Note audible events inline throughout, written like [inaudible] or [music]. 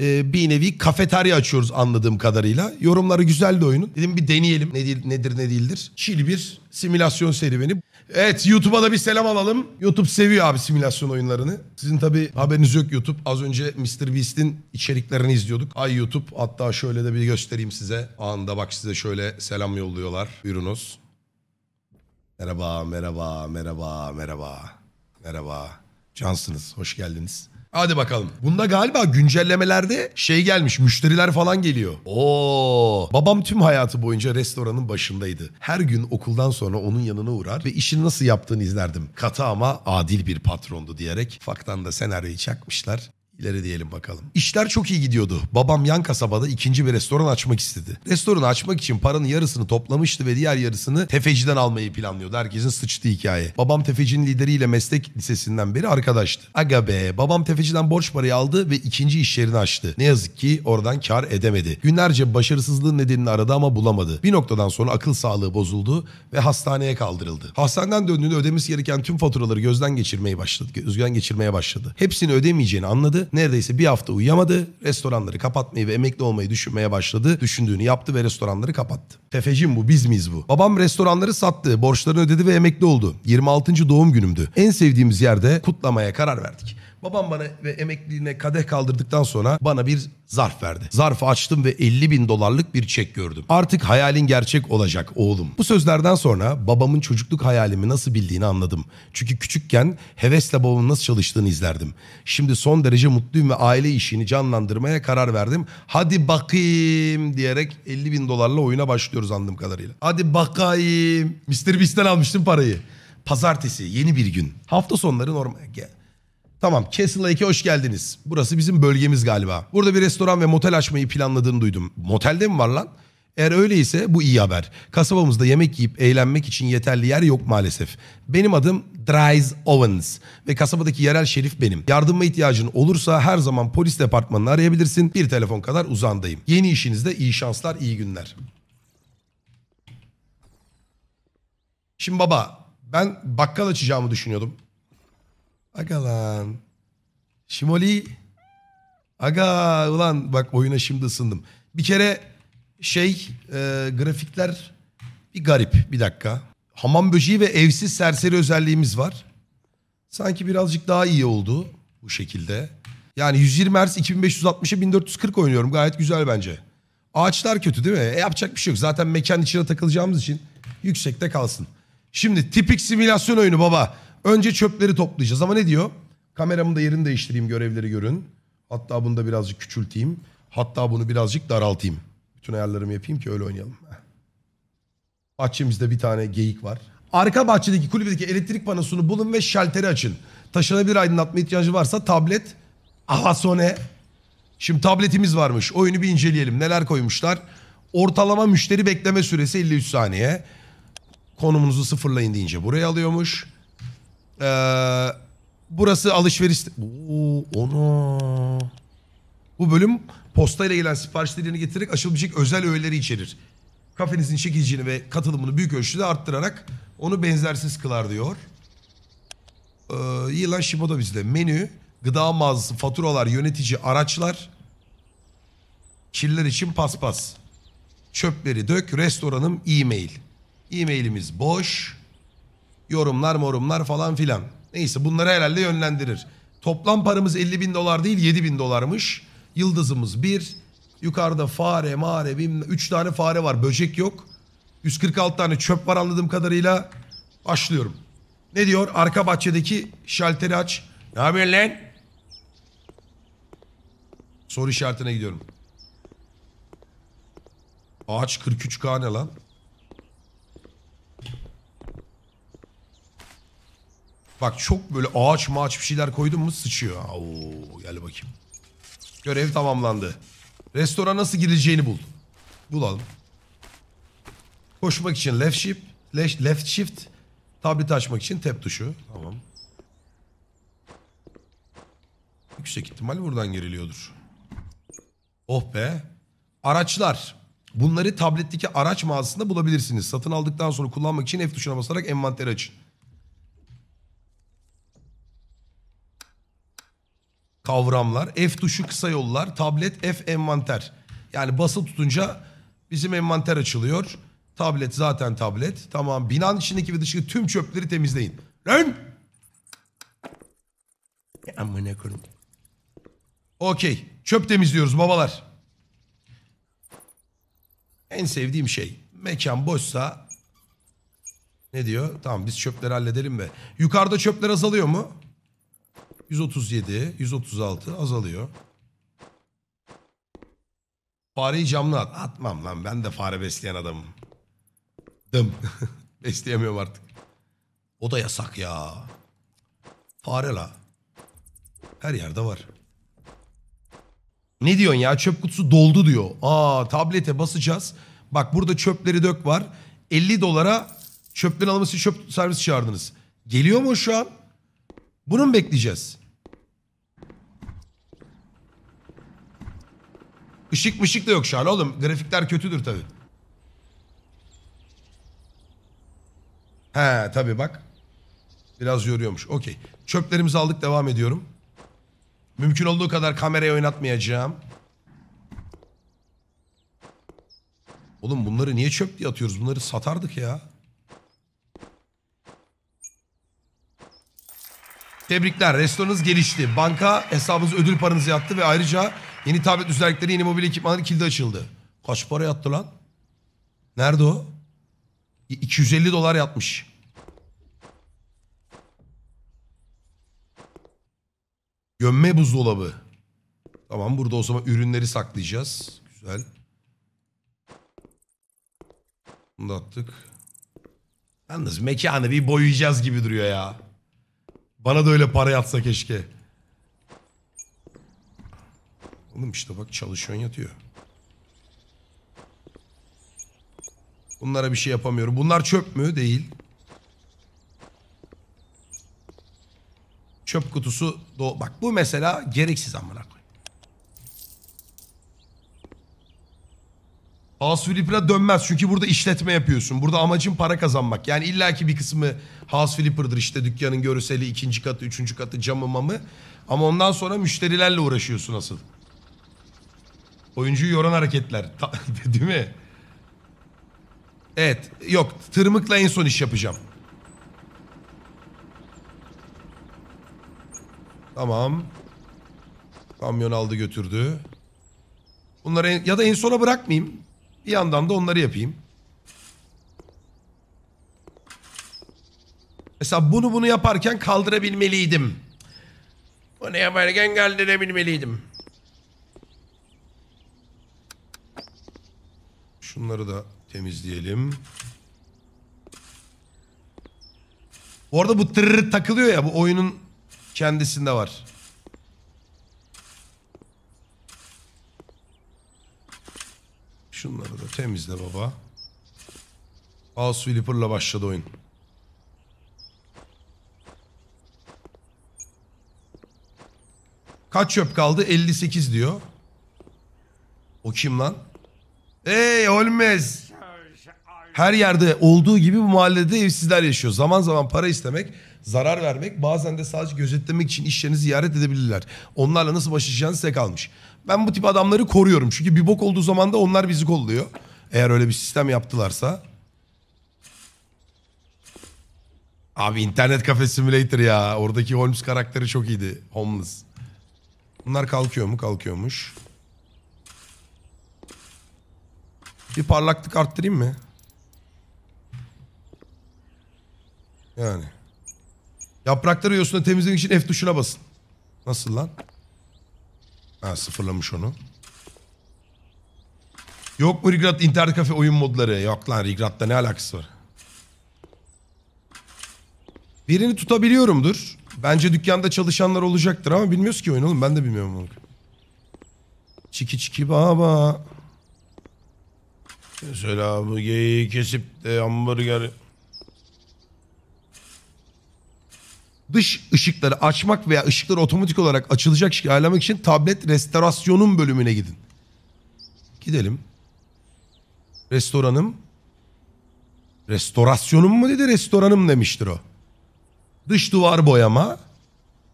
e, bir nevi kafeterya açıyoruz anladığım kadarıyla. Yorumları güzel de oyunun. Dedim bir deneyelim ne değil, nedir ne değildir. Çil bir simülasyon serüveni. Evet YouTube'a da bir selam alalım. YouTube seviyor abi simülasyon oyunlarını. Sizin tabi haberiniz yok YouTube. Az önce Mr. Beast'in içeriklerini izliyorduk. Ay YouTube hatta şöyle de bir göstereyim size. Anında bak size şöyle selam yolluyorlar. Buyurunuz. Merhaba, merhaba, merhaba, merhaba. Merhaba. Cansınız, hoş geldiniz. Hadi bakalım. Bunda galiba güncellemelerde şey gelmiş. Müşteriler falan geliyor. Oo. Babam tüm hayatı boyunca restoranın başındaydı. Her gün okuldan sonra onun yanına uğrar ve işini nasıl yaptığını izlerdim. Katı ama adil bir patrondu diyerek faktan da senaryoyu çakmışlar. İleri diyelim bakalım. İşler çok iyi gidiyordu. Babam yan kasabada ikinci bir restoran açmak istedi. Restoranı açmak için paranın yarısını toplamıştı ve diğer yarısını tefeciden almayı planlıyordu. Herkesin sıçtığı hikaye. Babam tefecinin lideriyle meslek lisesinden beri arkadaştı. Aga be babam tefeciden borç parayı aldı ve ikinci iş yerini açtı. Ne yazık ki oradan kar edemedi. Günlerce başarısızlığın nedenini aradı ama bulamadı. Bir noktadan sonra akıl sağlığı bozuldu ve hastaneye kaldırıldı. Hastaneden döndüğünde ödemesi gereken tüm faturaları gözden geçirmeye başladı. Gözden geçirmeye başladı. Hepsini ödemeyeceğini anladı Neredeyse bir hafta uyuyamadı. Restoranları kapatmayı ve emekli olmayı düşünmeye başladı. Düşündüğünü yaptı ve restoranları kapattı. Tefecim bu biz miyiz bu? Babam restoranları sattı, borçlarını ödedi ve emekli oldu. 26. doğum günümdü. En sevdiğimiz yerde kutlamaya karar verdik. Babam bana ve emekliliğine kadeh kaldırdıktan sonra bana bir zarf verdi. Zarfı açtım ve 50 bin dolarlık bir çek gördüm. Artık hayalin gerçek olacak oğlum. Bu sözlerden sonra babamın çocukluk hayalimi nasıl bildiğini anladım. Çünkü küçükken hevesle babamın nasıl çalıştığını izlerdim. Şimdi son derece mutluyum ve aile işini canlandırmaya karar verdim. Hadi bakayım diyerek 50 bin dolarla oyuna başlıyoruz anladığım kadarıyla. Hadi bakayım. Mr. Beast'ten almıştım parayı. Pazartesi yeni bir gün. Hafta sonları normal. Gel. Tamam Castle Lake'e hoş geldiniz. Burası bizim bölgemiz galiba. Burada bir restoran ve motel açmayı planladığını duydum. Motelde mi var lan? Eğer öyleyse bu iyi haber. Kasabamızda yemek yiyip eğlenmek için yeterli yer yok maalesef. Benim adım Dries Owens ve kasabadaki yerel şerif benim. Yardıma ihtiyacın olursa her zaman polis departmanını arayabilirsin. Bir telefon kadar uzandayım. Yeni işinizde iyi şanslar, iyi günler. Şimdi baba ben bakkal açacağımı düşünüyordum. Aga lan. Şimoli. Aga ulan bak oyuna şimdi ısındım. Bir kere şey e, grafikler bir garip bir dakika. Hamam böceği ve evsiz serseri özelliğimiz var. Sanki birazcık daha iyi oldu bu şekilde. Yani 120 Hz 2560'a 1440 oynuyorum gayet güzel bence. Ağaçlar kötü değil mi? E, yapacak bir şey yok. Zaten mekan içine takılacağımız için yüksekte kalsın. Şimdi tipik simülasyon oyunu baba. Önce çöpleri toplayacağız ama ne diyor? Kameramı da yerini değiştireyim görevleri görün. Hatta bunu da birazcık küçülteyim. Hatta bunu birazcık daraltayım. Bütün ayarlarımı yapayım ki öyle oynayalım. Bahçemizde bir tane geyik var. Arka bahçedeki kulübedeki elektrik panosunu bulun ve şalteri açın. Taşınabilir aydınlatma ihtiyacı varsa tablet. Avasone. Şimdi tabletimiz varmış. Oyunu bir inceleyelim. Neler koymuşlar? Ortalama müşteri bekleme süresi 53 saniye. Konumunuzu sıfırlayın deyince buraya alıyormuş. Ee, burası alışveriş... Oo, onu. Bu bölüm postayla gelen siparişleri yerine getirerek aşılabilecek özel öğeleri içerir. Kafenizin çekiciliğini ve katılımını büyük ölçüde arttırarak onu benzersiz kılar diyor. Ee, iyi lan Shimoda bizde. Menü, gıda mağazası, faturalar, yönetici, araçlar. Kirler için paspas. Çöpleri dök, restoranım e-mail. E-mailimiz boş. Yorumlar morumlar falan filan. Neyse bunları herhalde yönlendirir. Toplam paramız 50 bin dolar değil 7 bin dolarmış. Yıldızımız 1. Yukarıda fare mare bim 3 tane fare var böcek yok. 146 tane çöp var anladığım kadarıyla. Başlıyorum. Ne diyor? Arka bahçedeki şalteri aç. Ne haber lan? Soru işaretine gidiyorum. Ağaç 43K ne lan? Bak çok böyle ağaç maaç bir şeyler koydum mu sıçıyor. Oo, gel bakayım. Görev tamamlandı. Restora nasıl gireceğini bul. Bulalım. Koşmak için left shift, left, left shift. Tablet açmak için tap tuşu. Tamam. Yüksek ihtimal buradan giriliyordur. Oh be. Araçlar. Bunları tabletteki araç mağazasında bulabilirsiniz. Satın aldıktan sonra kullanmak için F tuşuna basarak envanteri açın. kavramlar. F tuşu kısa yollar, tablet F envanter. Yani basılı tutunca bizim envanter açılıyor. Tablet zaten tablet. Tamam binanın içindeki ve dışındaki tüm çöpleri temizleyin. Lan! Amına koyayım. Okey. Çöp temizliyoruz babalar. En sevdiğim şey. Mekan boşsa ne diyor? Tamam biz çöpleri halledelim be. Yukarıda çöpler azalıyor mu? 137, 136 azalıyor. Fareyi camla at. Atmam lan ben de fare besleyen adamım. Dım. [laughs] Besleyemiyorum artık. O da yasak ya. Fare la. Her yerde var. Ne diyorsun ya çöp kutusu doldu diyor. Aa tablete basacağız. Bak burada çöpleri dök var. 50 dolara çöplerin alması çöp servis çağırdınız. Geliyor mu şu an? Bunu mu bekleyeceğiz? Işık mışık da yok şu an oğlum. Grafikler kötüdür tabi. He tabi bak. Biraz yoruyormuş. Okey. Çöplerimizi aldık devam ediyorum. Mümkün olduğu kadar kamerayı oynatmayacağım. Oğlum bunları niye çöp diye atıyoruz? Bunları satardık ya. Tebrikler. Restoranınız gelişti. Banka hesabınız ödül paranızı yattı ve ayrıca Yeni tablet özellikleri, yeni mobil ekipmanları kilidi açıldı. Kaç para yattı lan? Nerede o? 250 dolar yatmış. Gömme buzdolabı. Tamam burada o zaman ürünleri saklayacağız. Güzel. Bunu da attık. Yalnız mekanı bir boyayacağız gibi duruyor ya. Bana da öyle para yatsa keşke. Oğlum işte bak çalışıyorsun yatıyor. Bunlara bir şey yapamıyorum. Bunlar çöp mü? Değil. Çöp kutusu. Do bak bu mesela gereksiz amına House Flipper'a dönmez çünkü burada işletme yapıyorsun. Burada amacın para kazanmak. Yani illaki bir kısmı House Flipper'dır işte dükkanın görseli, ikinci katı, üçüncü katı, camı mamı. Ama ondan sonra müşterilerle uğraşıyorsun asıl. Oyuncuyu yoran hareketler. [laughs] Değil mi? Evet. Yok. Tırmıkla en son iş yapacağım. Tamam. Kamyon aldı götürdü. Bunları en, ya da en sona bırakmayayım. Bir yandan da onları yapayım. Mesela bunu bunu yaparken kaldırabilmeliydim. Bunu yaparken kaldırabilmeliydim. Şunları da temizleyelim. Bu arada bu tırrır takılıyor ya bu oyunun kendisinde var. Şunları da temizle baba. House Flipper'la başladı oyun. Kaç çöp kaldı? 58 diyor. O kim lan? Hey Olmez. Her yerde olduğu gibi bu mahallede evsizler yaşıyor. Zaman zaman para istemek, zarar vermek, bazen de sadece gözetlemek için iş yerini ziyaret edebilirler. Onlarla nasıl baş edeceğiniz size kalmış. Ben bu tip adamları koruyorum. Çünkü bir bok olduğu zaman da onlar bizi kolluyor. Eğer öyle bir sistem yaptılarsa. Abi internet kafe simulator ya. Oradaki Holmes karakteri çok iyiydi. Homeless. Bunlar kalkıyor mu? Kalkıyormuş. Bir parlaklık arttırayım mı? Yani. Yaprakları yosuna temizlemek için F tuşuna basın. Nasıl lan? Ha sıfırlamış onu. Yok mu Rigrat internet kafe oyun modları? Yok lan Rigrat'ta ne alakası var? Birini tutabiliyorumdur. Bence dükkanda çalışanlar olacaktır ama bilmiyoruz ki oyun oğlum. Ben de bilmiyorum onu. Çiki çiki baba. Mesela bu geyiği kesip de hamburger... Dış ışıkları açmak veya ışıkları otomatik olarak açılacak şekilde ayarlamak için tablet restorasyonun bölümüne gidin. Gidelim. Restoranım. Restorasyonum mu dedi restoranım demiştir o. Dış duvar boyama.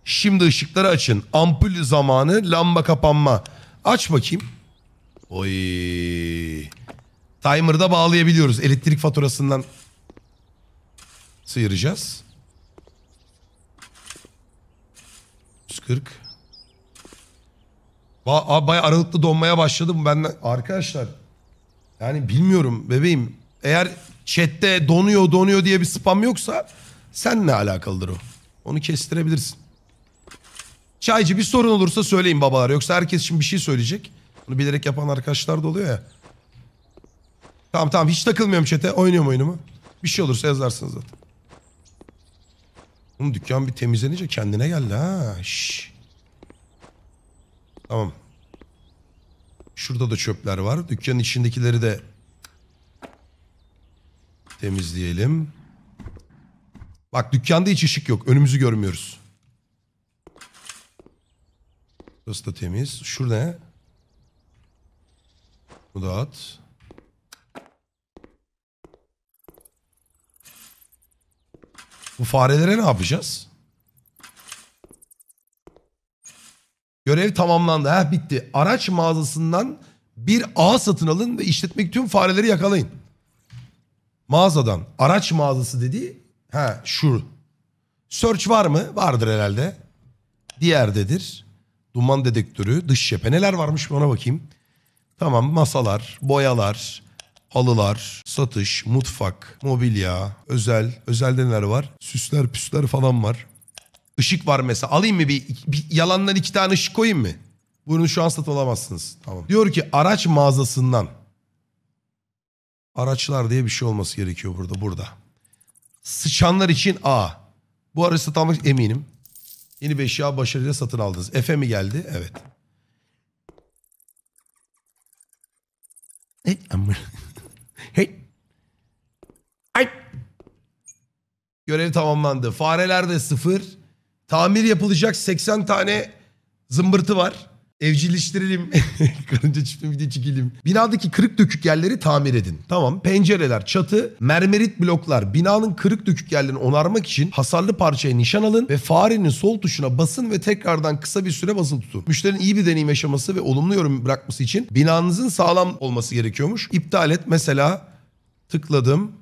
Şimdi ışıkları açın. Ampul zamanı lamba kapanma. Aç bakayım. Oy. Timer'da bağlayabiliyoruz. Elektrik faturasından sıyıracağız. 140. Ba abi bayağı aralıklı donmaya başladım benden. Arkadaşlar yani bilmiyorum bebeğim. Eğer chatte donuyor donuyor diye bir spam yoksa sen ne alakalıdır o. Onu kestirebilirsin. Çaycı bir sorun olursa söyleyin babalar. Yoksa herkes şimdi bir şey söyleyecek. Bunu bilerek yapan arkadaşlar da oluyor ya. Tamam tamam hiç takılmıyorum çete. Oynuyorum oyunumu. Bir şey olursa yazarsınız zaten. Oğlum dükkan bir temizlenince kendine geldi ha. Şş. Tamam. Şurada da çöpler var. Dükkanın içindekileri de temizleyelim. Bak dükkanda hiç ışık yok. Önümüzü görmüyoruz. Burası da temiz. Şurada ne? Bu da at. Bu farelere ne yapacağız? Görev tamamlandı. Heh bitti. Araç mağazasından bir ağ satın alın ve işletmek tüm fareleri yakalayın. Mağazadan. Araç mağazası dediği ha şu. Search var mı? Vardır herhalde. Diğerdedir. Duman dedektörü, dış cephe. Neler varmış ona bakayım. Tamam masalar, boyalar, halılar, satış, mutfak, mobilya, özel, özel neler var? Süsler, püsler falan var. Işık var mesela. Alayım mı bir, bir yalandan iki tane ışık koyayım mı? Bunu şu an satın alamazsınız. Tamam. Diyor ki araç mağazasından. Araçlar diye bir şey olması gerekiyor burada. Burada. Sıçanlar için A. Bu aracı satın almak eminim. Yeni bir eşya başarıyla satın aldınız. Efe mi geldi? Evet. Hey amına. Ay. Görev tamamlandı. Fareler de sıfır. Tamir yapılacak 80 tane zımbırtı var. Evcilleştirelim. [laughs] Karınca çiftliği video çekelim. Binadaki kırık dökük yerleri tamir edin. Tamam. Pencereler, çatı, mermerit bloklar. Binanın kırık dökük yerlerini onarmak için hasarlı parçaya nişan alın ve farenin sol tuşuna basın ve tekrardan kısa bir süre basılı tutun. Müşterinin iyi bir deneyim yaşaması ve olumlu yorum bırakması için binanızın sağlam olması gerekiyormuş. İptal et. Mesela tıkladım.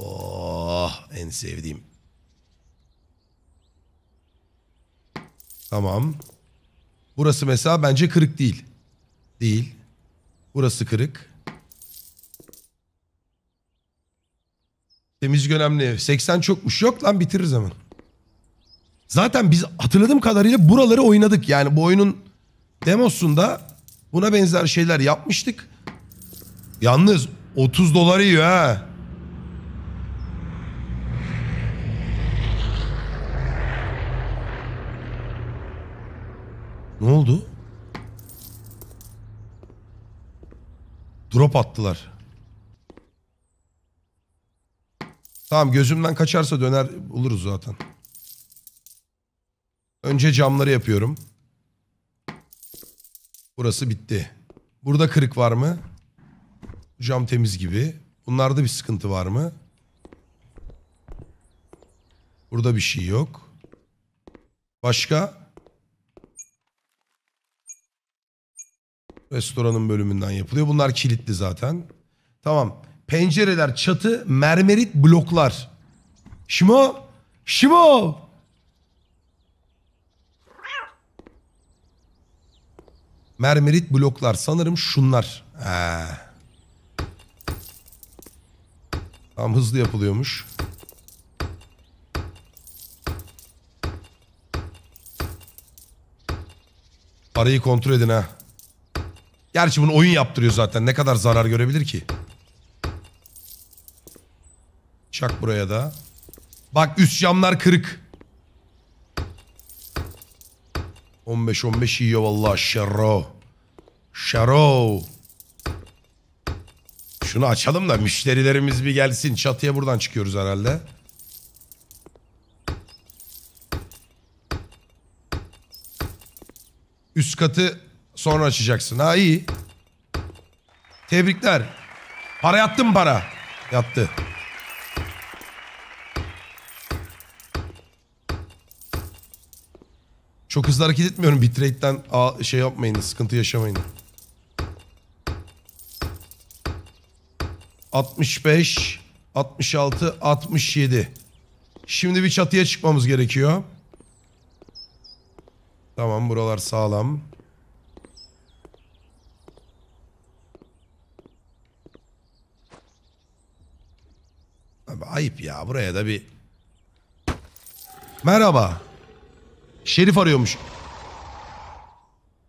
Oh en sevdiğim. Tamam. Burası mesela bence kırık değil. Değil. Burası kırık. Temizlik önemli. 80 çokmuş. Yok lan bitiririz hemen. Zaten biz hatırladığım kadarıyla buraları oynadık. Yani bu oyunun demosunda buna benzer şeyler yapmıştık. Yalnız 30 dolar yiyor ha. Ne oldu? Drop attılar. Tamam gözümden kaçarsa döner buluruz zaten. Önce camları yapıyorum. Burası bitti. Burada kırık var mı? Cam temiz gibi. Bunlarda bir sıkıntı var mı? Burada bir şey yok. Başka? Restoranın bölümünden yapılıyor. Bunlar kilitli zaten. Tamam. Pencereler, çatı, mermerit bloklar. Şimo! Şimo! Mermerit bloklar. Sanırım şunlar. He. Tam hızlı yapılıyormuş. Parayı kontrol edin ha. Gerçi bunu oyun yaptırıyor zaten. Ne kadar zarar görebilir ki? Çak buraya da. Bak üst camlar kırık. 15-15 yiyor valla şerro. Şerro. Şunu açalım da müşterilerimiz bir gelsin. Çatıya buradan çıkıyoruz herhalde. Üst katı Sonra açacaksın. Ha iyi. Tebrikler. Para yattı mı para? Yattı. Çok hızlı hareket etmiyorum. Bitrate'den şey yapmayın. Sıkıntı yaşamayın. 65, 66, 67. Şimdi bir çatıya çıkmamız gerekiyor. Tamam buralar sağlam. Ayıp ya buraya da bir... Merhaba. Şerif arıyormuş.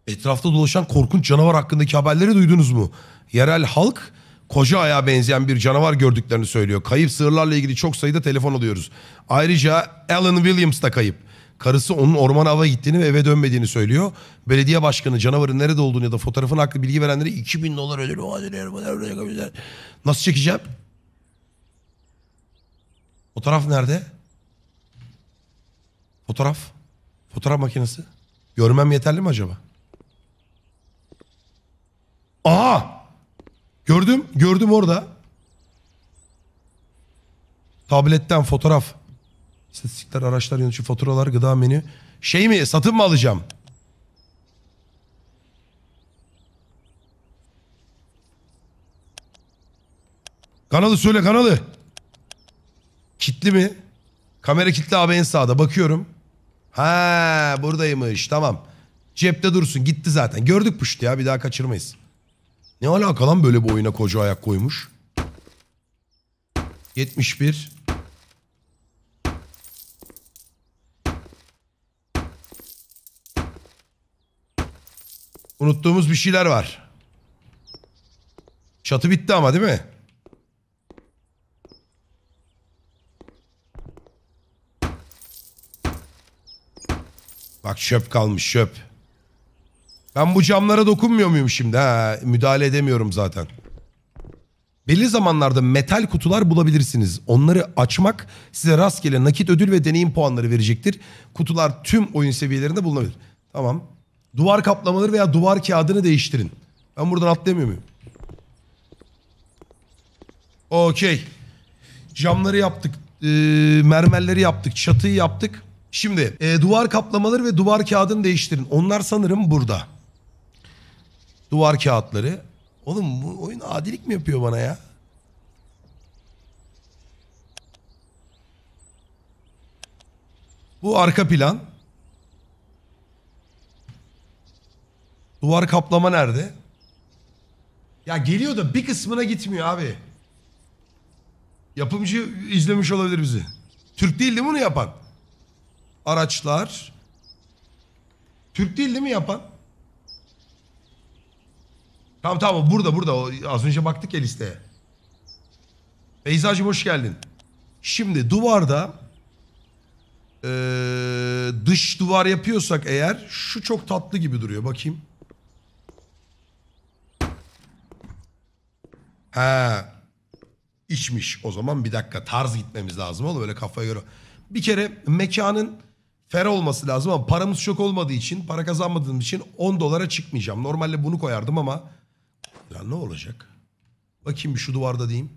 Etrafta dolaşan korkunç canavar hakkındaki haberleri duydunuz mu? Yerel halk koca ayağa benzeyen bir canavar gördüklerini söylüyor. Kayıp sığırlarla ilgili çok sayıda telefon alıyoruz. Ayrıca Alan Williams da kayıp. Karısı onun orman ava gittiğini ve eve dönmediğini söylüyor. Belediye başkanı canavarın nerede olduğunu ya da fotoğrafın hakkı bilgi verenlere 2000 dolar ödül. Nasıl çekeceğim? Fotoğraf nerede? Fotoğraf. Fotoğraf makinesi. Görmem yeterli mi acaba? Aa! Gördüm, gördüm orada. Tabletten fotoğraf. İstatistikler, araçlar, yönetici, faturalar, gıda menü. Şey mi, satın mı alacağım? Kanalı söyle kanalı. Kitli mi? Kamera kitli abi en sağda. Bakıyorum. Ha buradaymış. Tamam. Cepte dursun. Gitti zaten. Gördük puştu ya. Bir daha kaçırmayız. Ne alaka lan böyle bir oyuna koca ayak koymuş. 71. Unuttuğumuz bir şeyler var. Çatı bitti ama değil mi? Bak şöp kalmış şöp. Ben bu camlara dokunmuyor muyum şimdi? Ha, müdahale edemiyorum zaten. Belli zamanlarda metal kutular bulabilirsiniz. Onları açmak size rastgele nakit ödül ve deneyim puanları verecektir. Kutular tüm oyun seviyelerinde bulunabilir. Tamam. Duvar kaplamaları veya duvar kağıdını değiştirin. Ben buradan atlayamıyor muyum? Okey. Camları yaptık. E, mermerleri yaptık. Çatıyı yaptık. Şimdi e, duvar kaplamaları ve duvar kağıdını değiştirin. Onlar sanırım burada. Duvar kağıtları. Oğlum bu oyun adilik mi yapıyor bana ya? Bu arka plan. Duvar kaplama nerede? Ya geliyor da bir kısmına gitmiyor abi. Yapımcı izlemiş olabilir bizi. Türk değil değil mi bunu yapan? araçlar. Türk değil değil mi yapan? Tamam tamam burada burada. az önce baktık ya listeye. Beyzacığım hoş geldin. Şimdi duvarda e, dış duvar yapıyorsak eğer şu çok tatlı gibi duruyor. Bakayım. He. içmiş O zaman bir dakika tarz gitmemiz lazım oğlum öyle kafaya göre. Bir kere mekanın fer olması lazım ama paramız çok olmadığı için, para kazanmadığım için 10 dolara çıkmayacağım. Normalde bunu koyardım ama ya ne olacak? Bakayım bir şu duvarda diyeyim.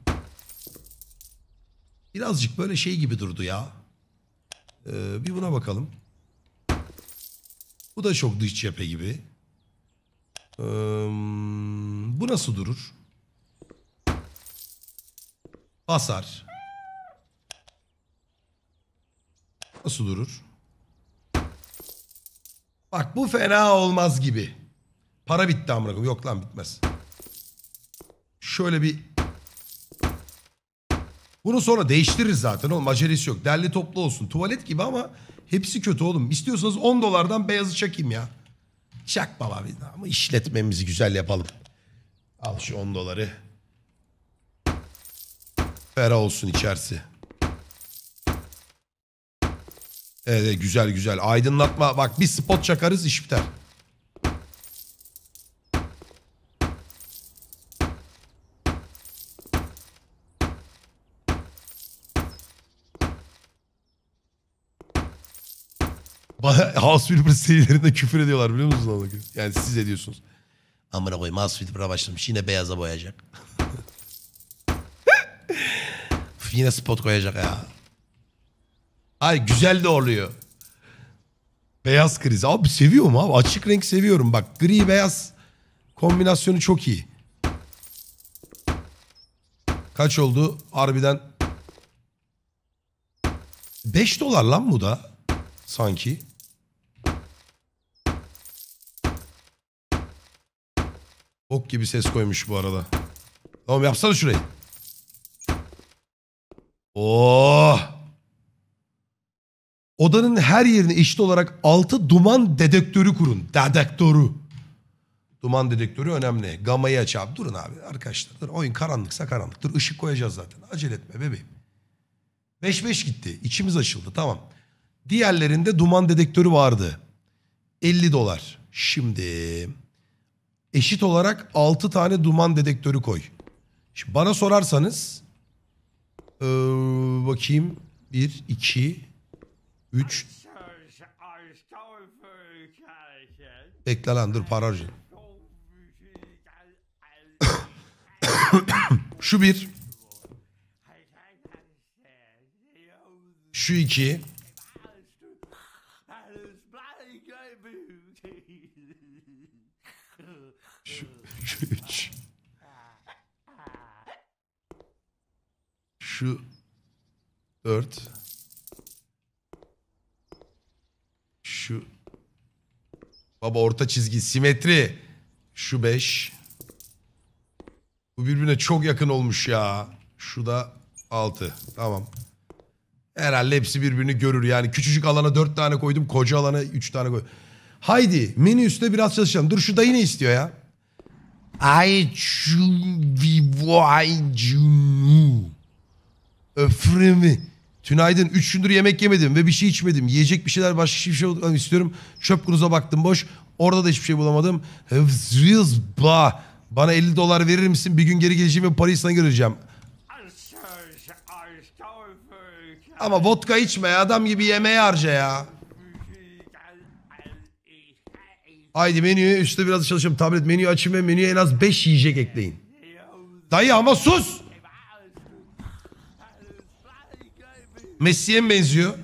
Birazcık böyle şey gibi durdu ya. Ee, bir buna bakalım. Bu da çok dış cephe gibi. Ee, bu nasıl durur? Basar. Nasıl durur? Bak bu fena olmaz gibi. Para bitti amına koyayım. Yok lan bitmez. Şöyle bir bunu sonra değiştiririz zaten oğlum acelesi yok. Derli toplu olsun. Tuvalet gibi ama hepsi kötü oğlum. İstiyorsanız 10 dolardan beyazı çakayım ya. Çak baba bir ama işletmemizi güzel yapalım. Al şu 10 doları. Ferah olsun içerisi. Evet güzel güzel. Aydınlatma. Bak bir spot çakarız iş biter. Bana [laughs] House Flipper serilerinde küfür ediyorlar biliyor musunuz? Yani siz ediyorsunuz. Amına koyayım House Flipper'a başlamış yine beyaza boyayacak. [laughs] yine spot koyacak ya. Ay güzel de oluyor. Beyaz kriz. Abi seviyorum abi. Açık renk seviyorum. Bak gri beyaz kombinasyonu çok iyi. Kaç oldu? Harbiden 5 dolar lan bu da sanki. Ok gibi ses koymuş bu arada. Tamam yapsana şurayı. Oh! Odanın her yerine eşit olarak 6 duman dedektörü kurun. Dedektörü. Duman dedektörü önemli. Gamayı aç abi. Durun abi arkadaşlar. dur Oyun karanlıksa karanlıktır. Işık koyacağız zaten. Acele etme bebeğim. 5-5 gitti. İçimiz açıldı tamam. Diğerlerinde duman dedektörü vardı. 50 dolar. Şimdi eşit olarak 6 tane duman dedektörü koy. Şimdi bana sorarsanız ee, bakayım 1, 2, 3. Bekle lan dur para [coughs] Şu bir. Şu iki. Şu, şu üç. Şu dört. Baba orta çizgi simetri. Şu 5. Bu birbirine çok yakın olmuş ya. Şu da 6. Tamam. Herhalde hepsi birbirini görür. Yani küçücük alana 4 tane koydum. Koca alana 3 tane koy. Haydi menü üstte biraz çalışalım. Dur şu dayı ne istiyor ya? Ay çun vivo ay cunu. Öfremi. Tünaydın 3 gündür yemek yemedim ve bir şey içmedim. Yiyecek bir şeyler başka hiçbir şey olmadan istiyorum. Çöp kuruza baktım boş. Orada da hiçbir şey bulamadım. Ee, bana 50 dolar verir misin? Bir gün geri geleceğim ve parayı sana göreceğim. Ama vodka içme ya. Adam gibi yemeği harca ya. Haydi menüyü üstte biraz çalışalım. Tablet menüyü açın ve menüye en az 5 yiyecek ekleyin. Dayı ama sus. Messi'ye mi benziyor?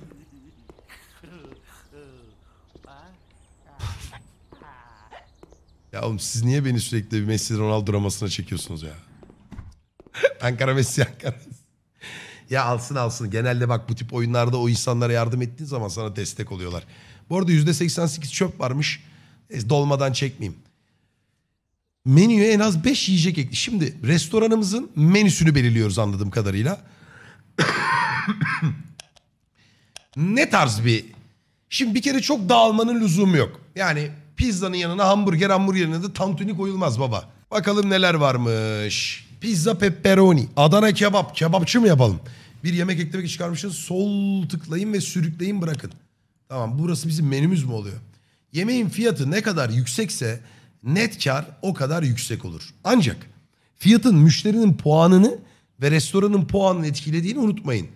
ya oğlum siz niye beni sürekli bir Messi Ronaldo dramasına çekiyorsunuz ya? Ankara Messi Ankara. ya alsın alsın. Genelde bak bu tip oyunlarda o insanlara yardım ettiğin zaman sana destek oluyorlar. Bu arada %88 çöp varmış. E, dolmadan çekmeyeyim. Menüye en az 5 yiyecek ekli. Şimdi restoranımızın menüsünü belirliyoruz anladığım kadarıyla. Ne tarz bir... Şimdi bir kere çok dağılmanın lüzumu yok. Yani pizzanın yanına hamburger hamburgerin de tantuni koyulmaz baba. Bakalım neler varmış. Pizza pepperoni. Adana kebap. Kebapçı mı yapalım? Bir yemek eklemek çıkarmışsın. Sol tıklayın ve sürükleyin bırakın. Tamam burası bizim menümüz mü oluyor? Yemeğin fiyatı ne kadar yüksekse net kar o kadar yüksek olur. Ancak fiyatın müşterinin puanını ve restoranın puanını etkilediğini unutmayın.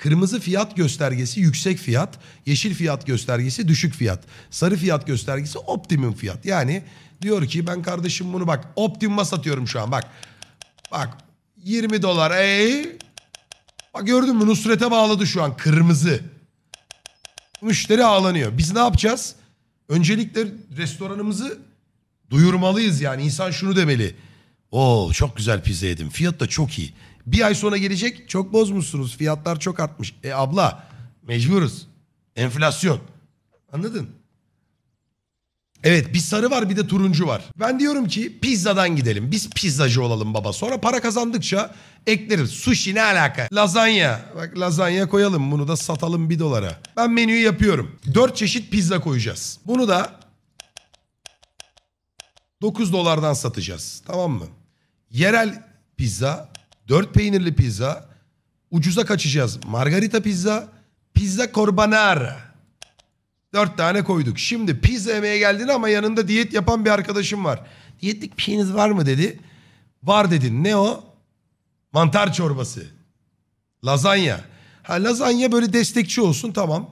Kırmızı fiyat göstergesi yüksek fiyat, yeşil fiyat göstergesi düşük fiyat, sarı fiyat göstergesi optimum fiyat. Yani diyor ki ben kardeşim bunu bak optimuma satıyorum şu an bak. Bak 20 dolar ey. Bak gördün mü Nusret'e bağladı şu an kırmızı. Müşteri ağlanıyor. Biz ne yapacağız? Öncelikle restoranımızı duyurmalıyız yani. insan şunu demeli. Oo çok güzel pizza yedim. Fiyat da çok iyi. Bir ay sonra gelecek çok bozmuşsunuz fiyatlar çok artmış. E abla mecburuz. Enflasyon. Anladın? Evet bir sarı var bir de turuncu var. Ben diyorum ki pizzadan gidelim. Biz pizzacı olalım baba. Sonra para kazandıkça ekleriz. Sushi ne alaka? Lazanya. Bak lazanya koyalım bunu da satalım bir dolara. Ben menüyü yapıyorum. Dört çeşit pizza koyacağız. Bunu da 9 dolardan satacağız. Tamam mı? Yerel pizza 4 peynirli pizza, ucuza kaçacağız margarita pizza, pizza corbanara. 4 tane koyduk. Şimdi pizza yemeye geldin ama yanında diyet yapan bir arkadaşım var. Diyetlik bir var mı dedi. Var dedin. Ne o? Mantar çorbası. Lazanya. Ha lazanya böyle destekçi olsun tamam.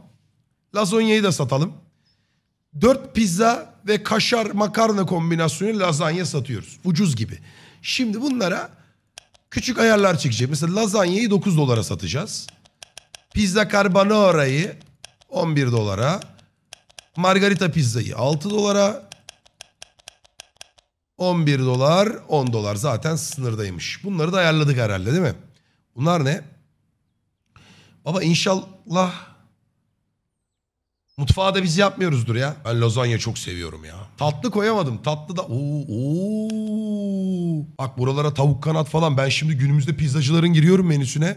Lazanyayı da satalım. Dört pizza ve kaşar makarna kombinasyonu lazanya satıyoruz. Ucuz gibi. Şimdi bunlara Küçük ayarlar çekecek. Mesela lazanyayı 9 dolara satacağız. Pizza carbonara'yı 11 dolara. Margarita pizzayı 6 dolara. 11 dolar 10 dolar zaten sınırdaymış. Bunları da ayarladık herhalde değil mi? Bunlar ne? Baba inşallah Mutfağı da biz yapmıyoruzdur ya. Ben lazanya çok seviyorum ya. Tatlı koyamadım. Tatlı da... Oo, oo. Bak buralara tavuk kanat falan. Ben şimdi günümüzde pizzacıların giriyorum menüsüne.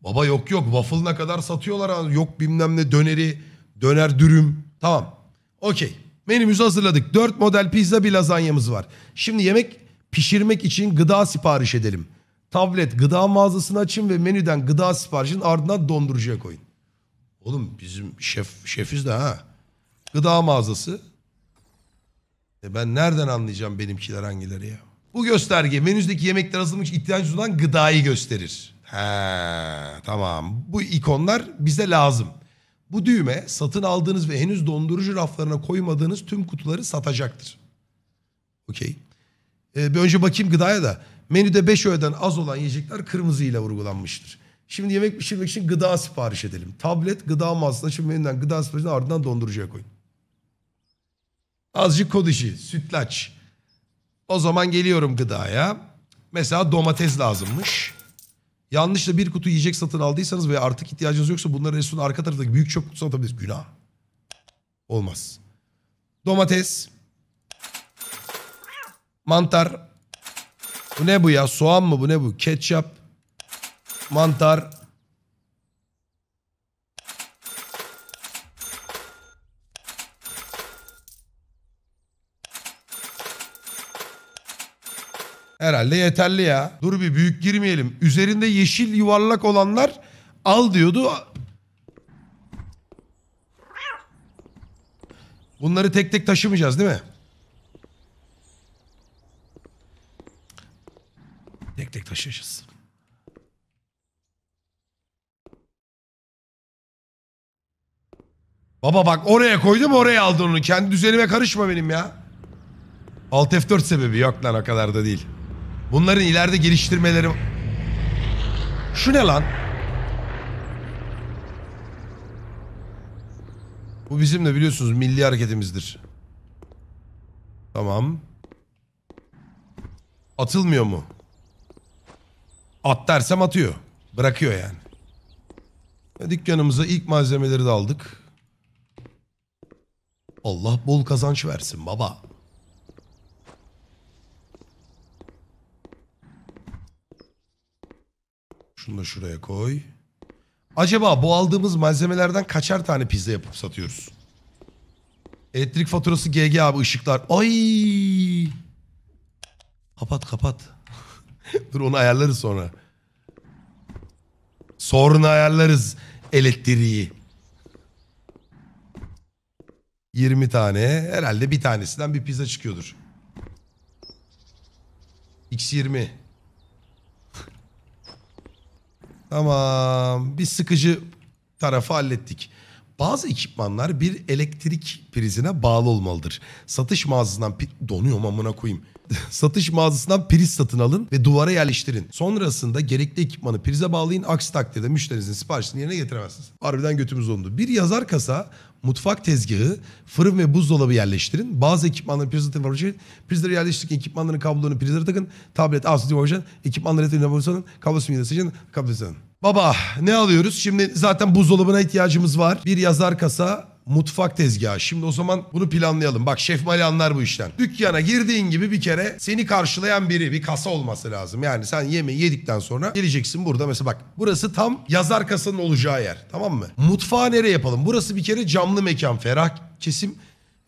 Baba yok yok Waffle ne kadar satıyorlar. ha. Yok bilmem ne döneri, döner dürüm. Tamam. Okey. Menümüzü hazırladık. Dört model pizza bir lazanyamız var. Şimdi yemek pişirmek için gıda sipariş edelim. Tablet gıda mağazasını açın ve menüden gıda siparişin. ardından dondurucuya koyun. Oğlum bizim şef şefiz de ha. Gıda mağazası. E ben nereden anlayacağım benimkiler hangileri ya? Bu gösterge menüdeki yemekler hazırlamak ihtiyacı olan gıdayı gösterir. He tamam. Bu ikonlar bize lazım. Bu düğme satın aldığınız ve henüz dondurucu raflarına koymadığınız tüm kutuları satacaktır. Okey. Ee, bir önce bakayım gıdaya da. Menüde 5 öğeden az olan yiyecekler kırmızı ile vurgulanmıştır. Şimdi yemek pişirmek için gıda sipariş edelim. Tablet gıda masasına şimdi menüden gıda siparişini ardından dondurucuya koyun. Azıcık kod işi, sütlaç. O zaman geliyorum gıdaya. Mesela domates lazımmış. Yanlışla bir kutu yiyecek satın aldıysanız ve artık ihtiyacınız yoksa bunları restoranın arka tarafındaki büyük çöp kutusuna atabiliriz. Günah. Olmaz. Domates. Mantar. Bu ne bu ya? Soğan mı bu ne bu? Ketçap mantar. Herhalde yeterli ya. Dur bir büyük girmeyelim. Üzerinde yeşil yuvarlak olanlar al diyordu. Bunları tek tek taşımayacağız değil mi? Tek tek taşıyacağız. Baba bak oraya koydum oraya aldın onu. Kendi düzenime karışma benim ya. Alt F4 sebebi yok lan o kadar da değil. Bunların ileride geliştirmeleri... Şu ne lan? Bu bizim de biliyorsunuz milli hareketimizdir. Tamam. Atılmıyor mu? At dersem atıyor. Bırakıyor yani. Dükkanımıza ilk malzemeleri de aldık. Allah bol kazanç versin baba. Şunu da şuraya koy. Acaba bu aldığımız malzemelerden kaçar tane pizza yapıp satıyoruz? Elektrik faturası GG abi ışıklar. Ay! Kapat kapat. [laughs] Dur onu ayarlarız sonra. Sonra ayarlarız elektriği. 20 tane. Herhalde bir tanesinden bir pizza çıkıyordur. X20. tamam. Bir sıkıcı tarafı hallettik. Bazı ekipmanlar bir elektrik prizine bağlı olmalıdır. Satış mağazasından donuyor amına koyayım. [laughs] Satış mağazasından priz satın alın ve duvara yerleştirin. Sonrasında gerekli ekipmanı prize bağlayın. Aksi takdirde müşterinizin siparişini yerine getiremezsiniz. Harbiden götümüz dondu. Bir yazar kasa mutfak tezgahı, fırın ve buzdolabı yerleştirin. Bazı ekipmanların prizleri var. Prizleri yerleştirin. Ekipmanların kablolarını prizlere takın. Tablet, asıl orijinal. Ekipmanları etin laboratuvarının kablosunu yine seçin. Kablosunu. Baba ne alıyoruz? Şimdi zaten buzdolabına ihtiyacımız var. Bir yazar kasa, Mutfak tezgahı. Şimdi o zaman bunu planlayalım. Bak Şef Mali anlar bu işten. Dükkana girdiğin gibi bir kere seni karşılayan biri bir kasa olması lazım. Yani sen yemeği yedikten sonra geleceksin burada mesela bak. Burası tam yazar kasanın olacağı yer. Tamam mı? Mutfağı nereye yapalım? Burası bir kere camlı mekan. Ferah kesim.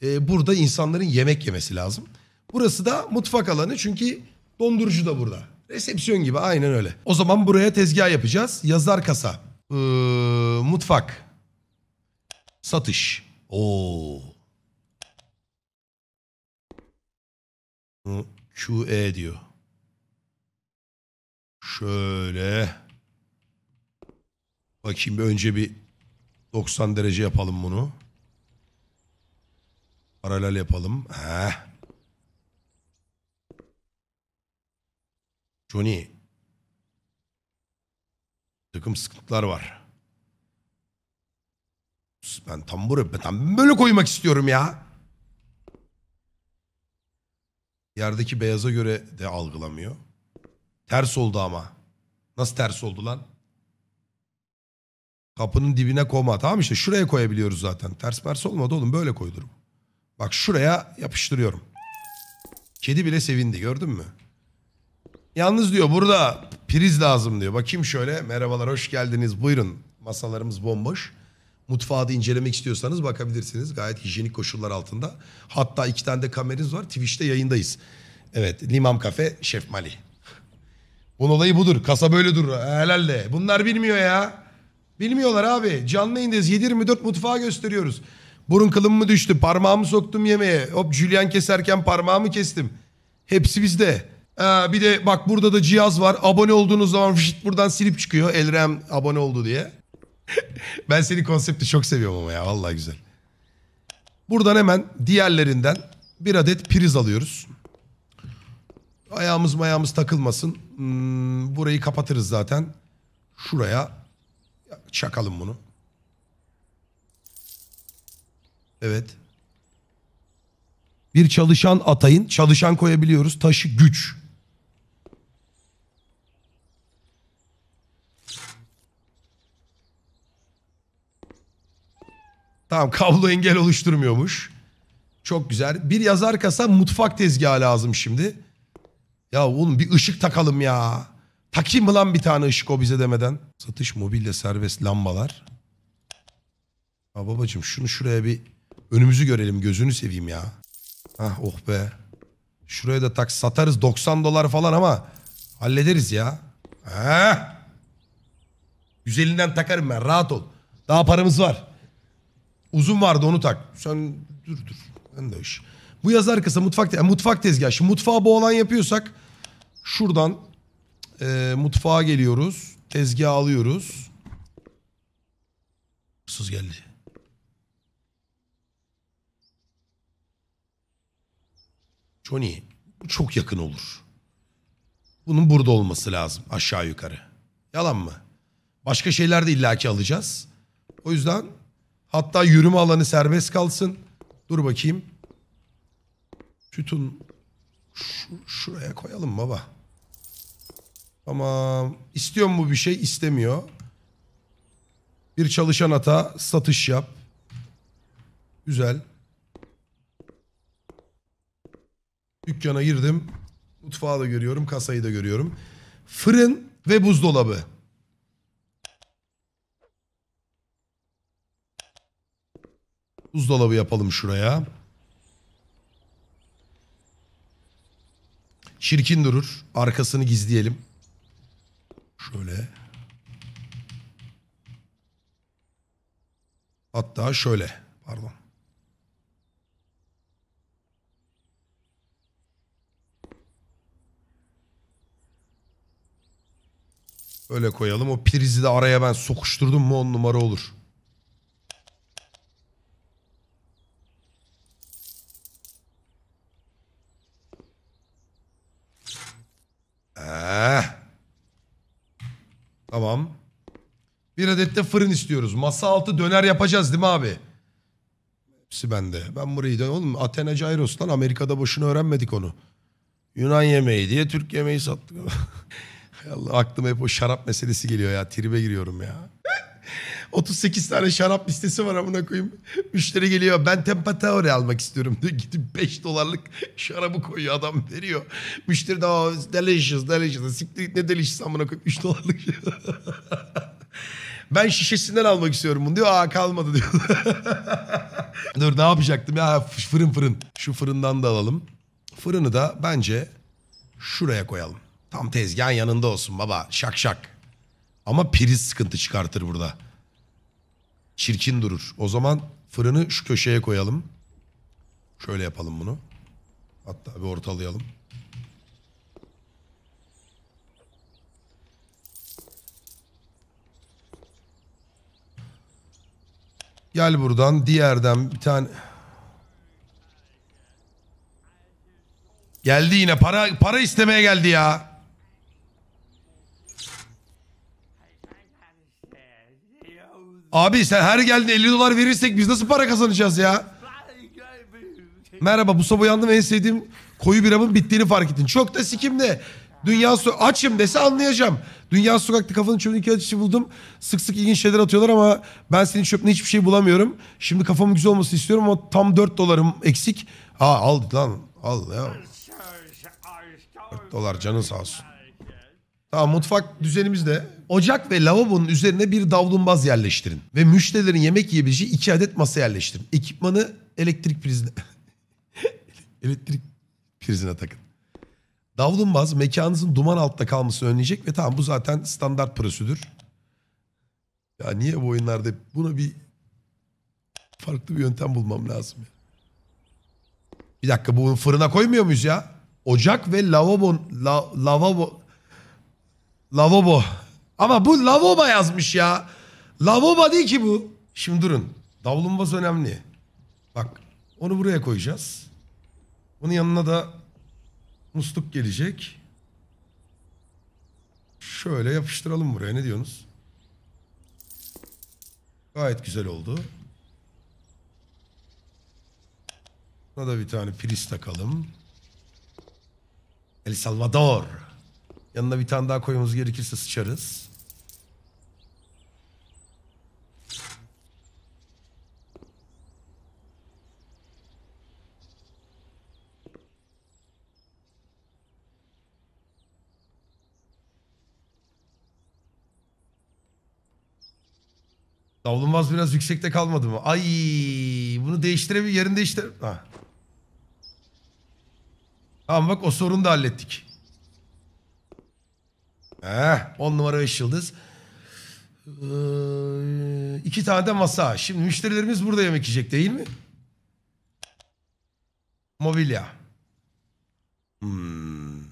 Ee, burada insanların yemek yemesi lazım. Burası da mutfak alanı çünkü dondurucu da burada. Resepsiyon gibi aynen öyle. O zaman buraya tezgah yapacağız. Yazar kasa. Ee, mutfak. Satış. Oo. QE diyor. Şöyle. Bakayım bir önce bir 90 derece yapalım bunu. Paralel yapalım. Heh. Johnny. Takım sıkıntılar var. Ben tam buraya ben böyle koymak istiyorum ya. Yerdeki beyaza göre de algılamıyor. Ters oldu ama. Nasıl ters oldu lan? Kapının dibine koyma. Tamam işte şuraya koyabiliyoruz zaten. Ters mers olmadı oğlum böyle koydurum. Bak şuraya yapıştırıyorum. Kedi bile sevindi gördün mü? Yalnız diyor burada priz lazım diyor. Bakayım şöyle merhabalar hoş geldiniz buyurun. Masalarımız bomboş mutfağı da incelemek istiyorsanız bakabilirsiniz. Gayet hijyenik koşullar altında. Hatta iki tane de kameriniz var. Twitch'te yayındayız. Evet Limam Kafe Şef Mali. Bunun olayı budur. Kasa böyle durur. Helalle. Bunlar bilmiyor ya. Bilmiyorlar abi. Canlı yayındayız. 724 mutfağı gösteriyoruz. Burun kılım mı düştü? Parmağımı soktum yemeğe. Hop Julian keserken parmağımı kestim. Hepsi bizde. Ee, bir de bak burada da cihaz var. Abone olduğunuz zaman fışt buradan silip çıkıyor. Elrem abone oldu diye. [laughs] ben seni konsepti çok seviyorum ama ya vallahi güzel. Buradan hemen diğerlerinden bir adet priz alıyoruz. Ayağımız mayağımız takılmasın. Hmm, burayı kapatırız zaten. Şuraya çakalım bunu. Evet. Bir çalışan atayın. Çalışan koyabiliyoruz. Taşı güç. Tamam kablo engel oluşturmuyormuş. Çok güzel. Bir yazar kasa mutfak tezgahı lazım şimdi. Ya oğlum bir ışık takalım ya. Takayım mı lan bir tane ışık o bize demeden? Satış mobilya serbest lambalar. Ya babacım şunu şuraya bir önümüzü görelim gözünü seveyim ya. ah oh be. Şuraya da tak satarız 90 dolar falan ama hallederiz ya. Heh. Güzelinden takarım ben rahat ol. Daha paramız var. Uzun vardı onu tak. Sen dur dur. Ben de iş. Bu yaz kısa mutfak, te- mutfak tezgahı. Şimdi mutfağı boğulan yapıyorsak şuradan e, mutfağa geliyoruz. Tezgahı alıyoruz. Hırsız geldi. Johnny bu çok yakın olur. Bunun burada olması lazım aşağı yukarı. Yalan mı? Başka şeyler de illaki alacağız. O yüzden Hatta yürüme alanı serbest kalsın. Dur bakayım. Sütun şuraya koyalım baba. Tamam. İstiyor mu bir şey? İstemiyor. Bir çalışan ata satış yap. Güzel. Dükkana girdim. Mutfağı da görüyorum, kasayı da görüyorum. Fırın ve buzdolabı. Buzdolabı yapalım şuraya. Çirkin durur. Arkasını gizleyelim. Şöyle. Hatta şöyle. Pardon. Öyle koyalım. O prizi de araya ben sokuşturdum mu on numara olur. Heh. Tamam. Bir adet de fırın istiyoruz. Masa altı döner yapacağız değil mi abi? Hepsi bende. Ben burayı da oğlum Athena Gyros lan Amerika'da boşuna öğrenmedik onu. Yunan yemeği diye Türk yemeği sattık. [laughs] Allah aklıma hep o şarap meselesi geliyor ya. Tribe giriyorum ya. 38 tane şarap listesi var amına koyayım. Müşteri geliyor ben Tempatore almak istiyorum [laughs] diyor. Gidip 5 dolarlık şarabı koyuyor adam veriyor. Müşteri de oh, delicious delicious. Siktir ne delicious amına koyayım 3 dolarlık. Şey. [laughs] ben şişesinden almak istiyorum bunu diyor. Aa kalmadı diyor. [laughs] Dur ne yapacaktım ya fırın fırın. Şu fırından da alalım. Fırını da bence şuraya koyalım. Tam tezgahın yanında olsun baba şak şak. Ama priz sıkıntı çıkartır burada. Çirkin durur. O zaman fırını şu köşeye koyalım. Şöyle yapalım bunu. Hatta bir ortalayalım. Gel buradan diğerden bir tane... Geldi yine para para istemeye geldi ya. Abi sen her geldi 50 dolar verirsek biz nasıl para kazanacağız ya? Merhaba bu sabah uyandım en sevdiğim koyu biramın bittiğini fark ettin. Çok da sikimde. Dünya su açım dese anlayacağım. Dünya sokakta kafanın çöpünü iki atışı buldum. Sık sık ilginç şeyler atıyorlar ama ben senin çöpünde hiçbir şey bulamıyorum. Şimdi kafamın güzel olması istiyorum ama tam 4 dolarım eksik. Aa al lan al ya. 4 dolar canın sağ olsun. Tamam mutfak düzenimizde. Ocak ve lavabonun üzerine bir davlumbaz yerleştirin. Ve müşterilerin yemek yiyebileceği iki adet masa yerleştirin. Ekipmanı elektrik prizine... [laughs] elektrik prizine takın. Davlumbaz mekanınızın duman altta kalmasını önleyecek ve tamam bu zaten standart prosedür. Ya niye bu oyunlarda buna bir farklı bir yöntem bulmam lazım. Ya. Bir dakika bunu fırına koymuyor muyuz ya? Ocak ve lavabo la, lavabo lavabo ama bu lavabo yazmış ya. Lavabo değil ki bu. Şimdi durun. Davulun önemli. Bak onu buraya koyacağız. Bunun yanına da musluk gelecek. Şöyle yapıştıralım buraya. Ne diyorsunuz? Gayet güzel oldu. Buna da bir tane priz takalım. El Salvador. Yanına bir tane daha koymamız gerekirse sıçarız. Davlumbaz biraz yüksekte kalmadı mı? Ay, bunu değiştirebilir, yerini değiştir. Ha. Tamam bak o sorunu da hallettik. Heh, 10 numara 5 yıldız. Ee, iki tane de masa. Şimdi müşterilerimiz burada yemek yiyecek değil mi? Mobilya. Hmm.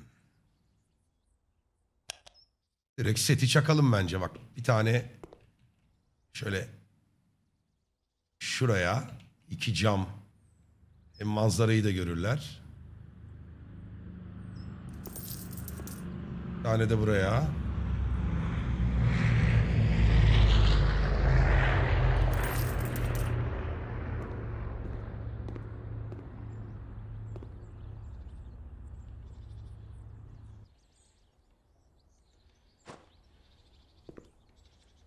Direkt seti çakalım bence bak. Bir tane şöyle şuraya iki cam hem manzarayı da görürler. Bir tane de buraya.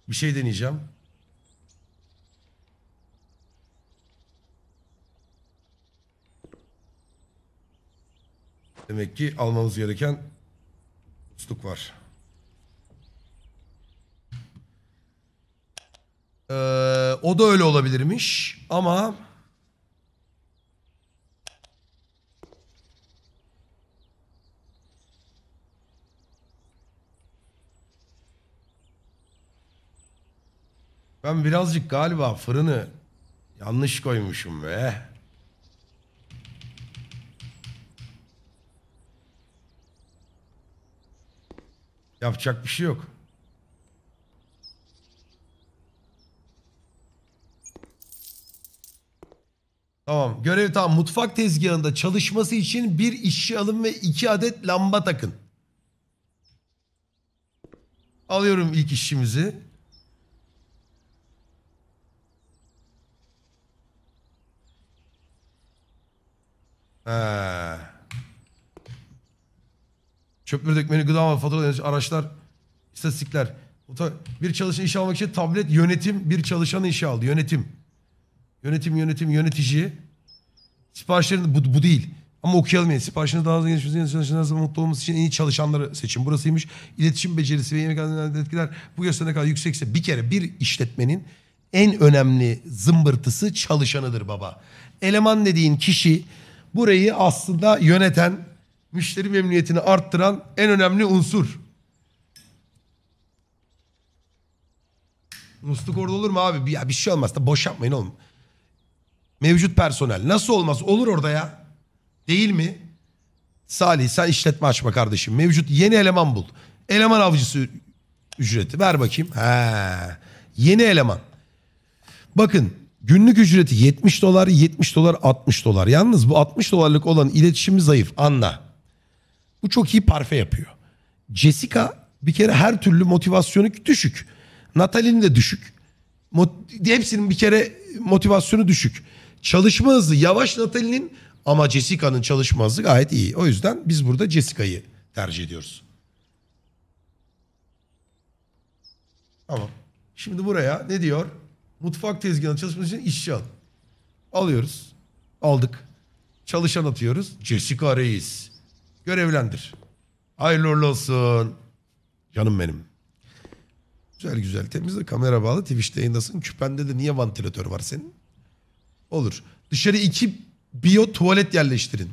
Bir şey deneyeceğim. Demek ki almamız gereken Musluk var. Ee, o da öyle olabilirmiş ama... Ben birazcık galiba fırını yanlış koymuşum be. Yapacak bir şey yok. Tamam. Görev tamam. Mutfak tezgahında çalışması için bir işçi alın ve iki adet lamba takın. Alıyorum ilk işimizi. Ha. Çöpmür dökmeni gıda ve faturalı araçlar, istatistikler. Bir çalışan işe almak için tablet yönetim bir çalışanı işe aldı. Yönetim. Yönetim, yönetim, yönetici. Siparişlerin bu, bu değil. Ama okuyalım yani. Siparişini daha hızlı geçmesi, çalışanlarınızın mutlu olması için en iyi çalışanları seçin. Burasıymış. İletişim becerisi ve yemek adına etkiler bu gösterine kadar yüksekse bir kere bir işletmenin en önemli zımbırtısı çalışanıdır baba. Eleman dediğin kişi burayı aslında yöneten müşteri memnuniyetini arttıran en önemli unsur. Musluk orada olur mu abi? Ya bir şey olmaz da boş yapmayın oğlum. Mevcut personel. Nasıl olmaz? Olur orada ya. Değil mi? Salih sen işletme açma kardeşim. Mevcut yeni eleman bul. Eleman avcısı ücreti. Ver bakayım. Ha. Yeni eleman. Bakın günlük ücreti 70 dolar, 70 dolar, 60 dolar. Yalnız bu 60 dolarlık olan iletişimi zayıf. Anla. Bu çok iyi parfe yapıyor. Jessica bir kere her türlü motivasyonu düşük. Natalie'nin de düşük. Mot hepsinin bir kere motivasyonu düşük. Çalışma hızı yavaş Natalie'nin ama Jessica'nın çalışma hızı gayet iyi. O yüzden biz burada Jessica'yı tercih ediyoruz. Tamam. Şimdi buraya ne diyor? Mutfak tezgahına çalışması için işçi al. Alıyoruz. Aldık. Çalışan atıyoruz. Jessica Reis. Görevlendir. Hayırlı olsun. Canım benim. Güzel güzel temizle. Kamera bağlı. Twitch'te yayındasın. Küpende de niye vantilatör var senin? Olur. Dışarı iki biyo tuvalet yerleştirin.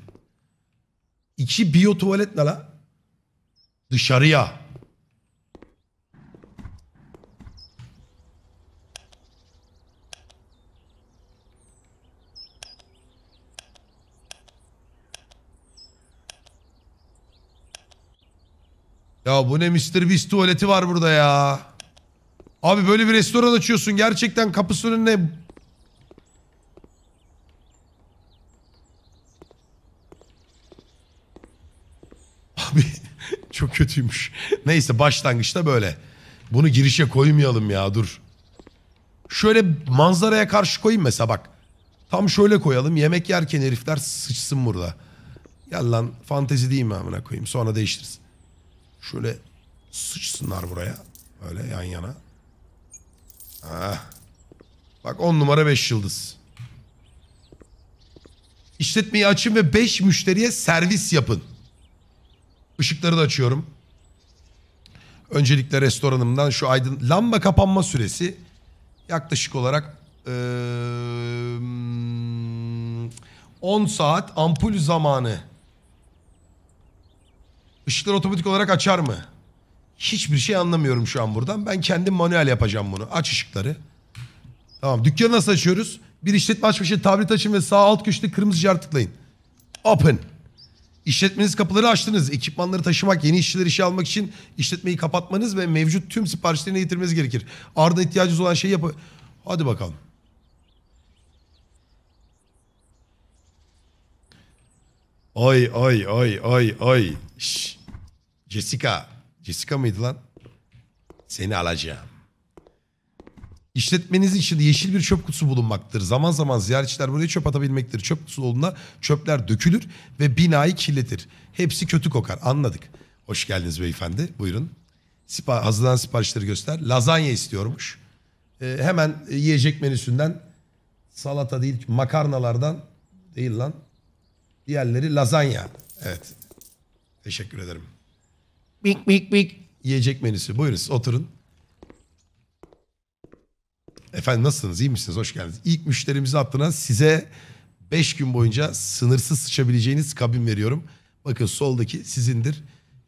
İki biyo tuvalet ne la? Dışarıya. Ya bu ne Mr. Beast tuvaleti var burada ya. Abi böyle bir restoran açıyorsun. Gerçekten kapısının önüne... Abi [laughs] çok kötüymüş. Neyse başlangıçta böyle. Bunu girişe koymayalım ya dur. Şöyle manzaraya karşı koyayım mesela bak. Tam şöyle koyalım. Yemek yerken herifler sıçsın burada. Gel lan fantezi değil mi amına koyayım. Sonra değiştirsin. Şöyle sıçsınlar buraya. Böyle yan yana. Ah. Bak on numara beş yıldız. İşletmeyi açın ve beş müşteriye servis yapın. Işıkları da açıyorum. Öncelikle restoranımdan şu aydın... Lamba kapanma süresi yaklaşık olarak... Ee, 10 saat ampul zamanı Işıklar otomatik olarak açar mı? Hiçbir şey anlamıyorum şu an buradan. Ben kendim manuel yapacağım bunu. Aç ışıkları. Tamam. Dükkanı nasıl açıyoruz? Bir işletme açmış için tablet açın ve sağ alt köşede kırmızı jar tıklayın. Open. İşletmeniz kapıları açtınız. Ekipmanları taşımak, yeni işçileri işe almak için işletmeyi kapatmanız ve mevcut tüm siparişlerini yitirmeniz gerekir. Arda ihtiyacınız olan şeyi yapın. Hadi bakalım. Oy oy oy oy oy. Şş. Jessica. Jessica mıydı lan? Seni alacağım. İşletmeniz içinde yeşil bir çöp kutusu bulunmaktır. Zaman zaman ziyaretçiler buraya çöp atabilmektir. Çöp kutusu olduğunda çöpler dökülür ve binayı kirletir. Hepsi kötü kokar. Anladık. Hoş geldiniz beyefendi. Buyurun. Sipa hazırlanan siparişleri göster. Lazanya istiyormuş. Ee, hemen yiyecek menüsünden salata değil makarnalardan değil lan Diğerleri lazanya. Evet. Teşekkür ederim. Bik bik bik. Yiyecek menüsü. Buyurun, oturun. Efendim nasılsınız? İyi misiniz? Hoş geldiniz. İlk müşterimizi attığına size 5 gün boyunca sınırsız sıçabileceğiniz kabin veriyorum. Bakın soldaki sizindir.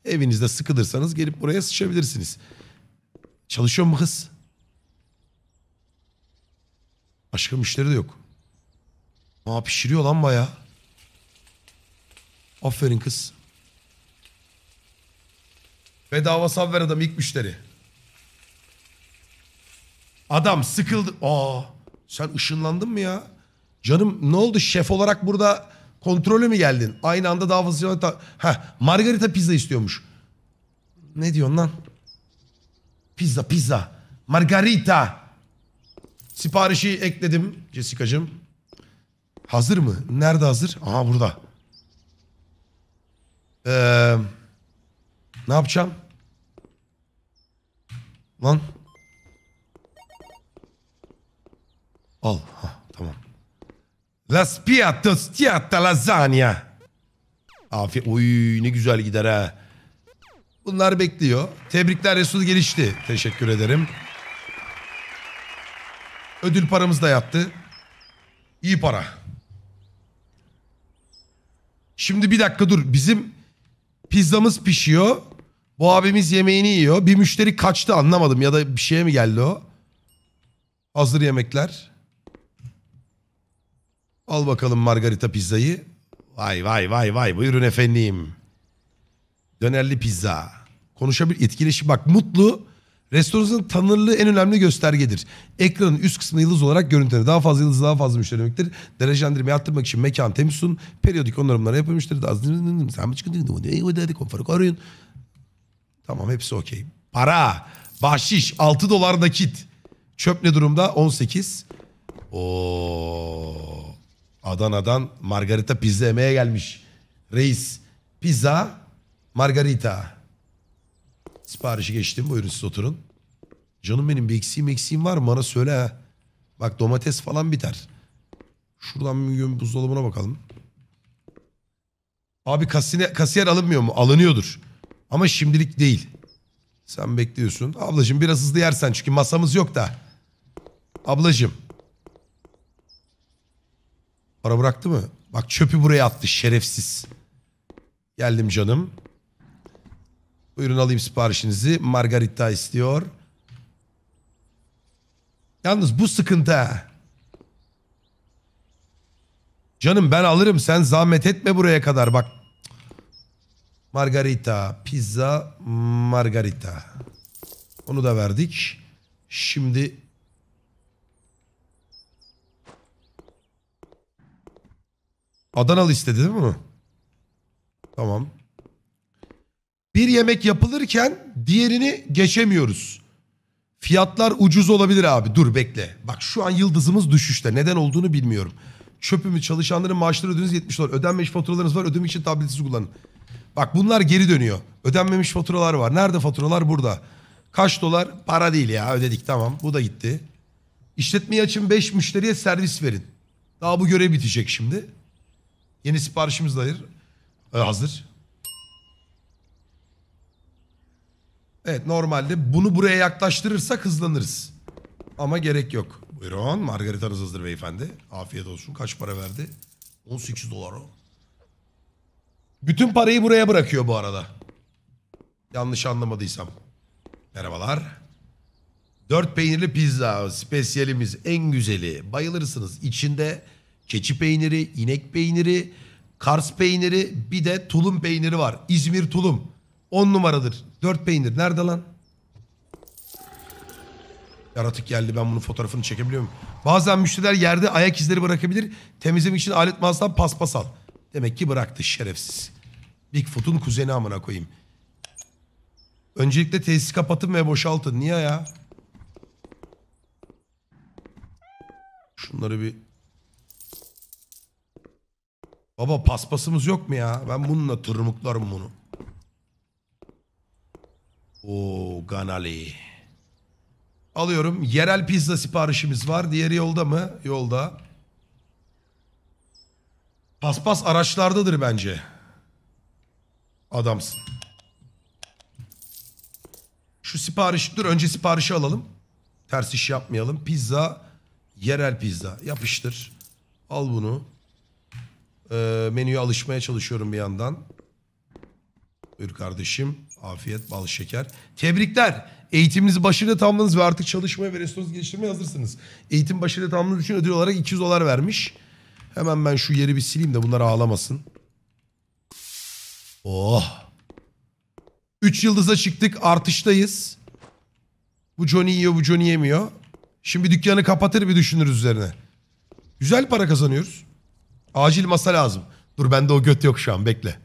Evinizde sıkılırsanız gelip buraya sıçabilirsiniz. Çalışıyor mu kız? Başka müşteri de yok. Aa pişiriyor lan bayağı. Aferin kız. Bedava sav ver adam ilk müşteri. Adam sıkıldı. Aa sen ışınlandın mı ya? Canım ne oldu şef olarak burada kontrolü mü geldin? Aynı anda daha fazla... Ta... Heh, margarita pizza istiyormuş. Ne diyorsun lan? Pizza pizza. Margarita. Siparişi ekledim Jessica'cığım. Hazır mı? Nerede hazır? Aha burada. Ee, ne yapacağım? Lan. Al. Hah, tamam. La spiatta stiatta lasagna. Afiyet. Oy ne güzel gider ha. Bunlar bekliyor. Tebrikler Resul gelişti. Teşekkür ederim. Ödül paramız da yattı. İyi para. Şimdi bir dakika dur. Bizim Pizzamız pişiyor. Bu abimiz yemeğini yiyor. Bir müşteri kaçtı anlamadım ya da bir şeye mi geldi o? Hazır yemekler. Al bakalım margarita pizzayı. Vay vay vay vay buyurun efendim. Dönerli pizza. Konuşabilir etkileşim bak mutlu Restoranın tanınırlığı en önemli göstergedir. Ekranın üst kısmında yıldız olarak görüntüleri daha fazla yıldız daha fazla müşteri demektir. Derecelendirmeyi arttırmak için mekan temiz sun. Periyodik onarımlar yapın müşteri daha sen mi çıkın konforu koruyun. Tamam hepsi okey. Para, bahşiş, 6 dolar nakit. Çöp ne durumda? 18. Oo. Adana'dan Margarita pizza yemeye gelmiş. Reis. Pizza, Margarita. Siparişi geçtim. Buyurun siz oturun. Canım benim bir eksiğim eksiğim var mı? Bana söyle ha. Bak domates falan biter. Şuradan bir gün buzdolabına bakalım. Abi kasine, kasiyer alınmıyor mu? Alınıyordur. Ama şimdilik değil. Sen bekliyorsun. Ablacığım biraz hızlı yersen çünkü masamız yok da. Ablacığım. Para bıraktı mı? Bak çöpü buraya attı şerefsiz. Geldim canım. Buyurun alayım siparişinizi. Margarita istiyor. Yalnız bu sıkıntı. Canım ben alırım sen zahmet etme buraya kadar bak. Margarita, pizza, margarita. Onu da verdik. Şimdi Adanalı istedi değil mi? Tamam bir yemek yapılırken diğerini geçemiyoruz. Fiyatlar ucuz olabilir abi. Dur bekle. Bak şu an yıldızımız düşüşte. Neden olduğunu bilmiyorum. Çöpümü çalışanların maaşları ödünüz 70 dolar. Ödenmemiş faturalarınız var. Ödem için tabletinizi kullanın. Bak bunlar geri dönüyor. Ödenmemiş faturalar var. Nerede faturalar? Burada. Kaç dolar? Para değil ya ödedik tamam. Bu da gitti. İşletmeyi açın 5 müşteriye servis verin. Daha bu görev bitecek şimdi. Yeni siparişimiz de hayır. Ee, hazır. Evet normalde bunu buraya yaklaştırırsak hızlanırız. Ama gerek yok. Buyurun margaritanız hazır beyefendi. Afiyet olsun. Kaç para verdi? 18 dolar o. Bütün parayı buraya bırakıyor bu arada. Yanlış anlamadıysam. Merhabalar. Dört peynirli pizza spesiyelimiz en güzeli. Bayılırsınız. İçinde keçi peyniri, inek peyniri, kars peyniri bir de tulum peyniri var. İzmir tulum. 10 numaradır. 4 peynir. Nerede lan? Yaratık geldi. Ben bunun fotoğrafını çekebiliyor muyum? Bazen müşteriler yerde ayak izleri bırakabilir. Temizlemek için alet mağazadan paspas al. Demek ki bıraktı şerefsiz. Bigfoot'un kuzeni amına koyayım. Öncelikle tesis kapatın ve boşaltın. Niye ya? Şunları bir... Baba paspasımız yok mu ya? Ben bununla tırmıklarım bunu. Oo Ganali. Alıyorum. Yerel pizza siparişimiz var. Diğeri yolda mı? Yolda. Paspas araçlardadır bence. Adamsın. Şu sipariş dur önce siparişi alalım. Ters iş yapmayalım. Pizza yerel pizza. Yapıştır. Al bunu. Ee, menüye alışmaya çalışıyorum bir yandan. Buyur kardeşim. Afiyet, bal, şeker. Tebrikler. Eğitiminizi başarıyla tamamladınız ve artık çalışmaya ve restoran geliştirmeye hazırsınız. Eğitim başarıyla tamamladığınız için ödül olarak 200 dolar vermiş. Hemen ben şu yeri bir sileyim de bunlar ağlamasın. Oh. 3 yıldıza çıktık artıştayız. Bu Johnny yiyor bu Johnny yemiyor. Şimdi dükkanı kapatır bir düşünürüz üzerine. Güzel para kazanıyoruz. Acil masa lazım. Dur bende o göt yok şu an bekle.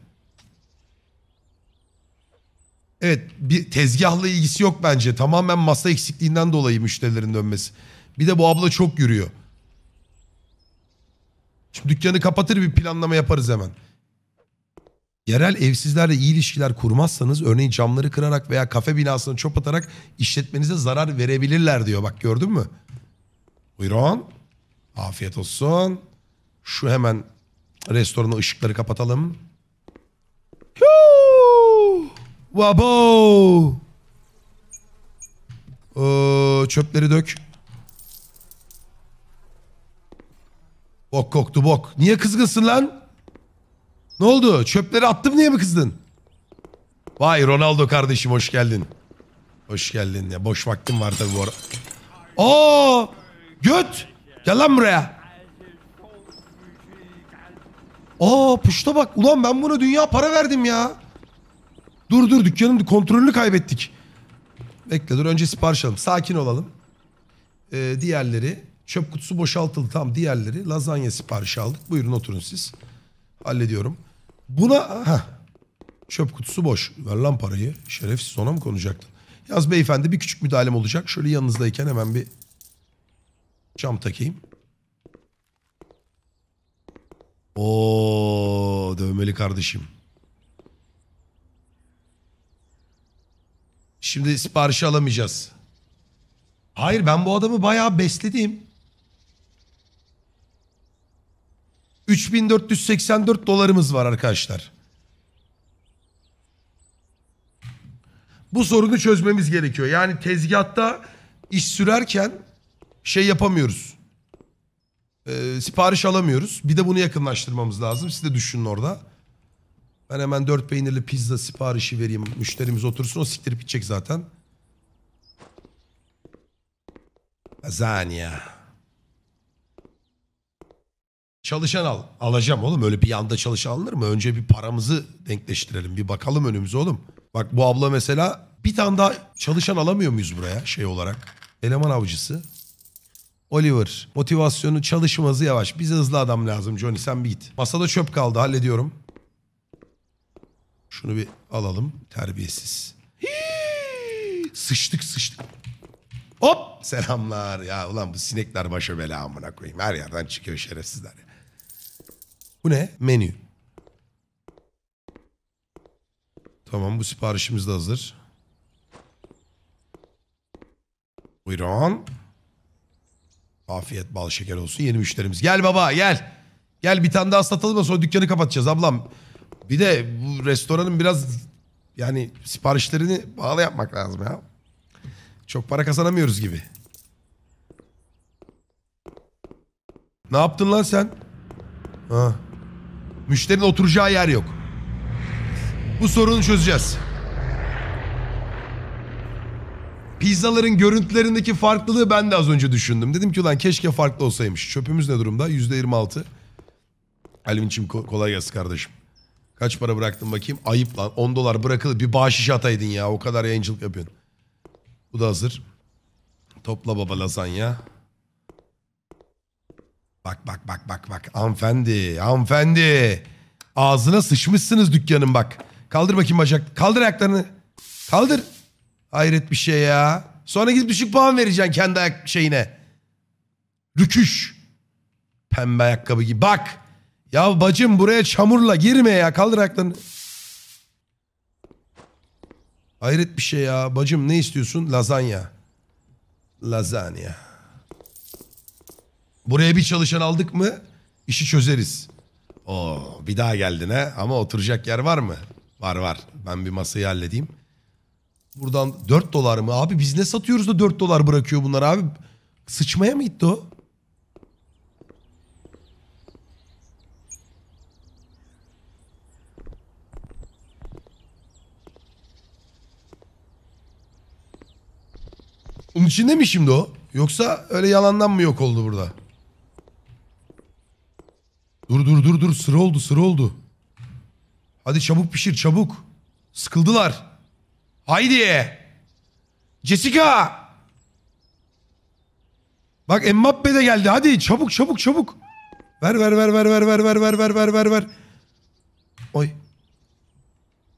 Evet bir tezgahla ilgisi yok bence. Tamamen masa eksikliğinden dolayı müşterilerin dönmesi. Bir de bu abla çok yürüyor. Şimdi dükkanı kapatır bir planlama yaparız hemen. Yerel evsizlerle iyi ilişkiler kurmazsanız örneğin camları kırarak veya kafe binasını çöp atarak işletmenize zarar verebilirler diyor. Bak gördün mü? Buyurun. Afiyet olsun. Şu hemen restoranın ışıkları kapatalım. Huu! Vabo. Ee, çöpleri dök. Bok koktu bok. Niye kızgınsın lan? Ne oldu? Çöpleri attım niye mi kızdın? Vay Ronaldo kardeşim hoş geldin. Hoş geldin ya. Boş vaktim var tabii bu ara. Oo! Göt! Gel lan buraya. Aa puşta bak. Ulan ben buna dünya para verdim ya. Dur dur dükkanın kontrolünü kaybettik. Bekle dur önce sipariş alalım. Sakin olalım. Ee, diğerleri çöp kutusu boşaltıldı. Tam diğerleri lazanya siparişi aldık. Buyurun oturun siz. Hallediyorum. Buna ha çöp kutusu boş. Ver lan parayı. Şerefsiz ona mı konacaktın? Yaz beyefendi bir küçük müdahalem olacak. Şöyle yanınızdayken hemen bir cam takayım. O dövmeli kardeşim. Şimdi siparişi alamayacağız. Hayır ben bu adamı bayağı besledim. 3484 dolarımız var arkadaşlar. Bu sorunu çözmemiz gerekiyor. Yani tezgahta iş sürerken şey yapamıyoruz. Ee, sipariş alamıyoruz. Bir de bunu yakınlaştırmamız lazım. Siz de düşünün orada. Ben hemen dört peynirli pizza siparişi vereyim. Müşterimiz otursun o siktirip gidecek zaten. Lazanya. Çalışan al. Alacağım oğlum öyle bir yanda çalışan alınır mı? Önce bir paramızı denkleştirelim. Bir bakalım önümüze oğlum. Bak bu abla mesela bir tane daha çalışan alamıyor muyuz buraya şey olarak? Eleman avcısı. Oliver motivasyonu çalışması yavaş. Bize hızlı adam lazım Johnny sen bir git. Masada çöp kaldı hallediyorum. Şunu bir alalım. Terbiyesiz. Hii, sıçtık sıçtık. Hop selamlar. Ya ulan bu sinekler başa bela amına koyayım. Her yerden çıkıyor şerefsizler. Ya. Bu ne? Menü. Tamam bu siparişimiz de hazır. Buyurun. Afiyet bal şeker olsun yeni müşterimiz. Gel baba gel. Gel bir tane daha satalım da sonra dükkanı kapatacağız ablam. Bir de bu restoranın biraz yani siparişlerini bağlı yapmak lazım ya. Çok para kazanamıyoruz gibi. Ne yaptın lan sen? Ha. Müşterinin oturacağı yer yok. Bu sorunu çözeceğiz. Pizzaların görüntülerindeki farklılığı ben de az önce düşündüm. Dedim ki ulan keşke farklı olsaymış. Çöpümüz ne durumda? %26. Alvinçim kolay gelsin kardeşim. Kaç para bıraktın bakayım? Ayıp lan. 10 dolar bırakılır. Bir bahşiş ataydın ya. O kadar yayıncılık yapıyorsun. Bu da hazır. Topla baba lazanya. Bak bak bak bak bak. Hanımefendi. Hanımefendi. Ağzına sıçmışsınız dükkanın bak. Kaldır bakayım bacak. Kaldır ayaklarını. Kaldır. Hayret bir şey ya. Sonra gidip düşük puan vereceksin kendi ayak şeyine. Rüküş. Pembe ayakkabı gibi. Bak. Ya bacım buraya çamurla girme ya kaldır ayaklarını. Hayret bir şey ya. Bacım ne istiyorsun? Lazanya. Lazanya. Buraya bir çalışan aldık mı işi çözeriz. Oo, bir daha geldin ha ama oturacak yer var mı? Var var. Ben bir masayı halledeyim. Buradan 4 dolar mı? Abi biz ne satıyoruz da 4 dolar bırakıyor bunlar abi? Sıçmaya mı gitti o? içinde mi şimdi o? Yoksa öyle yalandan mı yok oldu burada? Dur dur dur dur sıra oldu sıra oldu. Hadi çabuk pişir çabuk. Sıkıldılar. Haydi. Jessica. Bak Mbappe de geldi. Hadi çabuk çabuk çabuk. Ver ver ver ver ver ver ver ver ver ver ver ver. Oy.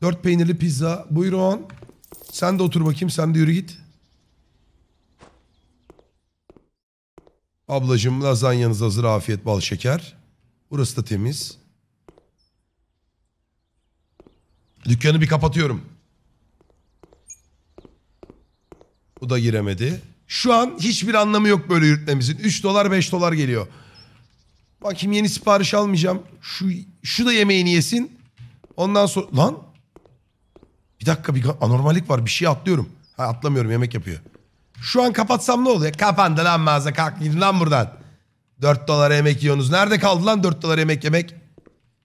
Dört peynirli pizza. Buyurun. Sen de otur bakayım. Sen de yürü git. Ablacığım lazanyanız hazır afiyet bal şeker. Burası da temiz. Dükkanı bir kapatıyorum. Bu da giremedi. Şu an hiçbir anlamı yok böyle yürütmemizin. 3 dolar 5 dolar geliyor. Bakayım yeni sipariş almayacağım. Şu şu da yemeğini yesin. Ondan sonra lan bir dakika bir anormallik var. Bir şey atlıyorum. Ha atlamıyorum yemek yapıyor. Şu an kapatsam ne oluyor? Kapandı lan mağaza kalk gidin lan buradan. 4 dolar yemek yiyorsunuz. Nerede kaldı lan 4 dolar yemek yemek?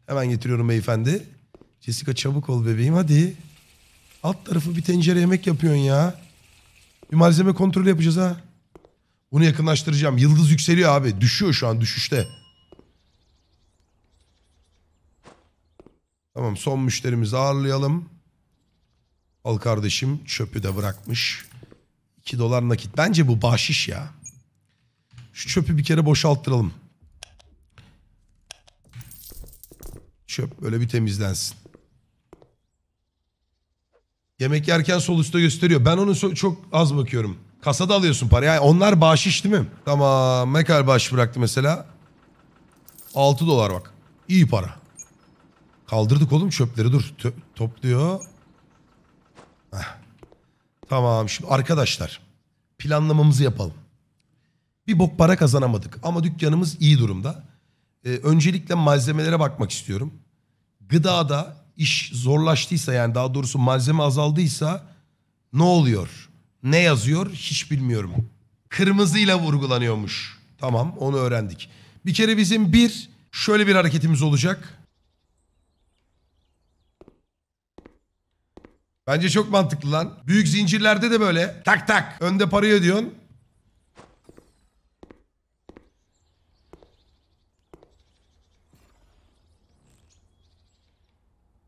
Hemen getiriyorum beyefendi. Jessica çabuk ol bebeğim hadi. Alt tarafı bir tencere yemek yapıyorsun ya. Bir malzeme kontrolü yapacağız ha. Bunu yakınlaştıracağım. Yıldız yükseliyor abi. Düşüyor şu an düşüşte. Tamam son müşterimizi ağırlayalım. Al kardeşim çöpü de bırakmış. 2 dolar nakit. Bence bu bahşiş ya. Şu çöpü bir kere boşalttıralım. Çöp böyle bir temizlensin. Yemek yerken sol üstte gösteriyor. Ben onu çok az bakıyorum. Kasada alıyorsun parayı. Yani onlar bahşiş değil mi? Tamam. Mekal kadar bahşiş bıraktı mesela? 6 dolar bak. İyi para. Kaldırdık oğlum çöpleri dur. Tö topluyor. Tamam şimdi arkadaşlar planlamamızı yapalım. Bir bok para kazanamadık ama dükkanımız iyi durumda. Ee, öncelikle malzemelere bakmak istiyorum. Gıdada iş zorlaştıysa yani daha doğrusu malzeme azaldıysa ne oluyor? Ne yazıyor hiç bilmiyorum. Kırmızıyla vurgulanıyormuş. Tamam onu öğrendik. Bir kere bizim bir şöyle bir hareketimiz olacak. Bence çok mantıklı lan. Büyük zincirlerde de böyle tak tak önde parayı ödüyorsun.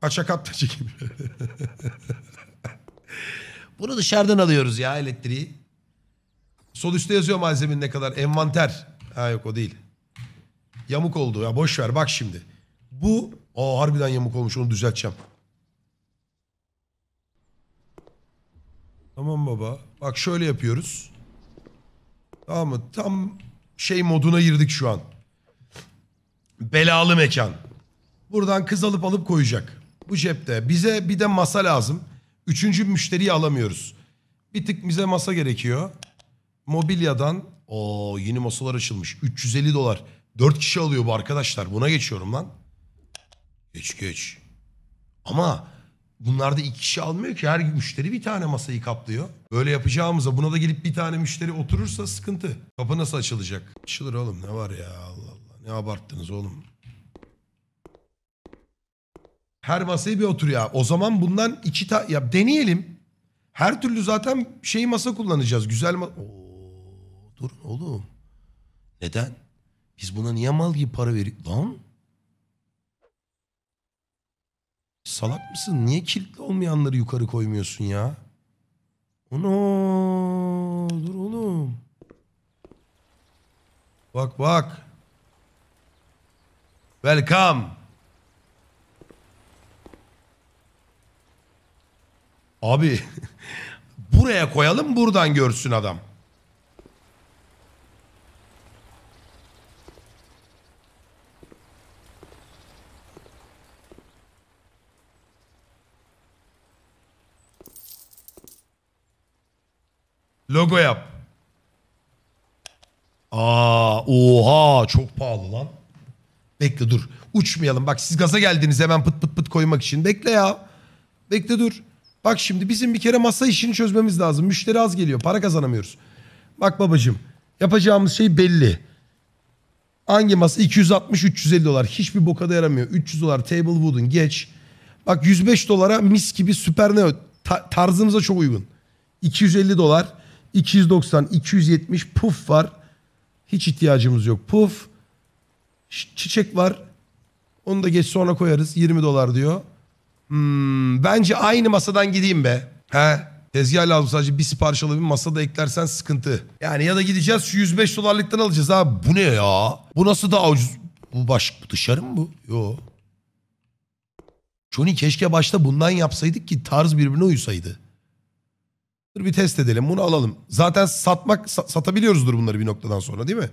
Açak da çekeyim. [laughs] Bunu dışarıdan alıyoruz ya elektriği. Sol üstte yazıyor malzemenin ne kadar. Envanter. Ha yok o değil. Yamuk oldu ya boş ver bak şimdi. Bu o harbiden yamuk olmuş onu düzelteceğim. Tamam baba. Bak şöyle yapıyoruz. Tamam mı? Tam şey moduna girdik şu an. Belalı mekan. Buradan kız alıp alıp koyacak. Bu cepte. Bize bir de masa lazım. Üçüncü müşteriyi alamıyoruz. Bir tık bize masa gerekiyor. Mobilyadan o yeni masalar açılmış. 350 dolar. 4 kişi alıyor bu arkadaşlar. Buna geçiyorum lan. Geç geç. Ama Bunlarda iki kişi almıyor ki her müşteri bir tane masayı kaplıyor. Böyle yapacağımıza buna da gelip bir tane müşteri oturursa sıkıntı. Kapı nasıl açılacak? Açılır oğlum ne var ya Allah Allah ne abarttınız oğlum. Her masayı bir otur ya. O zaman bundan iki ta ya deneyelim. Her türlü zaten şey masa kullanacağız. Güzel ma Oo, durun oğlum. Neden? Biz buna niye mal gibi para veriyoruz? Lan Salak mısın? Niye kilitli olmayanları yukarı koymuyorsun ya? Ono dur oğlum. Bak bak. Welcome. Abi [laughs] buraya koyalım buradan görsün adam. Logo yap. Aa, oha çok pahalı lan. Bekle dur. Uçmayalım. Bak siz gaza geldiniz hemen pıt pıt pıt koymak için. Bekle ya. Bekle dur. Bak şimdi bizim bir kere masa işini çözmemiz lazım. Müşteri az geliyor. Para kazanamıyoruz. Bak babacığım. Yapacağımız şey belli. Hangi masa? 260-350 dolar. Hiçbir boka da yaramıyor. 300 dolar table wooden geç. Bak 105 dolara mis gibi süper ne? Ta tarzımıza çok uygun. 250 dolar. 290, 270 puf var. Hiç ihtiyacımız yok. Puf. Çiçek var. Onu da geç sonra koyarız. 20 dolar diyor. Hmm, bence aynı masadan gideyim be. He? Tezgah lazım sadece bir sipariş alabilirim. Masada eklersen sıkıntı. Yani ya da gideceğiz şu 105 dolarlıktan alacağız abi. Bu ne ya? Bu nasıl daha ucuz? Bu baş bu dışarı mı bu? Yo. Johnny keşke başta bundan yapsaydık ki tarz birbirine uysaydı. Dur bir test edelim bunu alalım. Zaten satmak sa satabiliyoruzdur bunları bir noktadan sonra değil mi?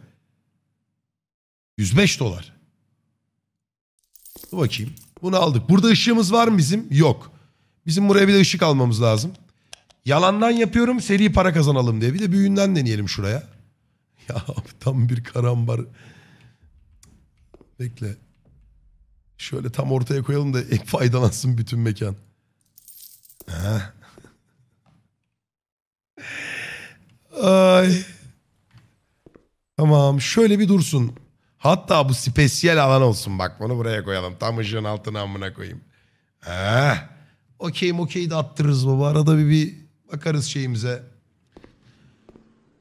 105 dolar. Dur bakayım. Bunu aldık. Burada ışığımız var mı bizim? Yok. Bizim buraya bir de ışık almamız lazım. Yalandan yapıyorum seri para kazanalım diye. Bir de büyüğünden deneyelim şuraya. [laughs] Ya tam bir karambar. Bekle. Şöyle tam ortaya koyalım da [laughs] faydalansın bütün mekan. Heh. Ay. Tamam şöyle bir dursun. Hatta bu spesiyel alan olsun bak bunu buraya koyalım. Tam ışığın altına amına koyayım. Heh. Okey mokey de attırırız baba. Arada bir, bir bakarız şeyimize.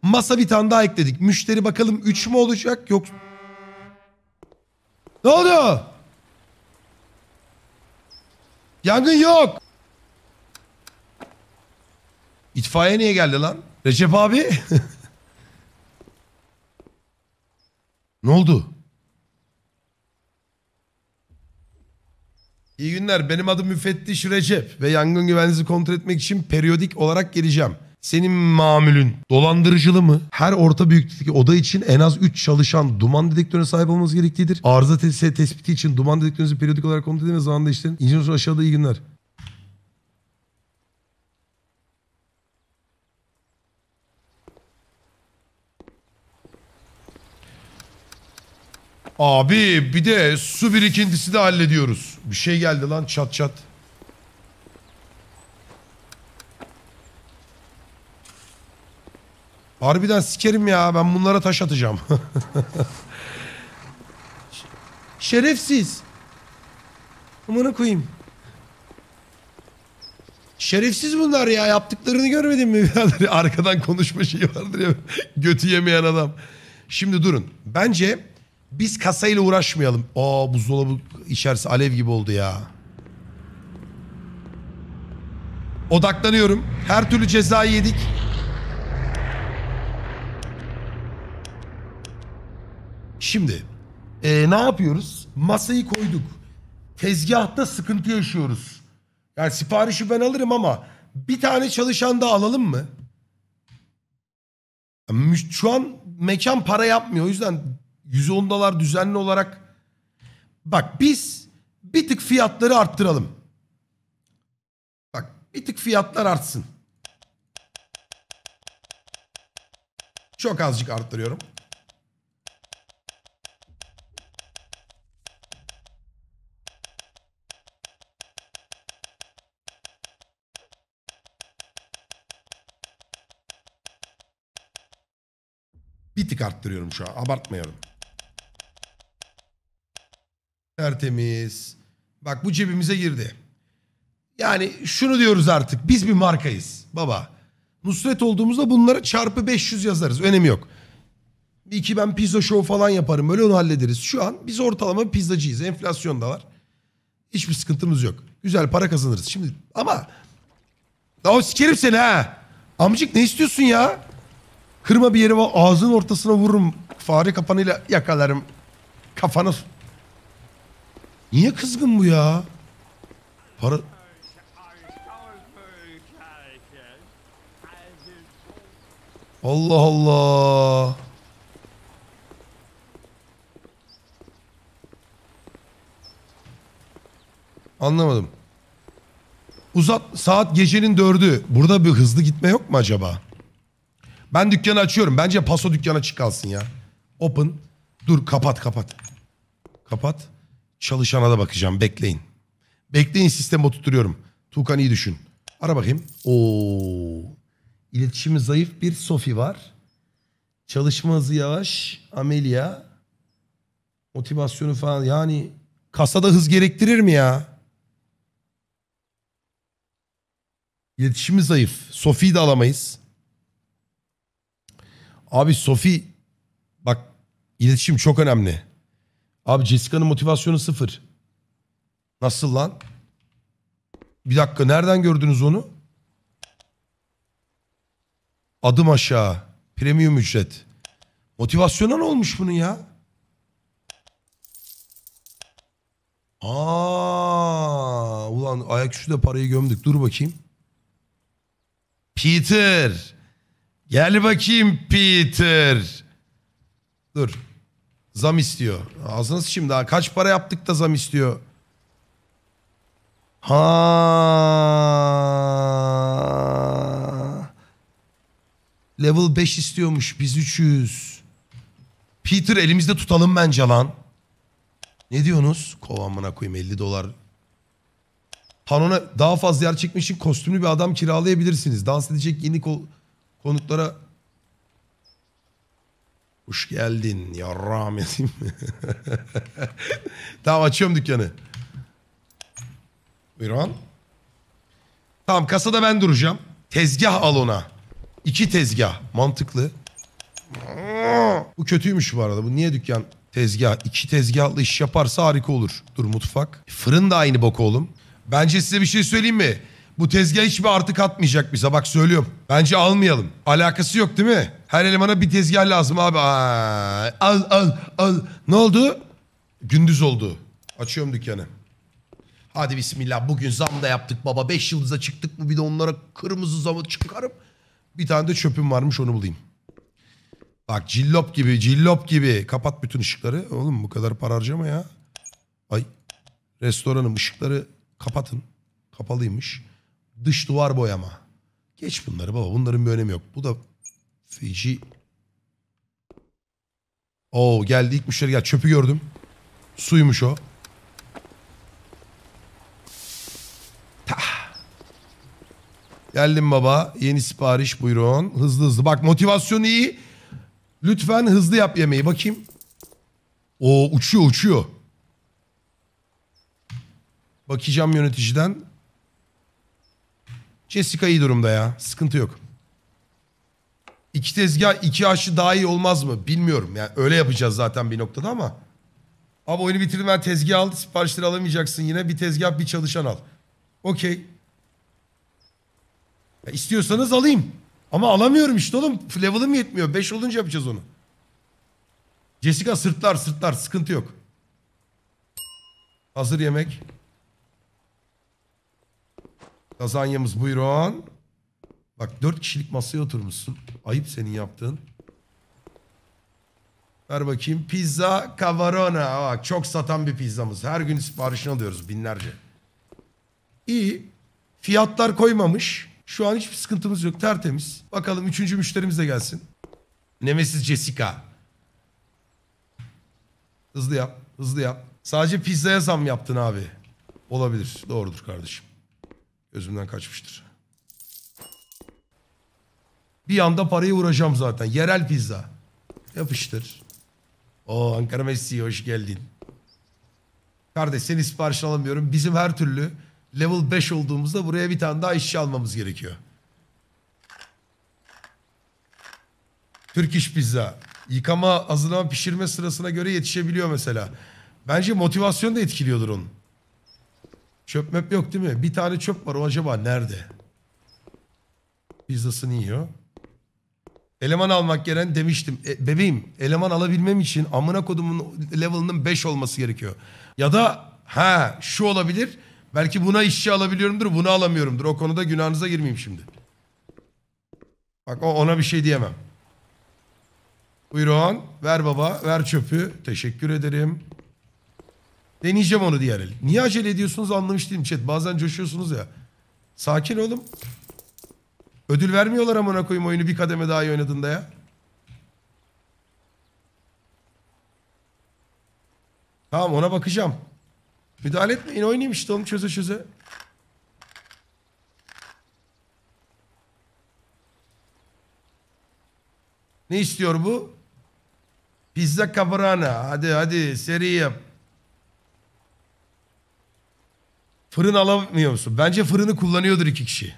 Masa bir tane daha ekledik. Müşteri bakalım 3 mü olacak yok. Ne oldu? Yangın yok. İtfaiye niye geldi lan? Recep abi. ne oldu? İyi günler. Benim adım Müfettiş Recep ve yangın güvenizi kontrol etmek için periyodik olarak geleceğim. Senin mamülün dolandırıcılı mı? Her orta büyüklükteki oda için en az 3 çalışan duman dedektörüne sahip olmanız gereklidir. Arıza tespiti için duman dedektörünüzü periyodik olarak kontrol edin ve zamanında işlerin. İncelemesi aşağıda iyi günler. Abi bir de su birikintisi de hallediyoruz. Bir şey geldi lan çat çat. Harbiden sikerim ya ben bunlara taş atacağım. [laughs] Şerefsiz. Amına koyayım. Şerefsiz bunlar ya. Yaptıklarını görmedin mi birader? [laughs] Arkadan konuşma şeyi vardır ya. [laughs] Götü yemeyen adam. Şimdi durun. Bence biz kasayla uğraşmayalım. Aa buzdolabı içerisi alev gibi oldu ya. Odaklanıyorum. Her türlü cezayı yedik. Şimdi e, ne yapıyoruz? Masayı koyduk. Tezgahta sıkıntı yaşıyoruz. Yani siparişi ben alırım ama bir tane çalışan da alalım mı? Şu an mekan para yapmıyor. O yüzden 110 dolar düzenli olarak bak biz bir tık fiyatları arttıralım. Bak bir tık fiyatlar artsın. Çok azıcık arttırıyorum. Bir tık arttırıyorum şu an. Abartmayalım. Tertemiz. Bak bu cebimize girdi. Yani şunu diyoruz artık. Biz bir markayız baba. Nusret olduğumuzda bunlara çarpı 500 yazarız. Önemi yok. Bir iki ben pizza show falan yaparım. Öyle onu hallederiz. Şu an biz ortalama bir pizzacıyız. Enflasyon da var. Hiçbir sıkıntımız yok. Güzel para kazanırız. Şimdi ama... Daha sikerim seni ha. Amcık ne istiyorsun ya? Kırma bir yere var ağzının ortasına vururum. Fare kapanıyla yakalarım. Kafana Niye kızgın bu ya? Para... Allah Allah. Anlamadım. Uzat saat gecenin dördü. Burada bir hızlı gitme yok mu acaba? Ben dükkanı açıyorum. Bence paso dükkana çıkalsın ya. Open. Dur kapat kapat. Kapat. Çalışana da bakacağım. Bekleyin. Bekleyin sistemi oturtuyorum. Tuğkan iyi düşün. Ara bakayım. Oo. İletişimi zayıf bir Sofi var. Çalışma hızı yavaş. Amelia. Motivasyonu falan. Yani kasada hız gerektirir mi ya? İletişimi zayıf. Sofi'yi de alamayız. Abi Sofi bak iletişim çok önemli. Abi Jessica'nın motivasyonu sıfır. Nasıl lan? Bir dakika nereden gördünüz onu? Adım aşağı. Premium ücret. Motivasyona ne olmuş bunun ya? Aa, ulan ayaküstü de parayı gömdük. Dur bakayım. Peter. Gel bakayım Peter. Dur. Zam istiyor. Ağzına şimdi daha kaç para yaptık da zam istiyor. Ha. Level 5 istiyormuş biz 300. Peter elimizde tutalım bence lan. Ne diyorsunuz? Kovamına koyayım 50 dolar. Panona daha fazla yer çekmek için kostümlü bir adam kiralayabilirsiniz. Dans edecek yeni konuklara Hoş geldin yarram yazayım mı? [laughs] tamam açıyorum dükkanı. Buyurun. Tamam kasada ben duracağım. Tezgah al ona. İki tezgah. Mantıklı. Bu kötüymüş bu arada. Bu niye dükkan tezgah? İki tezgahlı iş yaparsa harika olur. Dur mutfak. E, fırın da aynı bok oğlum. Bence size bir şey söyleyeyim mi? Bu tezgah hiçbir artık atmayacak bize bak söylüyorum. Bence almayalım. Alakası yok değil mi? Her elemana bir tezgah lazım abi. Aa, al al al. Ne oldu? Gündüz oldu. Açıyorum dükkanı. Hadi bismillah bugün zam da yaptık baba. 5 yıldıza çıktık mı bir de onlara kırmızı zamı çıkarım. Bir tane de çöpüm varmış onu bulayım. Bak cillop gibi cillop gibi. Kapat bütün ışıkları. Oğlum bu kadar para harcama ya. Ay restoranın ışıkları kapatın. Kapalıymış. Dış duvar boyama. Geç bunları baba. Bunların bir önemi yok. Bu da feci. Oo geldi ilk müşteri gel. Çöpü gördüm. Suymuş o. Tah. Geldim baba. Yeni sipariş buyurun. Hızlı hızlı. Bak motivasyon iyi. Lütfen hızlı yap yemeği. Bakayım. O uçuyor uçuyor. Bakacağım yöneticiden. Jessica iyi durumda ya. Sıkıntı yok. İki tezgah iki aşı daha iyi olmaz mı? Bilmiyorum. Yani öyle yapacağız zaten bir noktada ama. Abi oyunu bitirdim ben tezgah al. Siparişleri alamayacaksın yine. Bir tezgah bir çalışan al. Okey. İstiyorsanız alayım. Ama alamıyorum işte oğlum. Level'ım yetmiyor. 5 olunca yapacağız onu. Jessica sırtlar sırtlar. Sıkıntı yok. Hazır yemek. Lazanyamız buyurun. Bak dört kişilik masaya oturmuşsun. Ayıp senin yaptığın. Ver bakayım. Pizza Cavarona. Bak çok satan bir pizzamız. Her gün siparişini alıyoruz binlerce. İyi. Fiyatlar koymamış. Şu an hiçbir sıkıntımız yok. Tertemiz. Bakalım üçüncü müşterimiz de gelsin. Nemesiz Jessica. Hızlı yap. Hızlı yap. Sadece pizzaya zam yaptın abi. Olabilir. Doğrudur kardeşim özümden kaçmıştır. Bir anda parayı uğraşacağım zaten. Yerel pizza. Yapıştır. O Ankara Messi hoş geldin. Kardeş seni sipariş alamıyorum. Bizim her türlü level 5 olduğumuzda buraya bir tane daha işçi almamız gerekiyor. Türk iş pizza. Yıkama, hazırlama, pişirme sırasına göre yetişebiliyor mesela. Bence motivasyon da etkiliyordur onun. Çöp möp yok değil mi? Bir tane çöp var o acaba nerede? Pizzasını yiyor. Eleman almak gelen demiştim. E, bebeğim eleman alabilmem için amına kodumun level'ının 5 olması gerekiyor. Ya da ha şu olabilir. Belki buna işçi alabiliyorumdur bunu alamıyorumdur. O konuda günahınıza girmeyeyim şimdi. Bak ona bir şey diyemem. Buyurun ver baba ver çöpü. Teşekkür ederim. Deneyeceğim onu diğer el. Niye acele ediyorsunuz anlamış değilim chat. Bazen coşuyorsunuz ya. Sakin oğlum. Ödül vermiyorlar amına koyayım oyunu bir kademe daha iyi oynadığında ya. Tamam ona bakacağım. Müdahale etmeyin oynayayım işte onu çöze çöze. Ne istiyor bu? Pizza caprana. Hadi hadi seri yap. Fırın alamıyor musun? Bence fırını kullanıyordur iki kişi.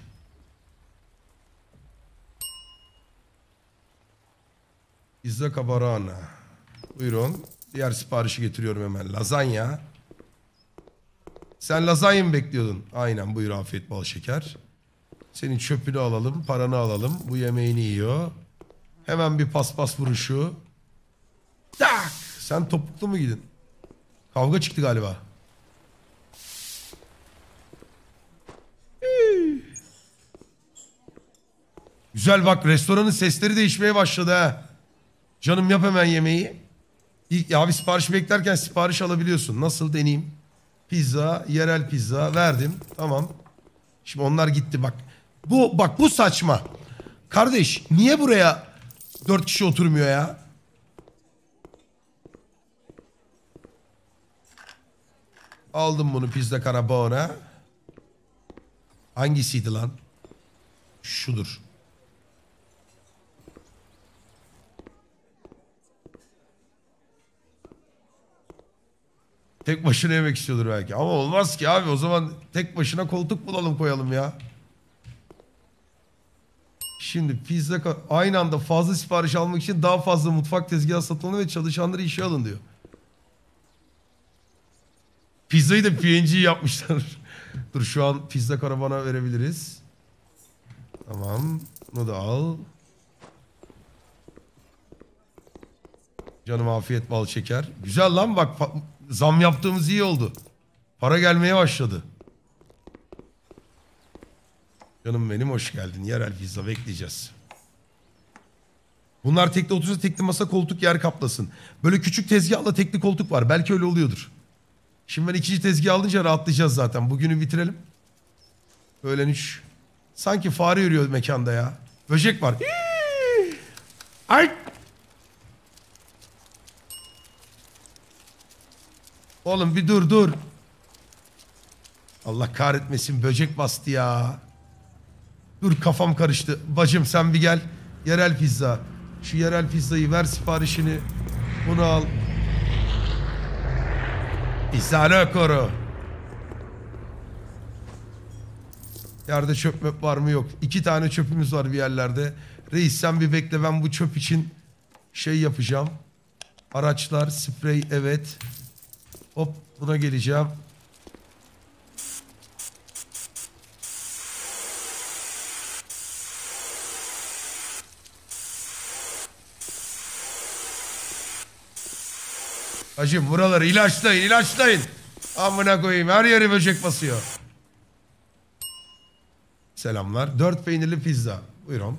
Pizza kabarana. Buyurun. Diğer siparişi getiriyorum hemen. Lazanya. Sen lazanya mı bekliyordun? Aynen buyur afiyet bal şeker. Senin çöpünü alalım, paranı alalım. Bu yemeğini yiyor. Hemen bir paspas vuruşu. Tak! Sen topuklu mu gidin? Kavga çıktı galiba. Güzel bak restoranın sesleri değişmeye başladı ha. Canım yap hemen yemeği. İlk, abi sipariş beklerken sipariş alabiliyorsun. Nasıl deneyeyim? Pizza, yerel pizza verdim. Tamam. Şimdi onlar gitti bak. Bu bak bu saçma. Kardeş niye buraya dört kişi oturmuyor ya? Aldım bunu pizza karabağına. Hangisiydi lan? Şudur. Tek başına yemek istiyordur belki. Ama olmaz ki abi o zaman tek başına koltuk bulalım koyalım ya. Şimdi pizza aynı anda fazla sipariş almak için daha fazla mutfak tezgahı satılmalı ve çalışanları işe alın diyor. Pizzayı da PNG yapmışlar. [laughs] Dur şu an pizza karavana verebiliriz. Tamam. Bunu da al. Canım afiyet bal şeker. Güzel lan bak zam yaptığımız iyi oldu. Para gelmeye başladı. Canım benim hoş geldin. Yerel pizza bekleyeceğiz. Bunlar tekli otursa tekli masa koltuk yer kaplasın. Böyle küçük tezgahla tekli koltuk var. Belki öyle oluyordur. Şimdi ben ikinci tezgah alınca rahatlayacağız zaten. Bugünü bitirelim. Öğlen üç. Sanki fare yürüyor mekanda ya. Böcek var. Ay Oğlum bir dur dur. Allah kahretmesin böcek bastı ya. Dur kafam karıştı. Bacım sen bir gel. Yerel pizza. Şu yerel pizzayı ver siparişini. Bunu al. İsale koru. Yerde çöp möp var mı yok. İki tane çöpümüz var bir yerlerde. Reis sen bir bekle ben bu çöp için şey yapacağım. Araçlar, sprey evet. Hop buna geleceğim. Hacım buraları ilaçlayın ilaçlayın. Amına koyayım her yeri böcek basıyor. Selamlar. Dört peynirli pizza. Buyurun.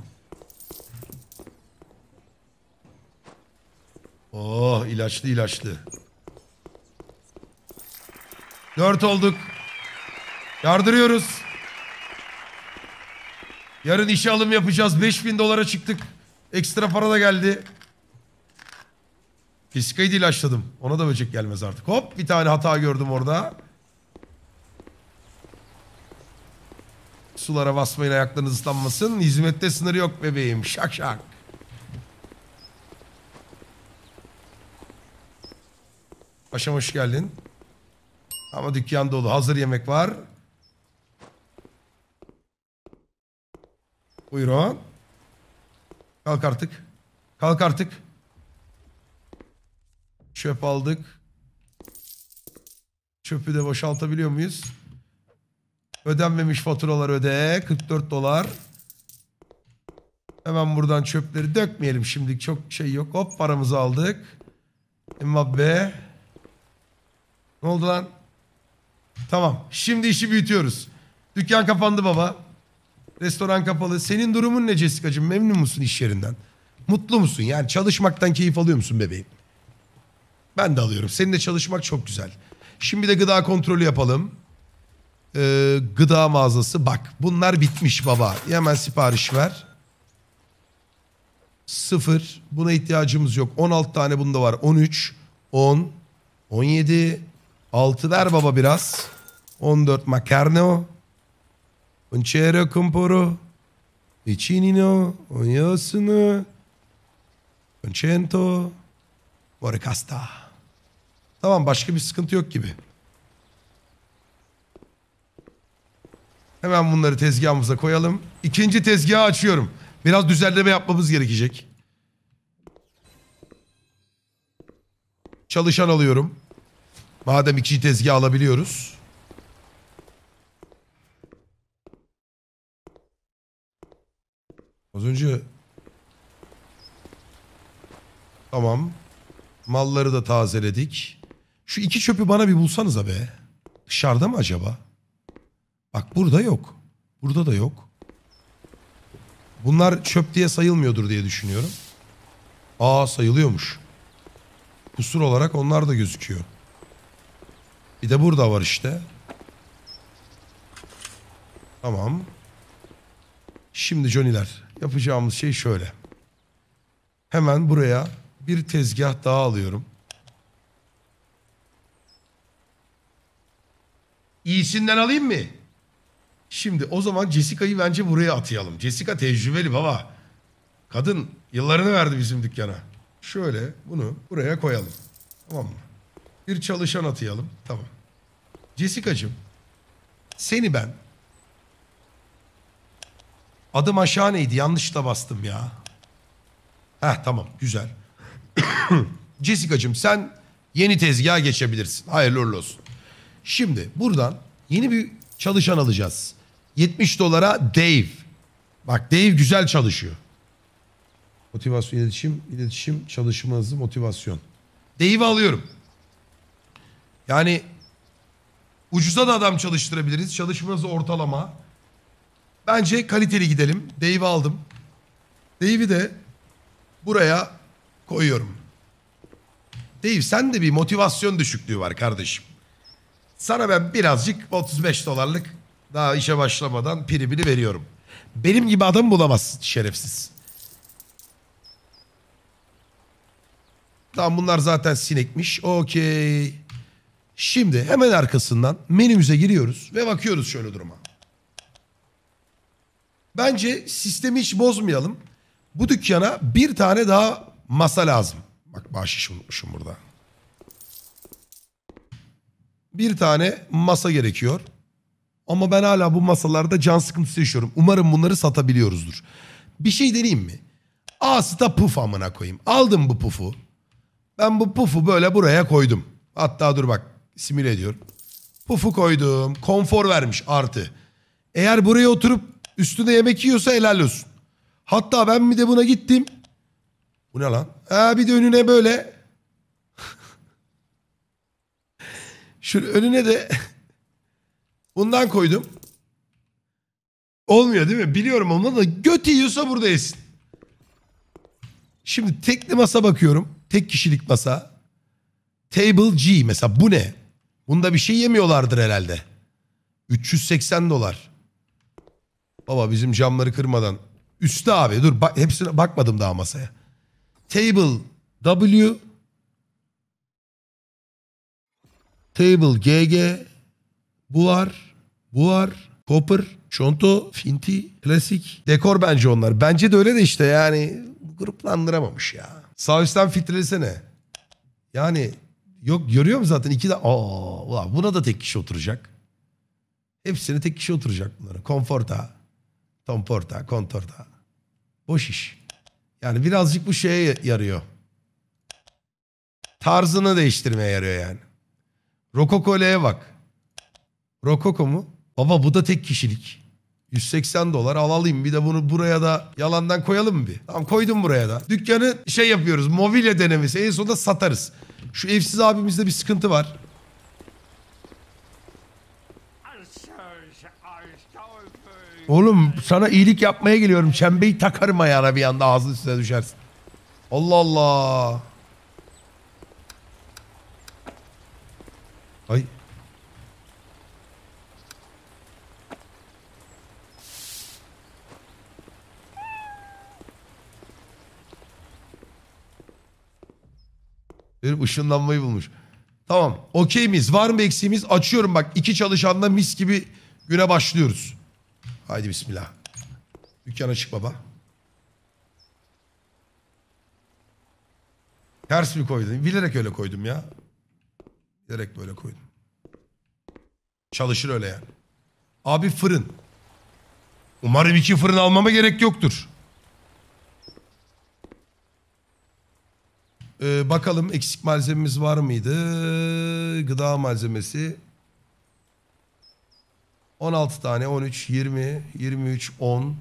Oh ilaçlı ilaçlı. Dört olduk. Yardırıyoruz. Yarın işe alım yapacağız. 5000 dolara çıktık. Ekstra para da geldi. Fiskayı da ilaçladım. Ona da böcek gelmez artık. Hop bir tane hata gördüm orada. Sulara basmayın ayaklarınız ıslanmasın. Hizmette sınır yok bebeğim. Şak şak. Paşam hoş geldin. Ama dükkan dolu. Hazır yemek var. Buyurun. Kalk artık. Kalk artık. Çöp aldık. Çöpü de boşaltabiliyor muyuz? Ödenmemiş faturalar öde. 44 dolar. Hemen buradan çöpleri dökmeyelim şimdi. Çok şey yok. Hop paramızı aldık. Mbappe. Ne oldu lan? Tamam. Şimdi işi büyütüyoruz. Dükkan kapandı baba. Restoran kapalı. Senin durumun ne Jessica'cığım? Memnun musun iş yerinden? Mutlu musun? Yani çalışmaktan keyif alıyor musun bebeğim? Ben de alıyorum. Seninle çalışmak çok güzel. Şimdi de gıda kontrolü yapalım. Ee, gıda mağazası. Bak bunlar bitmiş baba. Hemen sipariş ver. Sıfır. Buna ihtiyacımız yok. 16 tane bunda var. 13, 10, 17, 6 ver baba biraz. 14 makarno. Unçero kumporo. İçinino. Onyosunu. Uncento. Morikasta. Tamam başka bir sıkıntı yok gibi. Hemen bunları tezgahımıza koyalım. İkinci tezgahı açıyorum. Biraz düzenleme yapmamız gerekecek. Çalışan alıyorum. Madem iki tezgah alabiliyoruz. Az önce... Tamam. Malları da tazeledik. Şu iki çöpü bana bir bulsanıza be. Dışarıda mı acaba? Bak burada yok. Burada da yok. Bunlar çöp diye sayılmıyordur diye düşünüyorum. Aa sayılıyormuş. Kusur olarak onlar da gözüküyor. Bir de burada var işte. Tamam. Şimdi Johnny'ler yapacağımız şey şöyle. Hemen buraya bir tezgah daha alıyorum. İyisinden alayım mı? Şimdi o zaman Jessica'yı bence buraya atayalım. Jessica tecrübeli baba. Kadın yıllarını verdi bizim dükkana. Şöyle bunu buraya koyalım. Tamam mı? Bir çalışan atayalım. Tamam. Jessica'cığım. Seni ben. Adım aşağı neydi? Yanlış da bastım ya. Heh tamam güzel. [coughs] Jessica'cığım sen yeni tezgaha geçebilirsin. Hayırlı uğurlu olsun. Şimdi buradan yeni bir çalışan alacağız. 70 dolara Dave. Bak Dave güzel çalışıyor. Motivasyon, iletişim, iletişim, çalışma hızı, motivasyon. Dave'i alıyorum. Yani ucuza da adam çalıştırabiliriz. Çalışması ortalama. Bence kaliteli gidelim. Dave'i aldım. Dave'i de buraya koyuyorum. Dave sen de bir motivasyon düşüklüğü var kardeşim. Sana ben birazcık 35 dolarlık daha işe başlamadan primini veriyorum. Benim gibi adam bulamazsın şerefsiz. Tamam bunlar zaten sinekmiş. Okey. Şimdi hemen arkasından menümüze giriyoruz ve bakıyoruz şöyle duruma. Bence sistemi hiç bozmayalım. Bu dükkana bir tane daha masa lazım. Bak bahşiş unutmuşum burada. Bir tane masa gerekiyor. Ama ben hala bu masalarda can sıkıntısı yaşıyorum. Umarım bunları satabiliyoruzdur. Bir şey deneyeyim mi? Asta puf amına koyayım. Aldım bu pufu. Ben bu pufu böyle buraya koydum. Hatta dur bak simüle ediyorum. Pufu koydum. Konfor vermiş artı. Eğer buraya oturup üstüne yemek yiyorsa helal olsun. Hatta ben bir de buna gittim. Bu ne lan? Ha bir de önüne böyle. [laughs] Şu önüne de [laughs] bundan koydum. Olmuyor değil mi? Biliyorum ondan da göt yiyorsa burada yesin. Şimdi tekli masa bakıyorum. Tek kişilik masa. Table G mesela bu ne? Bunda bir şey yemiyorlardır herhalde. 380 dolar. Baba bizim camları kırmadan. Üste abi dur bak, hepsine bakmadım daha masaya. Table W Table GG Bu var. Bu var. Copper, Çonto, Finti, Klasik. Dekor bence onlar. Bence de öyle de işte yani gruplandıramamış ya. Sağ üstten filtrelesene. Yani Yok görüyor mu zaten iki de aa ulan buna da tek kişi oturacak. Hepsine tek kişi oturacak bunların. Komforta, tomporta, kontorta. Boş iş. Yani birazcık bu şeye yarıyor. Tarzını değiştirmeye yarıyor yani. Rokoko'ya bak. Rokoko mu? Baba bu da tek kişilik. 180 dolar al alayım bir de bunu buraya da yalandan koyalım mı bir? Tamam koydum buraya da. Dükkanı şey yapıyoruz mobilya denemesi en sonunda satarız. Şu evsiz abimizde bir sıkıntı var. Oğlum sana iyilik yapmaya geliyorum. Çembeyi takarım ayağına bir anda ağzın üstüne düşersin. Allah Allah. Ay. Herif ışınlanmayı bulmuş. Tamam. Okey miyiz? Var mı eksiğimiz? Açıyorum bak. İki çalışanla mis gibi güne başlıyoruz. Haydi bismillah. Dükkan açık baba. Ters mi koydun? Bilerek öyle koydum ya. Bilerek böyle koydum. Çalışır öyle yani. Abi fırın. Umarım iki fırın almama gerek yoktur. Ee, bakalım eksik malzememiz var mıydı? Gıda malzemesi. 16 tane, 13, 20, 23, 10.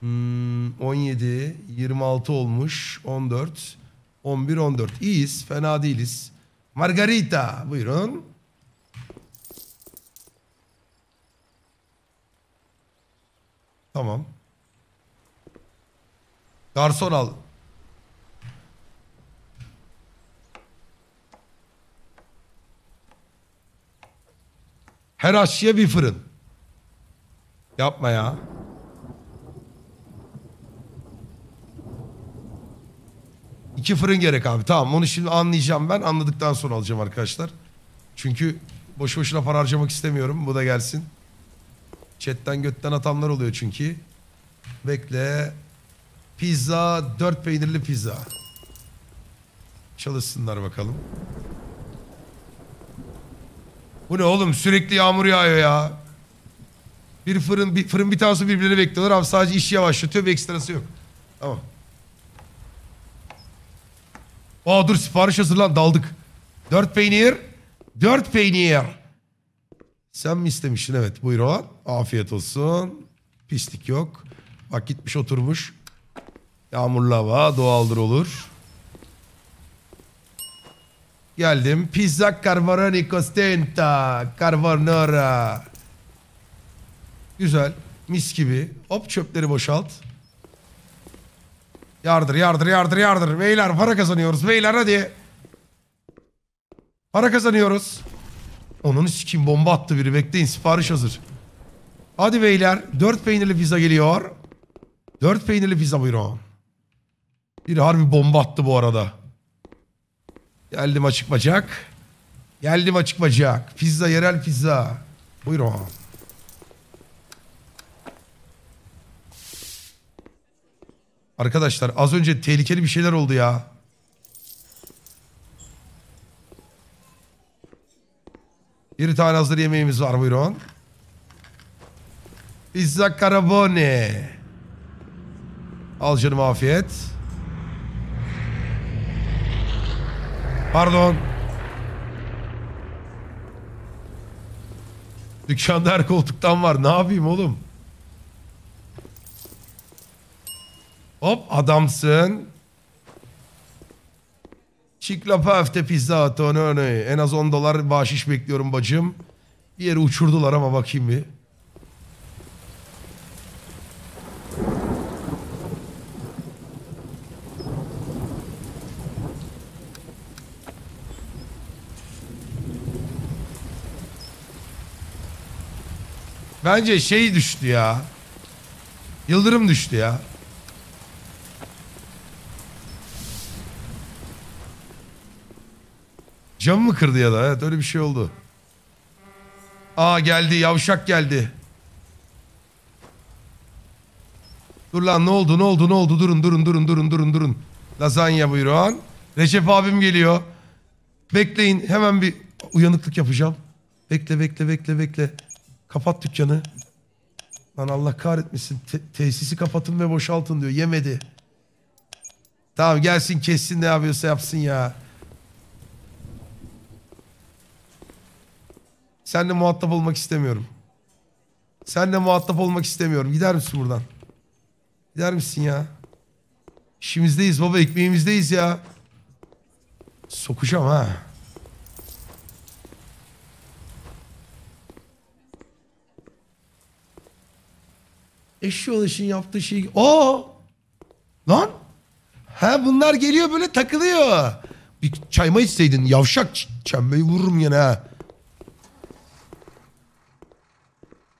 Hmm, 17, 26 olmuş. 14, 11, 14. İyiyiz, fena değiliz. Margarita, buyurun. Tamam. Garson al. Her aşçıya bir fırın. Yapma ya. İki fırın gerek abi. Tamam onu şimdi anlayacağım ben. Anladıktan sonra alacağım arkadaşlar. Çünkü boş boşuna para harcamak istemiyorum. Bu da gelsin. Chatten götten atanlar oluyor çünkü. Bekle. Pizza. Dört peynirli pizza. Çalışsınlar bakalım. Bu ne oğlum sürekli yağmur yağıyor ya. Bir fırın bir, fırın bir tanesi birbirlerini bekliyorlar. Abi sadece işi yavaşlatıyor ve ekstrası yok. Tamam. Aa dur sipariş hazırlan daldık. Dört peynir. Dört peynir. Sen mi istemiştin? Evet buyur olan. Afiyet olsun. Pislik yok. Bak gitmiş oturmuş. Yağmurlu hava doğaldır olur. Geldim. Pizza carbonara costenta. Carbonara. Güzel. Mis gibi. Hop çöpleri boşalt. Yardır yardır yardır yardır. Beyler para kazanıyoruz. Beyler hadi. Para kazanıyoruz. Onun sikim bomba attı biri. Bekleyin sipariş hazır. Hadi beyler. Dört peynirli pizza geliyor. Dört peynirli pizza buyurun. Bir harbi bomba attı bu arada. Geldim açık bacak. Geldim açık bacak. Pizza yerel pizza. Buyurun. Arkadaşlar az önce tehlikeli bir şeyler oldu ya. Bir tane hazır yemeğimiz var buyurun. Pizza Carabone. Al canım afiyet. Pardon. Dükkanda her koltuktan var. Ne yapayım oğlum? Hop adamsın. Çiklapa öfte pizza atı. En az 10 dolar bahşiş bekliyorum bacım. Bir yere uçurdular ama bakayım bir. Bence şey düştü ya. Yıldırım düştü ya. Cam mı kırdı ya da? Evet öyle bir şey oldu. Aa geldi yavşak geldi. Dur lan ne oldu ne oldu ne oldu durun durun durun durun durun durun. Lazanya buyurun. Recep abim geliyor. Bekleyin hemen bir uyanıklık yapacağım. Bekle bekle bekle bekle. Kapat dükkanı. Lan Allah kahretmesin. Te tesisi kapatın ve boşaltın diyor. Yemedi. Tamam gelsin kessin ne yapıyorsa yapsın ya. Senle muhatap olmak istemiyorum. Senle muhatap olmak istemiyorum. Gider misin buradan? Gider misin ya? İşimizdeyiz baba ekmeğimizdeyiz ya. Sokacağım ha. Eşi için yaptığı şey. O lan. Ha bunlar geliyor böyle takılıyor. Bir çayma içseydin yavşak çembeyi vururum yine ha.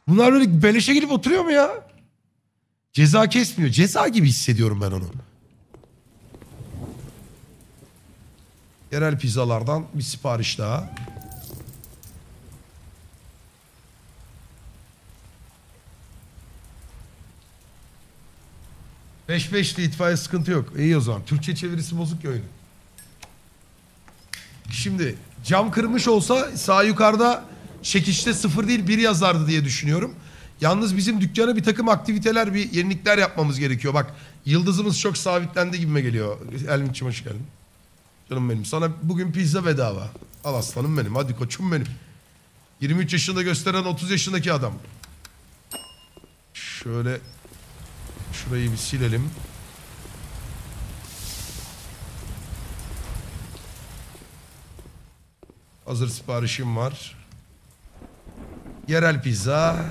Bunlar böyle beleşe gidip oturuyor mu ya? Ceza kesmiyor. Ceza gibi hissediyorum ben onu. Yerel pizzalardan bir sipariş daha. Beş beşli itfaiye sıkıntı yok. İyi o zaman. Türkçe çevirisi bozuk ya oyunun. Şimdi cam kırmış olsa sağ yukarıda çekişte sıfır değil bir yazardı diye düşünüyorum. Yalnız bizim dükkana bir takım aktiviteler, bir yenilikler yapmamız gerekiyor. Bak yıldızımız çok sabitlendi gibime geliyor. Elvinç'im hoş geldin. Canım benim. Sana bugün pizza bedava. Al aslanım benim. Hadi koçum benim. 23 yaşında gösteren 30 yaşındaki adam. Şöyle Şurayı bir silelim. Hazır siparişim var. Yerel pizza.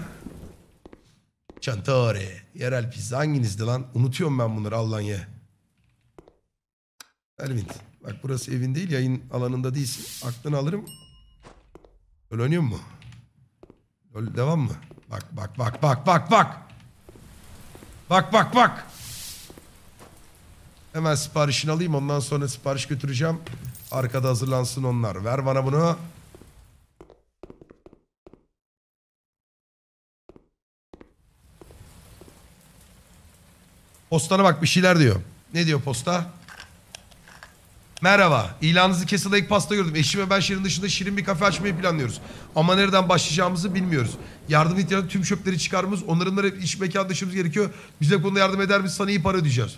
Çantore. Yerel pizza. Hanginizdi lan? Unutuyorum ben bunları Allah'ın ye. Elvin. Bak burası evin değil yayın alanında değilsin. Aklını alırım. Öyle oynuyor mu? Öyle devam mı? Bak bak bak bak bak bak. Bak bak bak. Hemen siparişini alayım ondan sonra sipariş götüreceğim. Arkada hazırlansın onlar. Ver bana bunu. Postana bak bir şeyler diyor. Ne diyor posta? Merhaba. İlanınızı Castle Lake Pass'ta gördüm. Eşim ve ben şehrin dışında şirin bir kafe açmayı planlıyoruz. Ama nereden başlayacağımızı bilmiyoruz. Yardım ihtiyacı tüm çöpleri çıkarmamız, onarımları iş mekan dışımız gerekiyor. Bize bu konuda yardım eder misin? Sana iyi para ödeyeceğiz.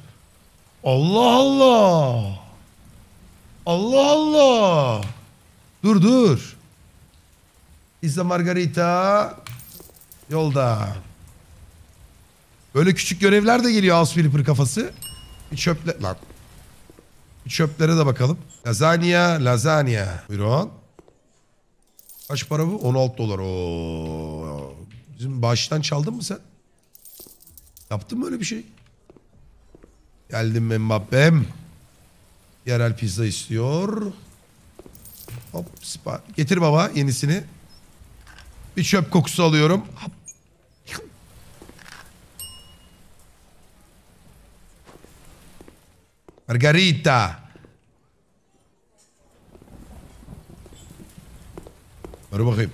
Allah Allah. Allah Allah. Dur dur. İzle Margarita. Yolda. Böyle küçük görevler de geliyor House Flipper kafası. Çöple... Lan Çöplere de bakalım. Lazanya, lazanya. Buyurun. Kaç para bu? 16 dolar. Oo. Bizim bağıştan çaldın mı sen? Yaptın mı öyle bir şey? Geldim Mbappe'm. Yerel pizza istiyor. Hop sipariş. Getir baba yenisini. Bir çöp kokusu alıyorum. Hop. Margarita. Ver bakayım.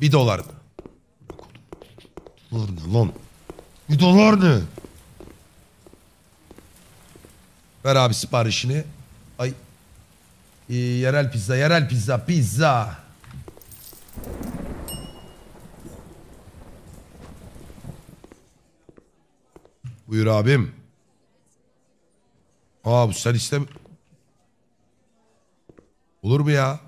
Bir dolar. Dolar ne lan? Bir dolar ne? Ver abi siparişini. Ay. Ee, yerel pizza, yerel pizza, pizza. Buyur abim. Aa bu sen işte Olur mu ya?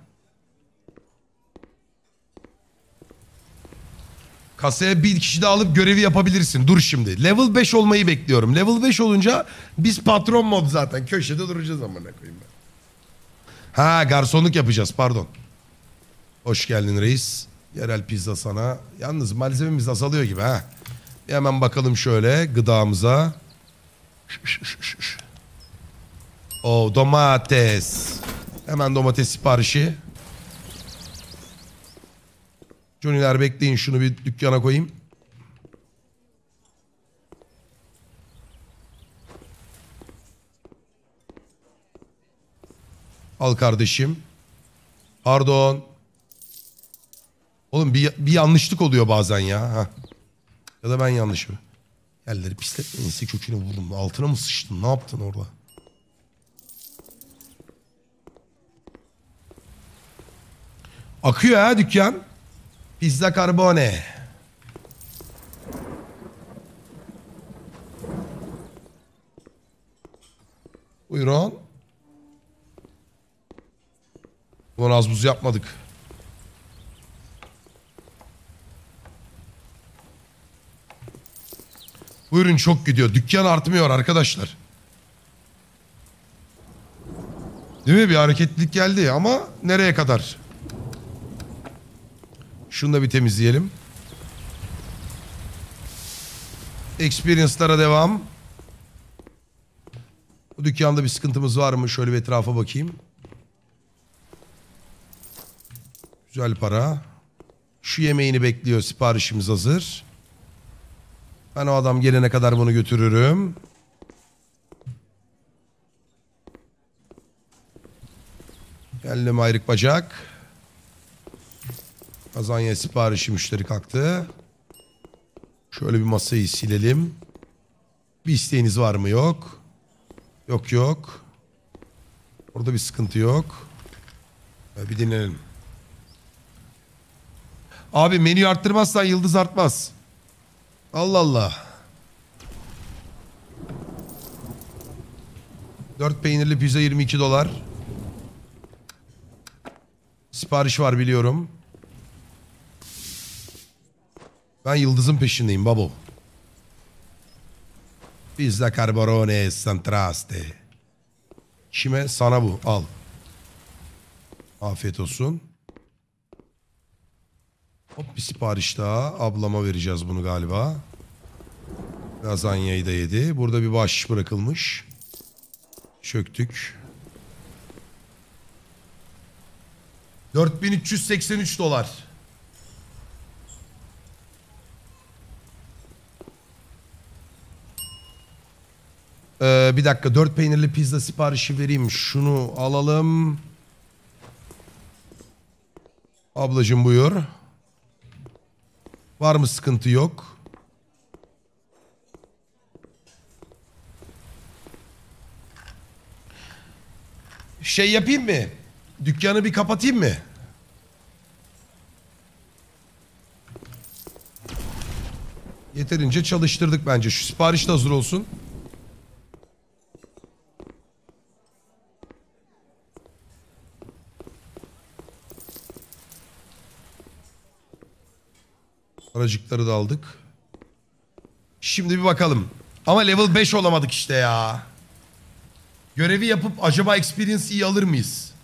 Kasaya bir kişi de alıp görevi yapabilirsin. Dur şimdi. Level 5 olmayı bekliyorum. Level 5 olunca biz patron mod zaten. Köşede duracağız amına koyayım ben. Ha garsonluk yapacağız pardon. Hoş geldin reis. Yerel pizza sana. Yalnız malzememiz azalıyor gibi ha. Bir hemen bakalım şöyle gıdamıza. Şş, şş, şş. O oh, domates. Hemen domates siparişi. Johnny'ler bekleyin şunu bir dükkana koyayım. Al kardeşim. Pardon. Oğlum bir, bir yanlışlık oluyor bazen ya. Heh. Ya da ben yanlışım. Yerleri pisletmeyin. Köküne vurdum. Altına mı sıçtın? Ne yaptın orada? Akıyor ha dükkan. Pizza Carbone. Buyurun. Bunu az buz yapmadık. Bu çok gidiyor. Dükkan artmıyor arkadaşlar. Değil mi? Bir hareketlilik geldi ama nereye kadar? Şunu da bir temizleyelim. Experience'lara devam. Bu dükkanda bir sıkıntımız var mı? Şöyle bir etrafa bakayım. Güzel para. Şu yemeğini bekliyor. Siparişimiz hazır. Ben o adam gelene kadar bunu götürürüm. Geldim ayrık bacak. Lazanya siparişi müşteri kalktı. Şöyle bir masayı silelim. Bir isteğiniz var mı? Yok. Yok yok. Orada bir sıkıntı yok. Bir dinlenelim. Abi menü arttırmazsan yıldız artmaz. Allah Allah. Dört peynirli pizza 22 dolar. Sipariş var biliyorum. Ben yıldızın peşindeyim babo. Pizza carbonone santraste. Çime sana bu al. Afiyet olsun. Hop bir sipariş daha. Ablama vereceğiz bunu galiba. Lazanyayı da yedi. Burada bir baş bırakılmış. Çöktük. 4383 dolar. Ee, bir dakika dört peynirli pizza siparişi vereyim. Şunu alalım. Ablacım buyur. Var mı sıkıntı yok. Şey yapayım mı? Dükkanı bir kapatayım mı? Yeterince çalıştırdık bence. Şu sipariş de hazır olsun. Aracıkları da aldık. Şimdi bir bakalım. Ama level 5 olamadık işte ya. Görevi yapıp acaba experience iyi alır mıyız?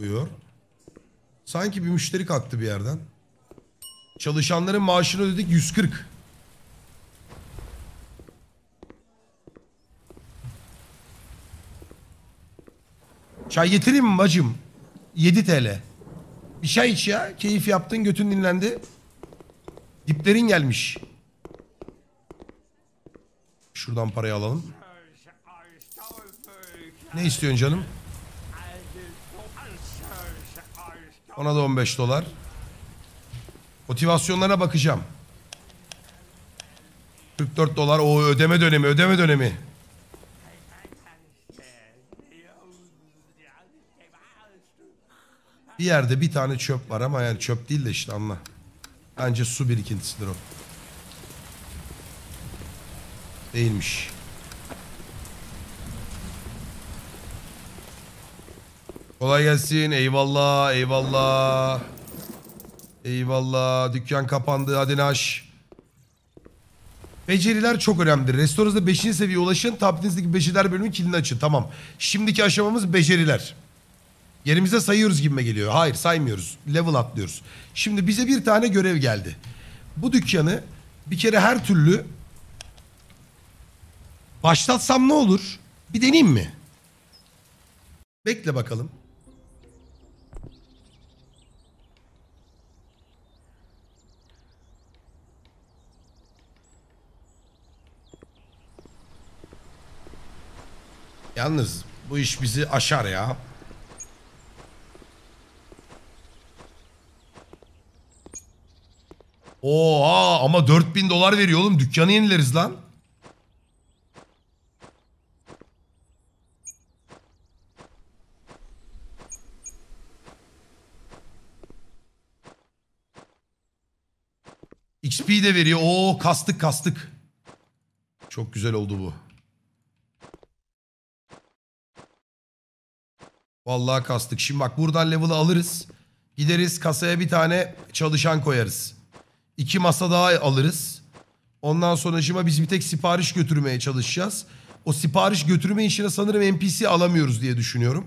Buyur. Sanki bir müşteri kalktı bir yerden. Çalışanların maaşını ödedik 140. Çay getireyim mi bacım? 7 TL. Bir çay iç ya. Keyif yaptın götün dinlendi. Diplerin gelmiş. Şuradan parayı alalım. Ne istiyorsun canım? Ona da 15 dolar. Motivasyonlarına bakacağım. 44 dolar o ödeme dönemi ödeme dönemi. Bir yerde bir tane çöp var ama yani çöp değil de işte anla. Bence su birikintisidir o. Değilmiş. Kolay gelsin. Eyvallah. Eyvallah. Eyvallah. Dükkan kapandı. Hadi naş. Beceriler çok önemlidir. Restoranızda 5. seviyeye ulaşın. Tabletinizdeki beceriler bölümü kilini açın. Tamam. Şimdiki aşamamız beceriler. Yerimize sayıyoruz gibime geliyor. Hayır saymıyoruz. Level atlıyoruz. Şimdi bize bir tane görev geldi. Bu dükkanı bir kere her türlü başlatsam ne olur? Bir deneyeyim mi? Bekle bakalım. Yalnız bu iş bizi aşar ya. Oha ama 4000 dolar veriyor oğlum. Dükkanı yenileriz lan. XP de veriyor. Oo kastık kastık. Çok güzel oldu bu. Vallahi kastık. Şimdi bak buradan level'ı alırız. Gideriz kasaya bir tane çalışan koyarız. İki masa daha alırız. Ondan sonra şimdi biz bir tek sipariş götürmeye çalışacağız. O sipariş götürme işine sanırım NPC alamıyoruz diye düşünüyorum.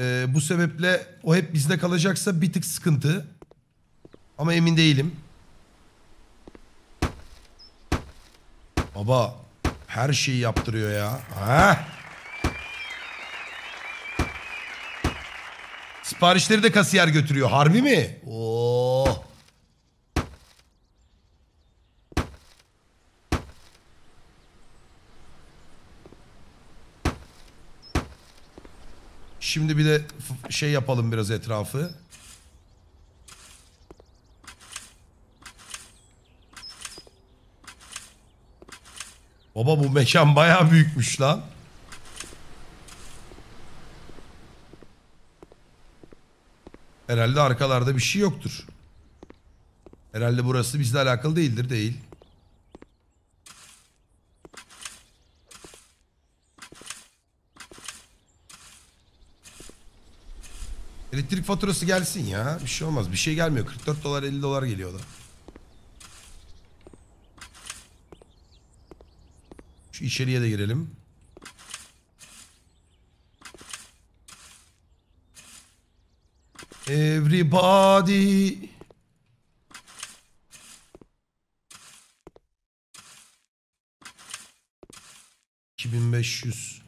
Ee, bu sebeple o hep bizde kalacaksa bir tık sıkıntı. Ama emin değilim. Baba her şeyi yaptırıyor ya. Ha? Siparişleri de kasiyer götürüyor. Harbi mi? Oo. Oh. Şimdi bir de şey yapalım biraz etrafı. Baba bu mekan baya büyükmüş lan. Herhalde arkalarda bir şey yoktur. Herhalde burası bizle alakalı değildir. Değil. Elektrik faturası gelsin ya. Bir şey olmaz. Bir şey gelmiyor. 44 dolar 50 dolar geliyor da. Şu içeriye de girelim. Everybody. İki bin beş yüz.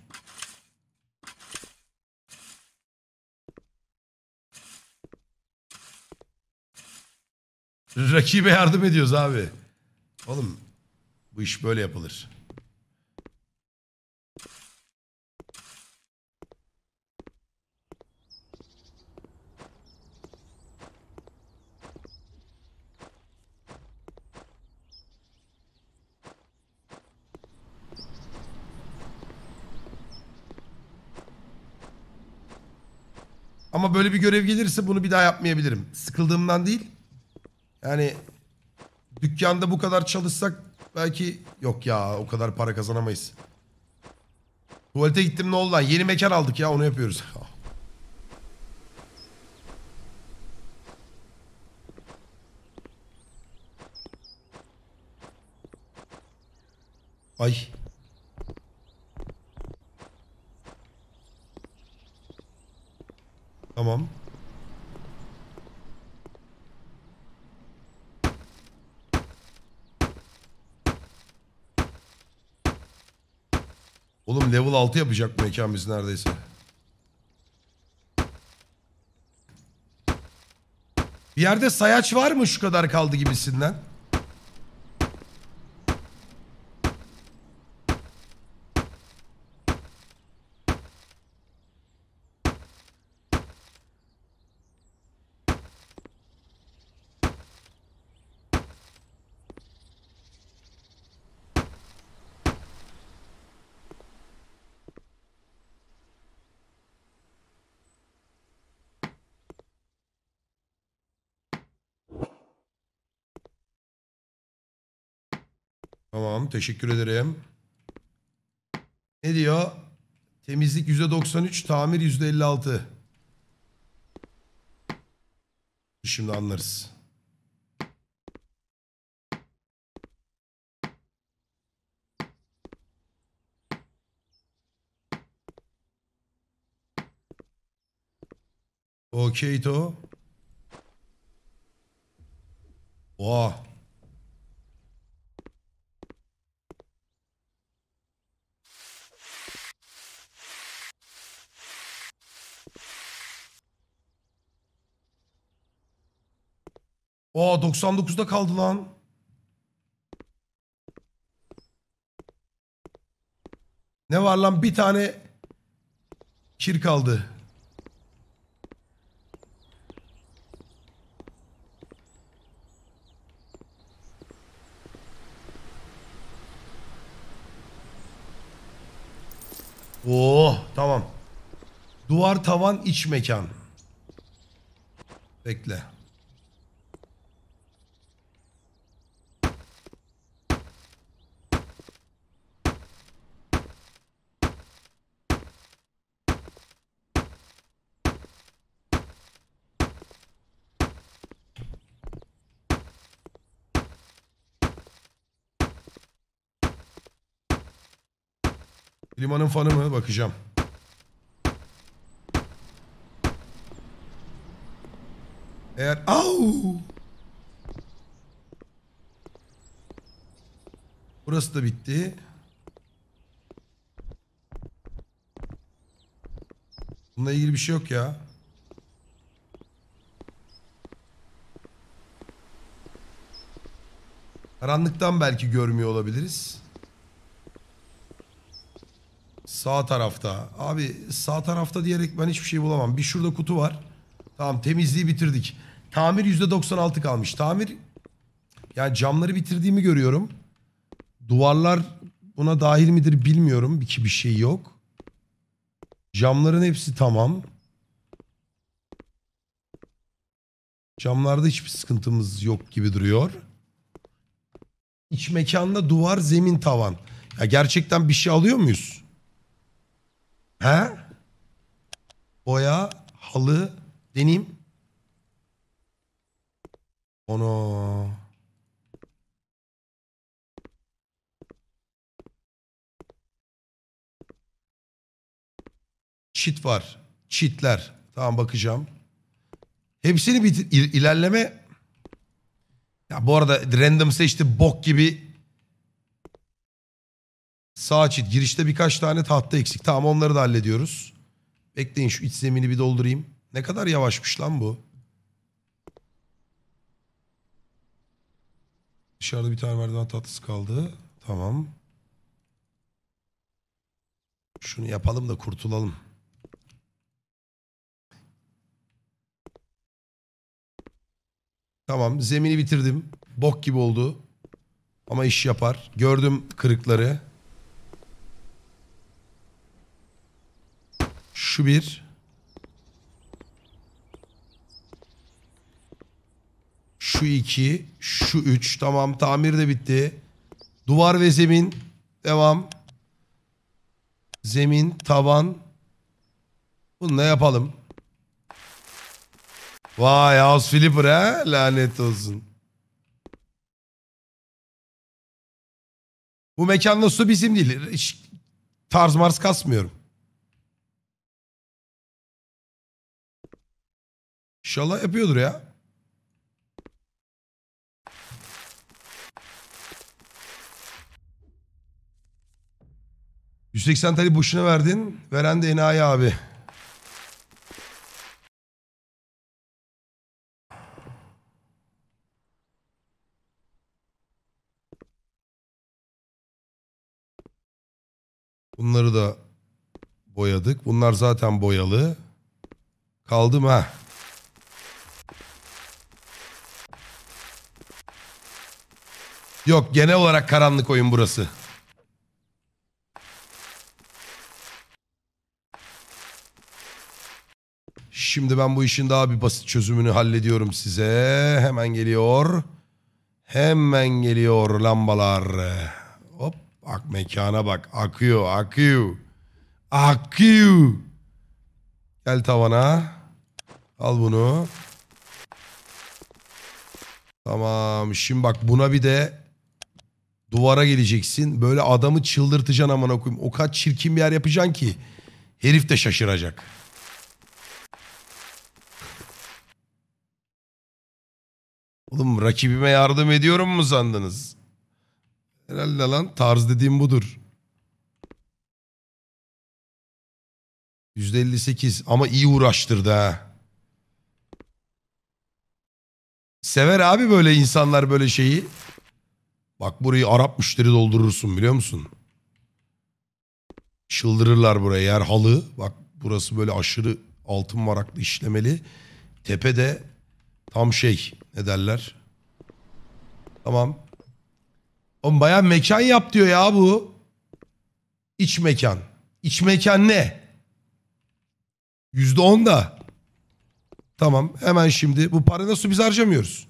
Rakibe yardım ediyoruz abi. Oğlum bu iş böyle yapılır. böyle bir görev gelirse bunu bir daha yapmayabilirim. Sıkıldığımdan değil. Yani dükkanda bu kadar çalışsak belki yok ya o kadar para kazanamayız. Tuvalete gittim ne oldu lan? Yeni mekan aldık ya onu yapıyoruz. [laughs] Ay. 6 yapacak bu mekan biz neredeyse. Bir yerde sayaç var mı şu kadar kaldı gibisinden? Teşekkür ederim. Ne diyor? Temizlik %93, tamir %56. Şimdi anlarız. Okey to. Oha. Aa 99'da kaldı lan. Ne var lan bir tane kir kaldı. Oo tamam. Duvar tavan iç mekan. Bekle. Elmanın fanı mı? Bakacağım. Eğer... Au! Burası da bitti. Bununla ilgili bir şey yok ya. Karanlıktan belki görmüyor olabiliriz. Sağ tarafta. Abi sağ tarafta diyerek ben hiçbir şey bulamam. Bir şurada kutu var. Tamam temizliği bitirdik. Tamir %96 kalmış. Tamir yani camları bitirdiğimi görüyorum. Duvarlar buna dahil midir bilmiyorum. Bir, bir şey yok. Camların hepsi tamam. Camlarda hiçbir sıkıntımız yok gibi duruyor. İç mekanda duvar, zemin, tavan. Ya gerçekten bir şey alıyor muyuz? He? Boya, halı, denim, Ono. Çit var. Çitler. Tamam bakacağım. Hepsini bitir. İl ilerleme. Ya bu arada random seçti bok gibi Sağ çit girişte birkaç tane tahta eksik. Tamam onları da hallediyoruz. Bekleyin şu iç zemini bir doldurayım. Ne kadar yavaşmış lan bu. Dışarıda bir tane merdiven tahtası kaldı. Tamam. Şunu yapalım da kurtulalım. Tamam zemini bitirdim. Bok gibi oldu. Ama iş yapar. Gördüm kırıkları. Şu bir. Şu iki. Şu üç. Tamam tamir de bitti. Duvar ve zemin. Devam. Zemin, tavan. Bunu da yapalım. Vay House Flipper he. Lanet olsun. Bu mekanda su bizim değil. tarz mars kasmıyorum. İnşallah yapıyordur ya. ...180 tali boşuna verdin... ...veren de enayi abi. Bunları da boyadık. Bunlar zaten boyalı. Kaldı mı? Yok genel olarak karanlık oyun burası. Şimdi ben bu işin daha bir basit çözümünü hallediyorum size. Hemen geliyor. Hemen geliyor lambalar. Hop bak mekana bak. Akıyor akıyor. Akıyor. Gel tavana. Al bunu. Tamam. Şimdi bak buna bir de Duvara geleceksin. Böyle adamı çıldırtacaksın aman koyayım. O kadar çirkin bir yer yapacaksın ki. Herif de şaşıracak. Oğlum rakibime yardım ediyorum mu sandınız? Herhalde lan tarz dediğim budur. %58 ama iyi uğraştırdı ha. Sever abi böyle insanlar böyle şeyi. Bak burayı Arap müşteri doldurursun biliyor musun? Çıldırırlar buraya yer halı. Bak burası böyle aşırı altın varaklı işlemeli. Tepe de tam şey ne derler? Tamam. Oğlum bayağı mekan yap diyor ya bu. İç mekan. İç mekan ne? Yüzde on da. Tamam hemen şimdi bu para nasıl biz harcamıyoruz.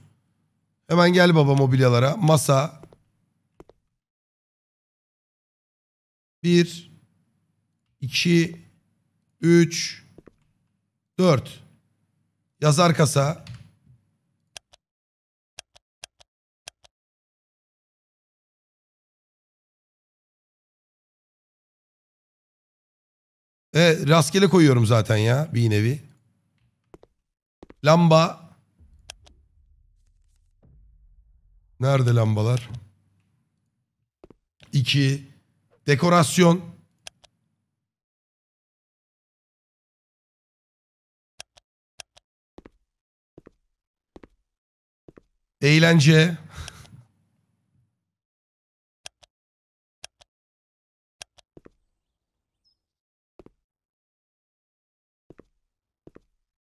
Hemen gel baba mobilyalara. Masa, 1, 2, 3, 4. Yazar kasa. Evet rastgele koyuyorum zaten ya bir nevi. Lamba. Nerede lambalar? 2 Dekorasyon. Eğlence.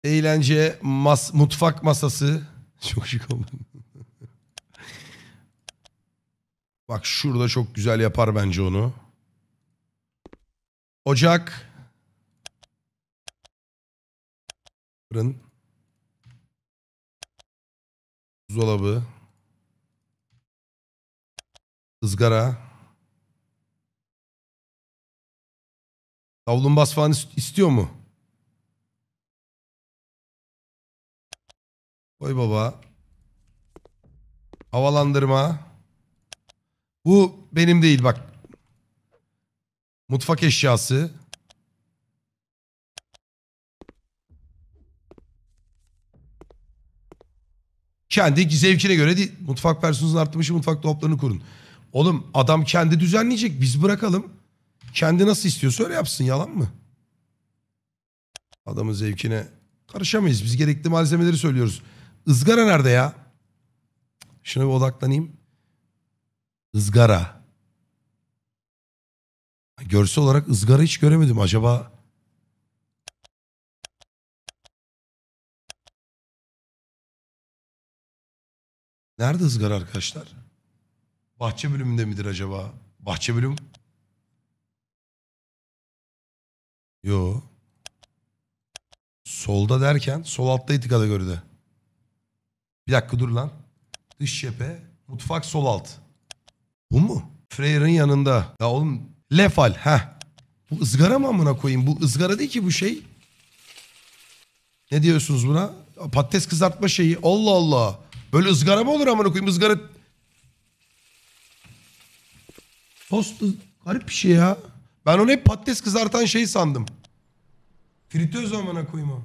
Eğlence, mas mutfak masası. [laughs] Çok şık oldu. Bak şurada çok güzel yapar bence onu. Ocak. Fırın. Buzdolabı. ızgara. bas falan istiyor mu? Oy baba. Havalandırma. Bu benim değil bak. Mutfak eşyası. Kendi zevkine göre değil. Mutfak personelinin arttırmışı mutfak dolaplarını kurun. Oğlum adam kendi düzenleyecek. Biz bırakalım. Kendi nasıl istiyorsa öyle yapsın. Yalan mı? Adamın zevkine karışamayız. Biz gerekli malzemeleri söylüyoruz. Izgara nerede ya? Şuna bir odaklanayım. Izgara. Görsel olarak ızgara hiç göremedim. Acaba Nerede ızgara arkadaşlar? Bahçe bölümünde midir acaba? Bahçe bölüm? Yo. Solda derken sol altta itikada gördü. Bir dakika dur lan. Dış cephe, mutfak sol alt. Bu mu? Freyr'in yanında. Ya oğlum lefal. ha. Bu ızgara mı amına koyayım? Bu ızgara değil ki bu şey. Ne diyorsunuz buna? Patates kızartma şeyi. Allah Allah. Böyle ızgara mı olur amına koyayım? ızgara? Tost garip bir şey ya. Ben onu hep patates kızartan şey sandım. Fritöz amına koyma.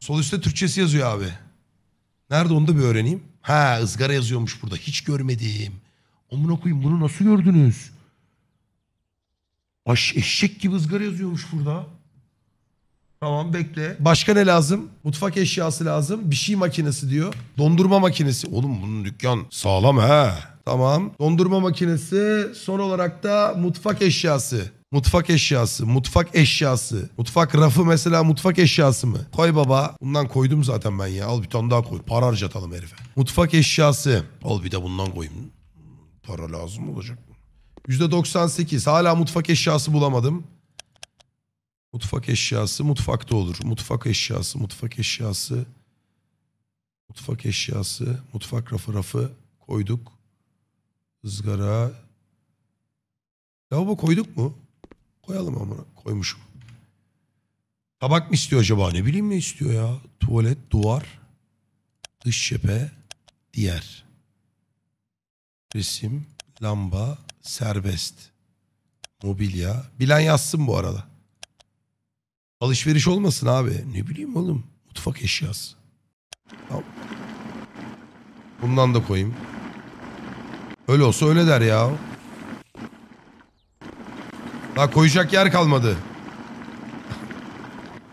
Sol üstte Türkçesi yazıyor abi. Nerede onu da bir öğreneyim. Ha ızgara yazıyormuş burada. Hiç görmedim. Amına koyayım bunu nasıl gördünüz? Aş eşek gibi ızgara yazıyormuş burada. Tamam bekle. Başka ne lazım? Mutfak eşyası lazım. Bir şey makinesi diyor. Dondurma makinesi. Oğlum bunun dükkan sağlam he. Tamam. Dondurma makinesi. Son olarak da mutfak eşyası. Mutfak eşyası, mutfak eşyası. Mutfak rafı mesela mutfak eşyası mı? Koy baba. Bundan koydum zaten ben ya. Al bir tane daha koy. Para harcatalım herife. Mutfak eşyası. Al bir de bundan koyayım. Para lazım olacak. %98. Hala mutfak eşyası bulamadım. Mutfak eşyası mutfakta olur. Mutfak eşyası, mutfak eşyası. Mutfak eşyası, mutfak rafı rafı koyduk. ızgara, Lavabo koyduk mu? Koyalım amına koymuşum. Tabak mı istiyor acaba? Ne bileyim ne istiyor ya? Tuvalet, duvar, dış cephe, diğer. Resim, lamba, serbest. Mobilya. Bilen yazsın bu arada. Alışveriş olmasın abi. Ne bileyim oğlum. Mutfak eşyası. Tamam. Bundan da koyayım. Öyle olsa öyle der ya. Daha koyacak yer kalmadı.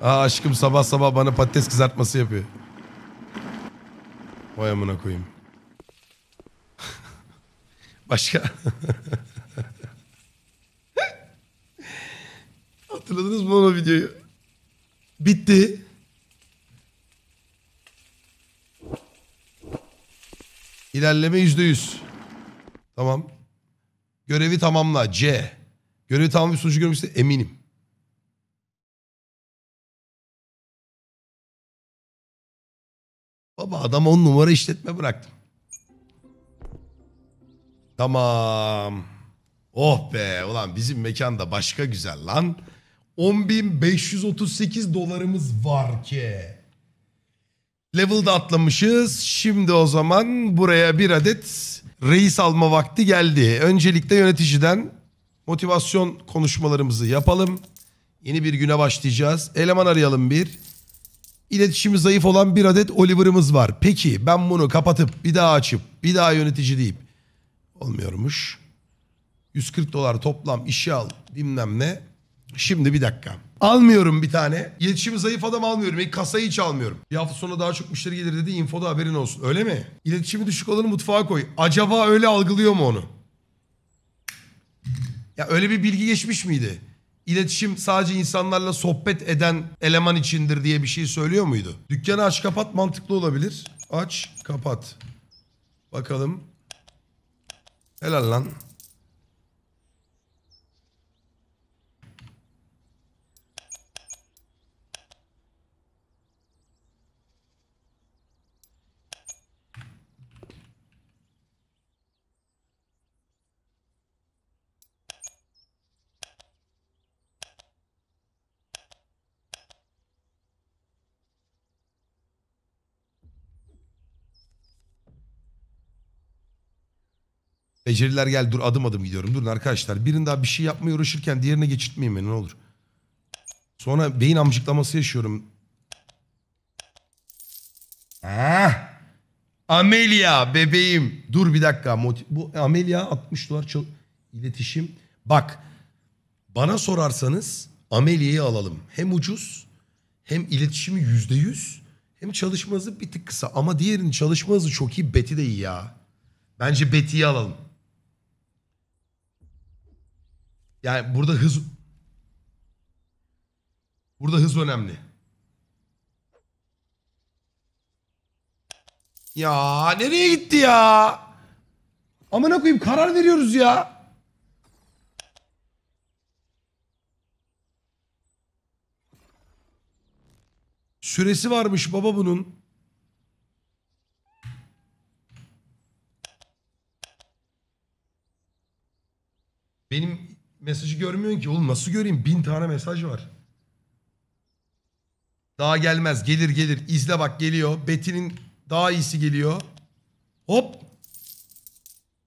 Aa aşkım sabah sabah bana patates kızartması yapıyor. Vay amına koyayım. [laughs] Başka? [laughs] Hatırladınız mı onu videoyu? Bitti. İlerleme yüzde yüz. Tamam. Görevi tamamla. C. Görevi tamam bir sonucu görmüşse eminim. Baba adam on numara işletme bıraktım. Tamam. Oh be ulan bizim mekanda başka güzel lan. 10.538 dolarımız var ki. Level'da atlamışız. Şimdi o zaman buraya bir adet reis alma vakti geldi. Öncelikle yöneticiden motivasyon konuşmalarımızı yapalım. Yeni bir güne başlayacağız. Eleman arayalım bir. İletişimi zayıf olan bir adet Oliver'ımız var. Peki ben bunu kapatıp bir daha açıp bir daha yönetici deyip olmuyormuş. 140 dolar toplam işe al bilmem ne. Şimdi bir dakika. Almıyorum bir tane. İletişimi zayıf adam almıyorum. İlk kasayı hiç almıyorum. Bir hafta sonra daha çok müşteri gelir dedi. Infoda haberin olsun. Öyle mi? İletişimi düşük olanı mutfağa koy. Acaba öyle algılıyor mu onu? Ya öyle bir bilgi geçmiş miydi? İletişim sadece insanlarla sohbet eden eleman içindir diye bir şey söylüyor muydu? Dükkanı aç kapat mantıklı olabilir. Aç kapat. Bakalım. Helal lan. Beceriler gel dur adım adım gidiyorum. Durun arkadaşlar birini daha bir şey yapmaya uğraşırken diğerine geçirtmeyin beni ne olur. Sonra beyin amcıklaması yaşıyorum. Ah. Amelia bebeğim. Dur bir dakika. Bu Amelia 60 dolar iletişim. Bak bana sorarsanız Amelia'yı alalım. Hem ucuz hem iletişimi yüzde yüz hem çalışma hızı bir tık kısa. Ama diğerinin çalışma hızı çok iyi. Beti de iyi ya. Bence Beti'yi alalım. Yani burada hız Burada hız önemli. Ya nereye gitti ya? Amına koyayım karar veriyoruz ya. Süresi varmış baba bunun. Benim Mesajı görmüyorsun ki oğlum nasıl göreyim? Bin tane mesaj var. Daha gelmez. Gelir gelir. İzle bak geliyor. Betin'in daha iyisi geliyor. Hop.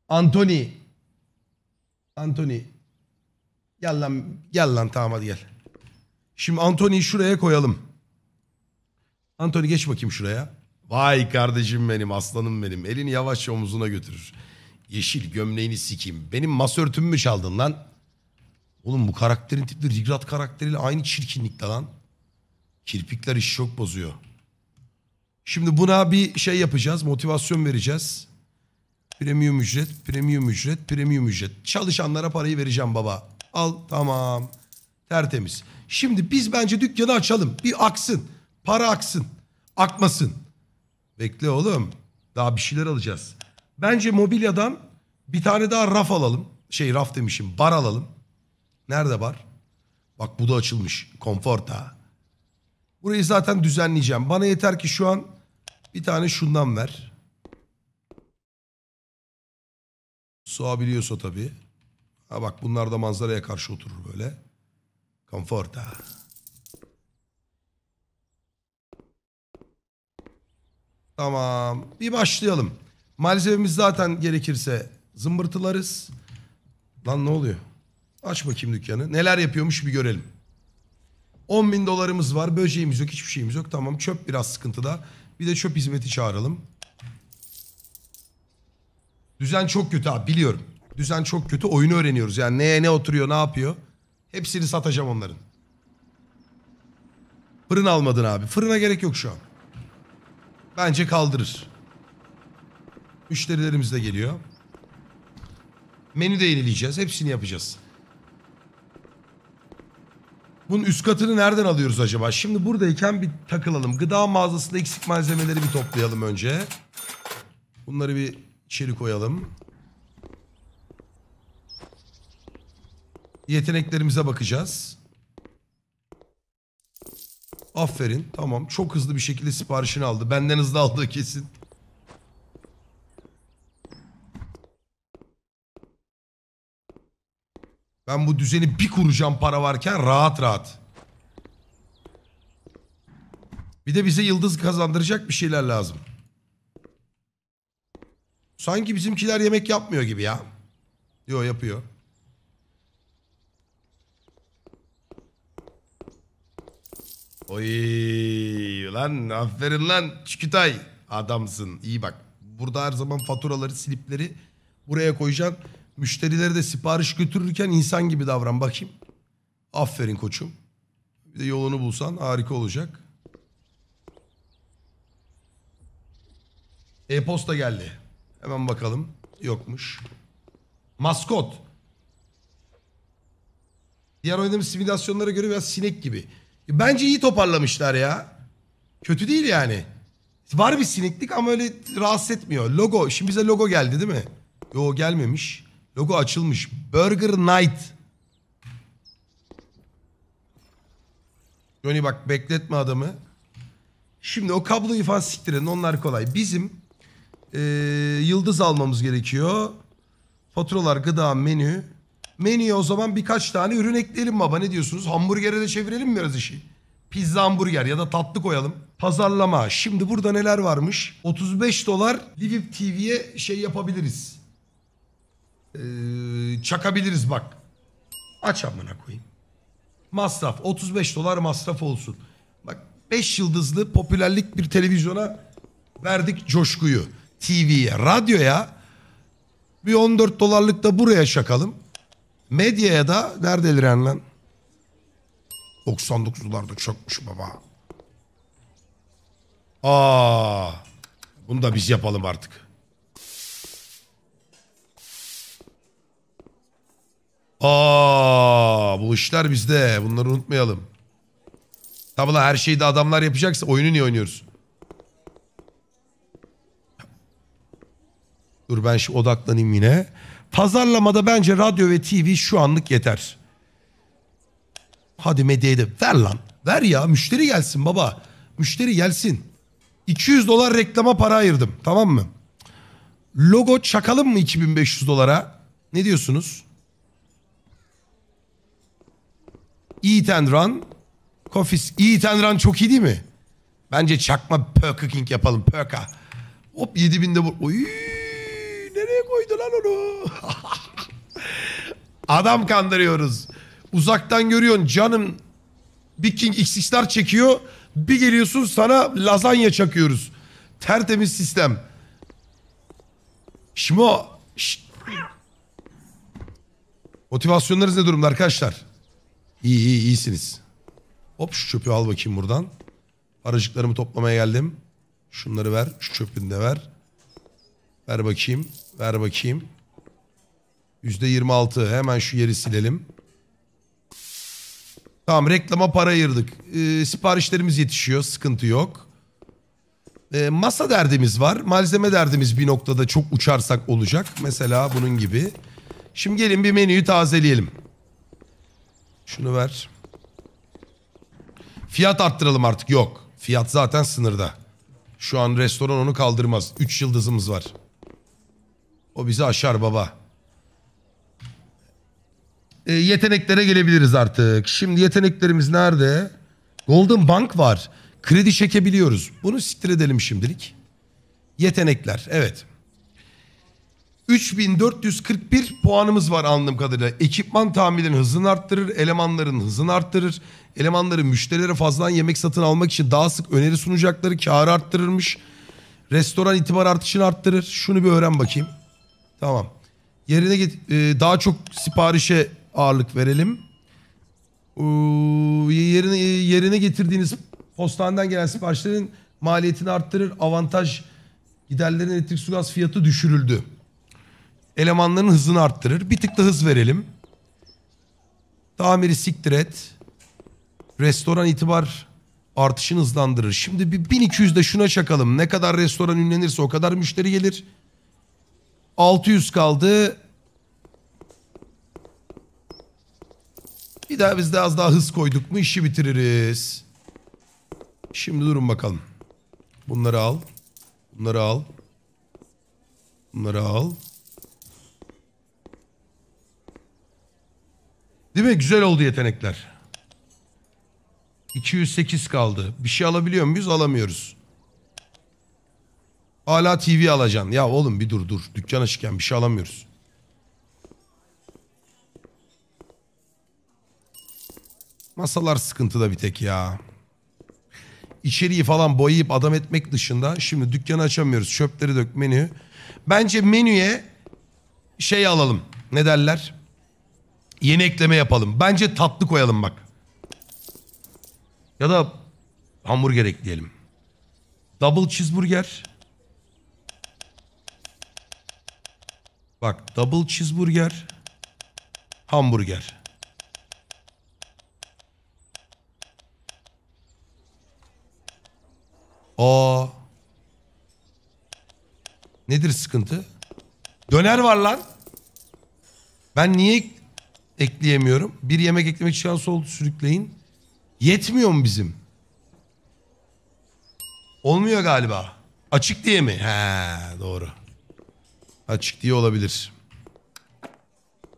Anthony. Anthony. Gel lan, gel lan tamam hadi gel. Şimdi Anthony'yi şuraya koyalım. Anthony geç bakayım şuraya. Vay kardeşim benim aslanım benim. Elini yavaşça omuzuna götürür. Yeşil gömleğini sikeyim. Benim masörtümü mü çaldın lan? Oğlum bu karakterin tipi Rigrat karakteriyle aynı çirkinlikte lan. Kirpikler işi çok bozuyor. Şimdi buna bir şey yapacağız. Motivasyon vereceğiz. Premium ücret, premium ücret, premium ücret. Çalışanlara parayı vereceğim baba. Al tamam. Tertemiz. Şimdi biz bence dükkanı açalım. Bir aksın. Para aksın. Akmasın. Bekle oğlum. Daha bir şeyler alacağız. Bence mobilyadan bir tane daha raf alalım. Şey raf demişim. Bar alalım. Nerede var? Bak bu da açılmış. Konforta. Burayı zaten düzenleyeceğim. Bana yeter ki şu an bir tane şundan ver. Soğabiliyorsa tabii. Ha bak bunlar da manzaraya karşı oturur böyle. Konforta. Tamam. Bir başlayalım. Malzememiz zaten gerekirse zımbırtılarız. Lan ne oluyor? Aç bakayım dükkanı. Neler yapıyormuş bir görelim. 10 bin dolarımız var. Böceğimiz yok. Hiçbir şeyimiz yok. Tamam çöp biraz sıkıntıda. Bir de çöp hizmeti çağıralım. Düzen çok kötü abi biliyorum. Düzen çok kötü. Oyunu öğreniyoruz. Yani neye ne oturuyor ne yapıyor. Hepsini satacağım onların. Fırın almadın abi. Fırına gerek yok şu an. Bence kaldırır. Müşterilerimiz de geliyor. Menü de yenileyeceğiz. Hepsini yapacağız. Bunun üst katını nereden alıyoruz acaba? Şimdi buradayken bir takılalım. Gıda mağazasında eksik malzemeleri bir toplayalım önce. Bunları bir içeri koyalım. Yeteneklerimize bakacağız. Aferin. Tamam. Çok hızlı bir şekilde siparişini aldı. Benden hızlı aldığı kesin. Ben bu düzeni bir kuracağım para varken rahat rahat. Bir de bize yıldız kazandıracak bir şeyler lazım. Sanki bizimkiler yemek yapmıyor gibi ya. Yo yapıyor. Oy lan aferin lan Çikitay adamsın iyi bak. Burada her zaman faturaları silipleri buraya koyacaksın. Müşterilere de sipariş götürürken insan gibi davran bakayım. Aferin koçum. Bir de yolunu bulsan harika olacak. E-posta geldi. Hemen bakalım. Yokmuş. Maskot. Diğer oynadığım simülasyonlara göre biraz sinek gibi. Bence iyi toparlamışlar ya. Kötü değil yani. Var bir sineklik ama öyle rahatsız etmiyor. Logo. Şimdi bize logo geldi değil mi? Yo gelmemiş. Logo açılmış. Burger Night. Johnny bak bekletme adamı. Şimdi o kabloyu falan siktirin. Onlar kolay. Bizim ee, yıldız almamız gerekiyor. Faturalar, gıda, menü. Menüye o zaman birkaç tane ürün ekleyelim baba. Ne diyorsunuz? Hamburgere de çevirelim mi biraz işi? Pizza hamburger ya da tatlı koyalım. Pazarlama. Şimdi burada neler varmış? 35 dolar Liviv TV'ye şey yapabiliriz. Ee, çakabiliriz bak. Aç amına koyayım. Masraf. 35 dolar masraf olsun. Bak 5 yıldızlı popülerlik bir televizyona verdik coşkuyu. TV'ye, radyoya bir 14 dolarlık da buraya şakalım. Medyaya da nerede liren lan? 99 dolarda çökmüş baba. Aa, bunu da biz yapalım artık. Aa, bu işler bizde. Bunları unutmayalım. Tabi her şeyi de adamlar yapacaksa oyunu niye oynuyoruz? Dur ben şu odaklanayım yine. Pazarlamada bence radyo ve TV şu anlık yeter. Hadi medyaya da ver lan. Ver ya müşteri gelsin baba. Müşteri gelsin. 200 dolar reklama para ayırdım tamam mı? Logo çakalım mı 2500 dolara? Ne diyorsunuz? Eat and Run. Kofis. Eat and Run çok iyi değil mi? Bence çakma Perka King yapalım. Perka. Hop 7000'de bu. Oy, nereye koydu lan onu? [laughs] Adam kandırıyoruz. Uzaktan görüyorsun canım. Big King XX'ler çekiyor. Bir geliyorsun sana lazanya çakıyoruz. Tertemiz sistem. Şmo. Şşt. Motivasyonlarınız ne durumda arkadaşlar? İyi iyi iyisiniz. Hop şu çöpü al bakayım buradan. Paracıklarımı toplamaya geldim. Şunları ver. Şu çöpünü de ver. Ver bakayım. Ver bakayım. %26. Hemen şu yeri silelim. Tamam reklama para ayırdık. Ee, siparişlerimiz yetişiyor. Sıkıntı yok. Ee, masa derdimiz var. Malzeme derdimiz bir noktada çok uçarsak olacak. Mesela bunun gibi. Şimdi gelin bir menüyü tazeleyelim. Şunu ver. Fiyat arttıralım artık. Yok. Fiyat zaten sınırda. Şu an restoran onu kaldırmaz. Üç yıldızımız var. O bizi aşar baba. E, yeteneklere gelebiliriz artık. Şimdi yeteneklerimiz nerede? Golden Bank var. Kredi çekebiliyoruz. Bunu siktir edelim şimdilik. Yetenekler. Evet. 3441 puanımız var anladığım kadarıyla. Ekipman tamirinin hızını arttırır, elemanların hızını arttırır. elemanları müşterilere fazladan yemek satın almak için daha sık öneri sunacakları karı arttırırmış. Restoran itibar artışını arttırır. Şunu bir öğren bakayım. Tamam. Yerine git e, daha çok siparişe ağırlık verelim. yerine yerine getirdiğiniz postaneden gelen siparişlerin maliyetini arttırır. Avantaj giderlerin elektrik su gaz fiyatı düşürüldü. Elemanların hızını arttırır. Bir tık da hız verelim. Tamiri siktir et. Restoran itibar artışını hızlandırır. Şimdi bir 1200'de şuna çakalım. Ne kadar restoran ünlenirse o kadar müşteri gelir. 600 kaldı. Bir daha biz de az daha hız koyduk mu işi bitiririz. Şimdi durun bakalım. Bunları al. Bunları al. Bunları al. Değil mi? Güzel oldu yetenekler. 208 kaldı. Bir şey alabiliyor muyuz? Alamıyoruz. Hala TV alacaksın. Ya oğlum bir dur dur. Dükkan açıkken bir şey alamıyoruz. Masalar sıkıntıda bir tek ya. İçeriği falan boyayıp adam etmek dışında şimdi dükkanı açamıyoruz. Çöpleri dök menü. Bence menüye şey alalım. Ne derler? Yeni ekleme yapalım. Bence tatlı koyalım bak. Ya da hamburger ekleyelim. Double cheeseburger. Bak double cheeseburger. Hamburger. Aa. Nedir sıkıntı? Döner var lan. Ben niye ekleyemiyorum. Bir yemek eklemek şansı oldu sürükleyin. Yetmiyor mu bizim? Olmuyor galiba. Açık diye mi? He doğru. Açık diye olabilir.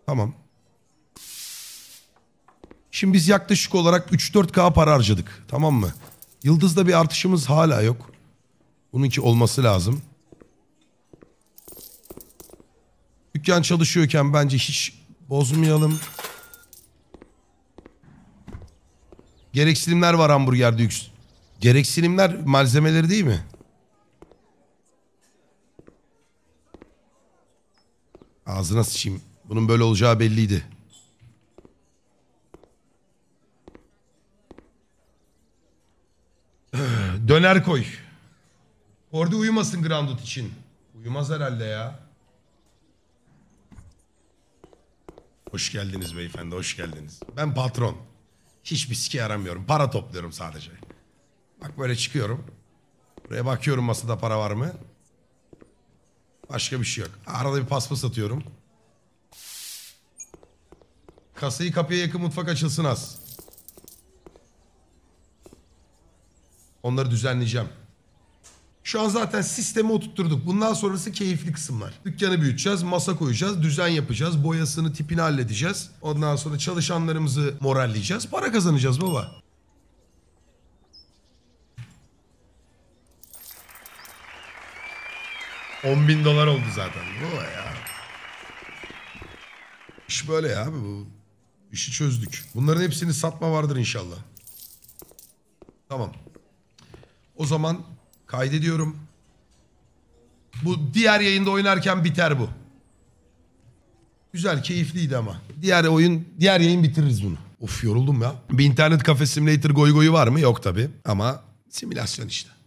Tamam. Şimdi biz yaklaşık olarak 3-4K para harcadık. Tamam mı? Yıldız'da bir artışımız hala yok. Bununki olması lazım. Dükkan çalışıyorken bence hiç Bozmayalım. Gereksinimler var hamburger yüksek. Gereksinimler malzemeleri değil mi? Ağzına sıçayım. Bunun böyle olacağı belliydi. Döner koy. Orada uyumasın Grounded için. Uyumaz herhalde ya. Hoş geldiniz beyefendi, hoş geldiniz. Ben patron. Hiçbir sike aramıyorum. Para topluyorum sadece. Bak böyle çıkıyorum. Buraya bakıyorum masada para var mı? Başka bir şey yok. Arada bir paspa satıyorum. Kasayı kapıya yakın mutfak açılsın az. Onları düzenleyeceğim. Şu an zaten sistemi oturtturduk. Bundan sonrası keyifli kısımlar. Dükkanı büyüteceğiz, masa koyacağız, düzen yapacağız, boyasını, tipini halledeceğiz. Ondan sonra çalışanlarımızı moralleyeceğiz. Para kazanacağız baba. On bin dolar oldu zaten. Baba ya. İş böyle ya abi bu. İşi çözdük. Bunların hepsini satma vardır inşallah. Tamam. O zaman Kaydediyorum. Bu diğer yayında oynarken biter bu. Güzel, keyifliydi ama. Diğer oyun, diğer yayın bitiririz bunu. Of yoruldum ya. Bir internet kafe simulator goy goyu var mı? Yok tabii. Ama simülasyon işte.